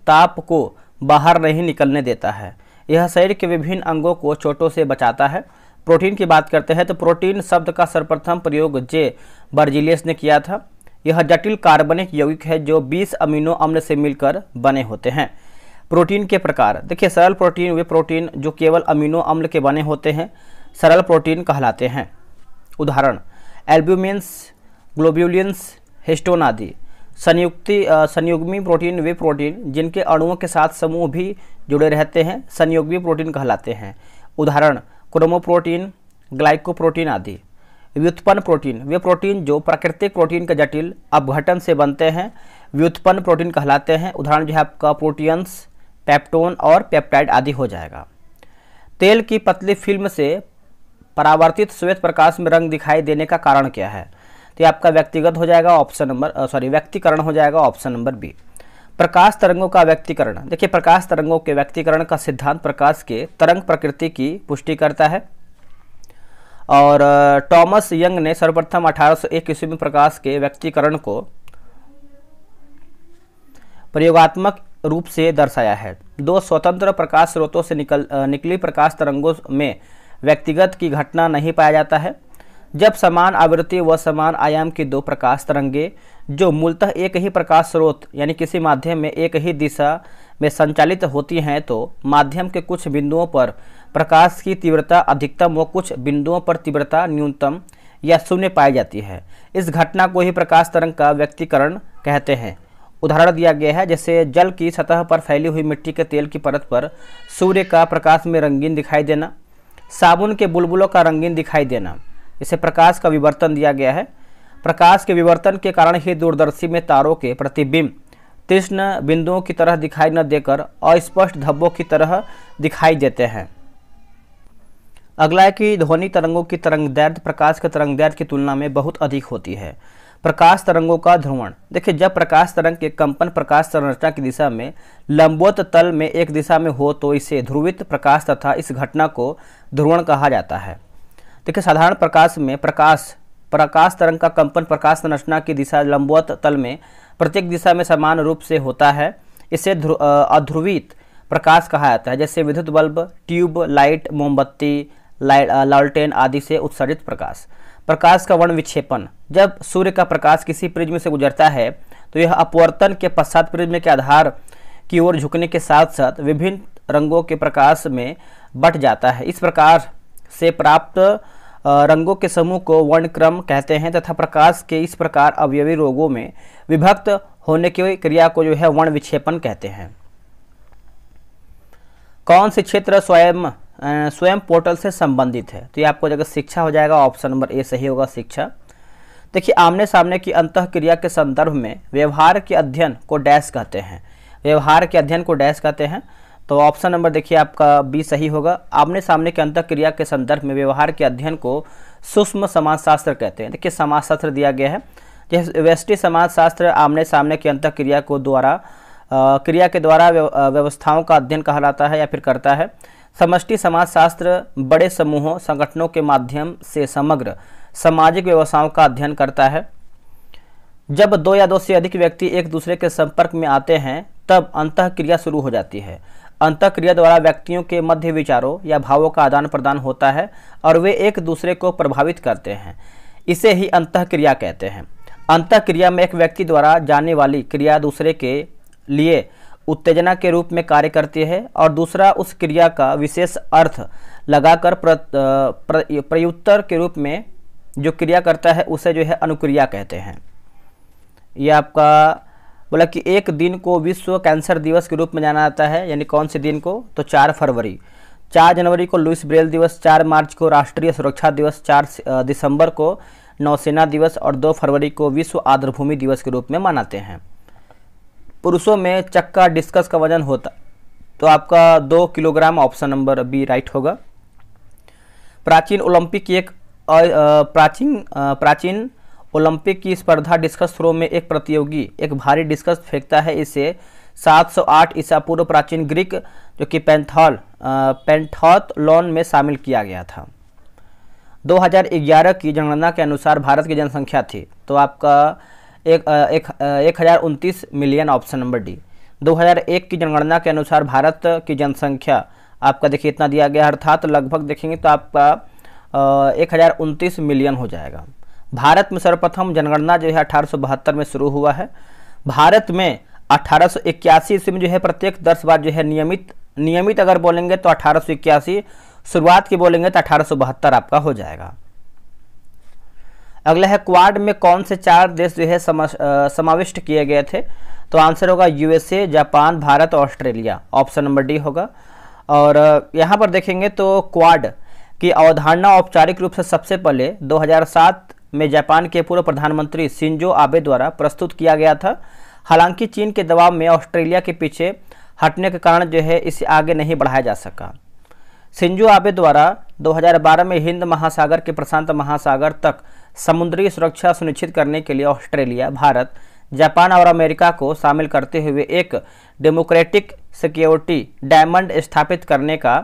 ताप को बाहर नहीं निकलने देता है यह शरीर के विभिन्न अंगों को चोटों से बचाता है प्रोटीन की बात करते हैं तो प्रोटीन शब्द का सर्वप्रथम प्रयोग जे बर्जिलियस ने किया था यह जटिल कार्बनिक यौगिक है जो 20 अमीनो अम्ल से मिलकर बने होते हैं प्रोटीन के प्रकार देखिए सरल प्रोटीन वे प्रोटीन जो केवल अमीनो अम्ल के बने होते हैं सरल प्रोटीन कहलाते हैं उदाहरण एल्ब्यूमिन्स ग्लोब्यूलियंस हिस्टोन आदि संयुक्ति संयुग्मी प्रोटीन वे प्रोटीन जिनके अणुओं के साथ समूह भी जुड़े रहते हैं संयुग्मी प्रोटीन कहलाते हैं उदाहरण क्रोमोप्रोटीन ग्लाइकोप्रोटीन आदि व्युत्पन्न प्रोटीन वे प्रोटीन जो प्राकृतिक प्रोटीन के जटिल अपघटन से बनते हैं व्युत्पन्न प्रोटीन कहलाते हैं उदाहरण जो है आपका प्रोटीन्स पेप्टोन और पेप्टाइड आदि हो जाएगा तेल की पतली फिल्म से परावर्तित श्वेत प्रकाश में रंग दिखाई देने का कारण क्या है तो ये आपका व्यक्तिगत हो जाएगा ऑप्शन नंबर सॉरी व्यक्तिकरण हो जाएगा ऑप्शन नंबर बी प्रकाश तरंगों का व्यक्तिकरण देखिए प्रकाश तरंगों के व्यक्तिकरण का सिद्धांत प्रकाश के तरंग प्रकृति की पुष्टि करता है और टॉमस यंग ने सर्वप्रथम 1801 ईस्वी में प्रकाश के व्यक्तिकरण को प्रयोगात्मक रूप से दर्शाया है दो स्वतंत्र प्रकाश स्रोतों से निकल निकली प्रकाश तरंगों में व्यक्तिगत की घटना नहीं पाया जाता है जब समान आवृत्ति व समान आयाम की दो प्रकाश तरंगे जो मूलतः एक ही प्रकाश स्रोत यानी किसी माध्यम में एक ही दिशा में संचालित होती हैं तो माध्यम के कुछ बिंदुओं पर प्रकाश की तीव्रता अधिकतम व कुछ बिंदुओं पर तीव्रता न्यूनतम या शून्य पाई जाती है इस घटना को ही प्रकाश तरंग का व्यक्तिकरण कहते हैं उदाहरण दिया गया है जैसे जल की सतह पर फैली हुई मिट्टी के तेल की परत पर सूर्य का प्रकाश में रंगीन दिखाई देना साबुन के बुलबुलों का रंगीन दिखाई देना इसे प्रकाश का विवर्तन दिया गया है प्रकाश के विवर्तन के कारण ही दूरदर्शी में तारों के प्रतिबिंब तीक्ष्ण बिंदुओं की तरह दिखाई न देकर अस्पष्ट धब्बों की तरह दिखाई देते हैं अगला है कि ध्वनि तरंगों की तरंग दर्द प्रकाश के तरंग दर्द की तुलना में बहुत अधिक होती है प्रकाश तरंगों का ध्रुवण देखिए जब प्रकाश तरंग के कंपन प्रकाश संरचना की दिशा में लंबोत तल में एक दिशा में हो तो इसे ध्रुवित प्रकाश तथा इस घटना को ध्रुवण कहा जाता है देखिए साधारण प्रकाश में प्रकाश प्रकाश तरंग का कंपन प्रकाश संरचना की दिशा लंबवत तल में प्रत्येक दिशा में समान रूप से होता है इसे अध्रुवित प्रकाश कहा जाता है जैसे विद्युत बल्ब ट्यूब लाइट मोमबत्ती लाइट लालटेन आदि से उत्सर्जित प्रकाश प्रकाश का वर्ण विक्षेपण जब सूर्य का प्रकाश किसी प्रिज्म से गुजरता है तो यह अपवर्तन के पश्चात प्रिज्म के आधार की ओर झुकने के साथ साथ विभिन्न रंगों के प्रकाश में बट जाता है इस प्रकार से प्राप्त रंगों के समूह को वर्णक्रम कहते हैं तथा प्रकाश के इस प्रकार अवयवी रोगों में विभक्त होने की क्रिया को जो है वर्ण विक्षेपण कहते हैं कौन से क्षेत्र स्वयं स्वयं पोर्टल से संबंधित है तो ये आपको जगह शिक्षा हो जाएगा ऑप्शन नंबर ए सही होगा शिक्षा देखिए आमने सामने की अंत क्रिया के संदर्भ में व्यवहार के अध्ययन को डैश कहते हैं व्यवहार के अध्ययन को डैश कहते हैं तो ऑप्शन नंबर देखिए आपका बी सही होगा आमने सामने के अंत क्रिया के संदर्भ में व्यवहार के अध्ययन को सूक्ष्म समाजशास्त्र कहते हैं देखिए समाजशास्त्र दिया गया है जैसे वेस्टी समाजशास्त्र आमने सामने की अंत क्रिया को द्वारा क्रिया के द्वारा व्यवस्थाओं का अध्ययन कहलाता है या फिर करता है समष्टि समाजशास्त्र बड़े समूहों संगठनों के माध्यम से समग्र सामाजिक व्यवस्थाओं का अध्ययन करता है जब दो या दो से अधिक व्यक्ति एक दूसरे के संपर्क में आते हैं तब अंत क्रिया शुरू हो जाती है अंत क्रिया द्वारा व्यक्तियों के मध्य विचारों या भावों का आदान प्रदान होता है और वे एक दूसरे को प्रभावित करते हैं इसे ही अंत क्रिया कहते हैं अंत क्रिया में एक व्यक्ति द्वारा जाने वाली क्रिया दूसरे के लिए उत्तेजना के रूप में कार्य करती है और दूसरा उस क्रिया का विशेष अर्थ लगाकर प्र, प्र, प्रयुत्तर के रूप में जो क्रिया करता है उसे जो है अनुक्रिया कहते हैं यह आपका बोला कि एक दिन को विश्व कैंसर दिवस के रूप में जाना जाता है यानी कौन से दिन को तो चार फरवरी चार जनवरी को लुइस ब्रेल दिवस चार मार्च को राष्ट्रीय सुरक्षा दिवस चार दिसंबर को नौसेना दिवस और दो फरवरी को विश्व आर्द्रभूमि दिवस के रूप में मनाते हैं पुरुषों में चक्का डिस्कस का वजन होता तो आपका दो kilogram option number B right होगा प्राचीन ओलंपिक एक प्राचीन प्राचीन ओलंपिक की स्पर्धा डिस्कस थ्रो में एक प्रतियोगी एक भारी डिस्कस फेंकता है इसे 708 ईसा पूर्व प्राचीन ग्रीक जो कि पेंथॉल पेंथॉथ लॉन में शामिल किया गया था 2011 की जनगणना के अनुसार भारत की जनसंख्या थी तो आपका एक एक हज़ार उनतीस मिलियन ऑप्शन नंबर डी 2001 की जनगणना के अनुसार भारत की जनसंख्या आपका देखिए इतना दिया गया अर्थात लगभग देखेंगे तो आपका एक हज़ार उनतीस मिलियन हो जाएगा भारत में सर्वप्रथम जनगणना जो है अठारह में शुरू हुआ है भारत में अठारह सौ ईस्वी में जो है प्रत्येक दस बार जो है नियमित नियमित अगर बोलेंगे तो अठारह शुरुआत की बोलेंगे तो अठारह आपका हो जाएगा अगला है क्वाड में कौन से चार देश जो है समाविष्ट किए गए थे तो आंसर होगा USA Japan Bharat Australia option number D होगा और यहाँ पर देखेंगे तो क्वाड की अवधारणा औपचारिक रूप से सबसे पहले 2007 में जापान के पूर्व प्रधानमंत्री सिंजो आबे द्वारा प्रस्तुत किया गया था हालांकि चीन के दबाव में ऑस्ट्रेलिया के पीछे हटने के कारण जो है इसे आगे नहीं बढ़ाया जा सका सिंजो आबे द्वारा 2012 में हिंद महासागर के प्रशांत महासागर तक समुद्री सुरक्षा सुनिश्चित करने के लिए ऑस्ट्रेलिया भारत जापान और अमेरिका को शामिल करते हुए एक डेमोक्रेटिक सिक्योरिटी डायमंड स्थापित करने का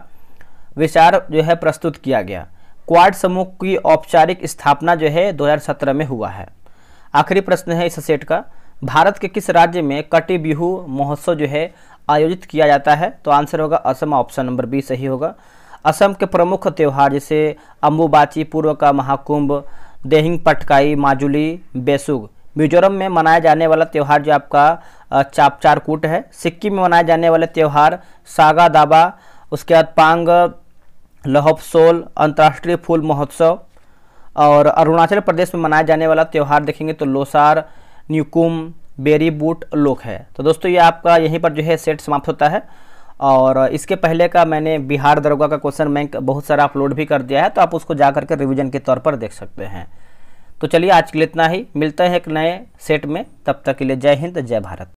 विचार जो है प्रस्तुत किया गया क्वाड समूह की औपचारिक स्थापना जो है 2017 में हुआ है आखिरी प्रश्न है इस सेट का भारत के किस राज्य में कटी बिहू महोत्सव जो है आयोजित किया जाता है तो आंसर होगा असम ऑप्शन नंबर बी सही होगा असम के प्रमुख त्यौहार जैसे अम्बुबाची पूर्व का महाकुंभ देहिंग पटकाई माजुली बेसुग मिजोरम में मनाया जाने वाला त्यौहार जो आपका चापचारकूट है सिक्किम में मनाए जाने वाले त्यौहार सागा दाबा उसके बाद पांग लहोपसोल अंतर्राष्ट्रीय फूल महोत्सव और अरुणाचल प्रदेश में मनाया जाने वाला त्यौहार देखेंगे तो लोसार न्यूकुम बेरी बूट लोक है तो दोस्तों ये आपका यहीं पर जो है सेट समाप्त होता है और इसके पहले का मैंने बिहार दरोगा का क्वेश्चन बैंक बहुत सारा अपलोड भी कर दिया है तो आप उसको जा करके रिविजन के तौर पर देख सकते हैं तो चलिए आज के लिए इतना ही मिलते हैं एक नए सेट में तब तक के लिए जय हिंद जय भारत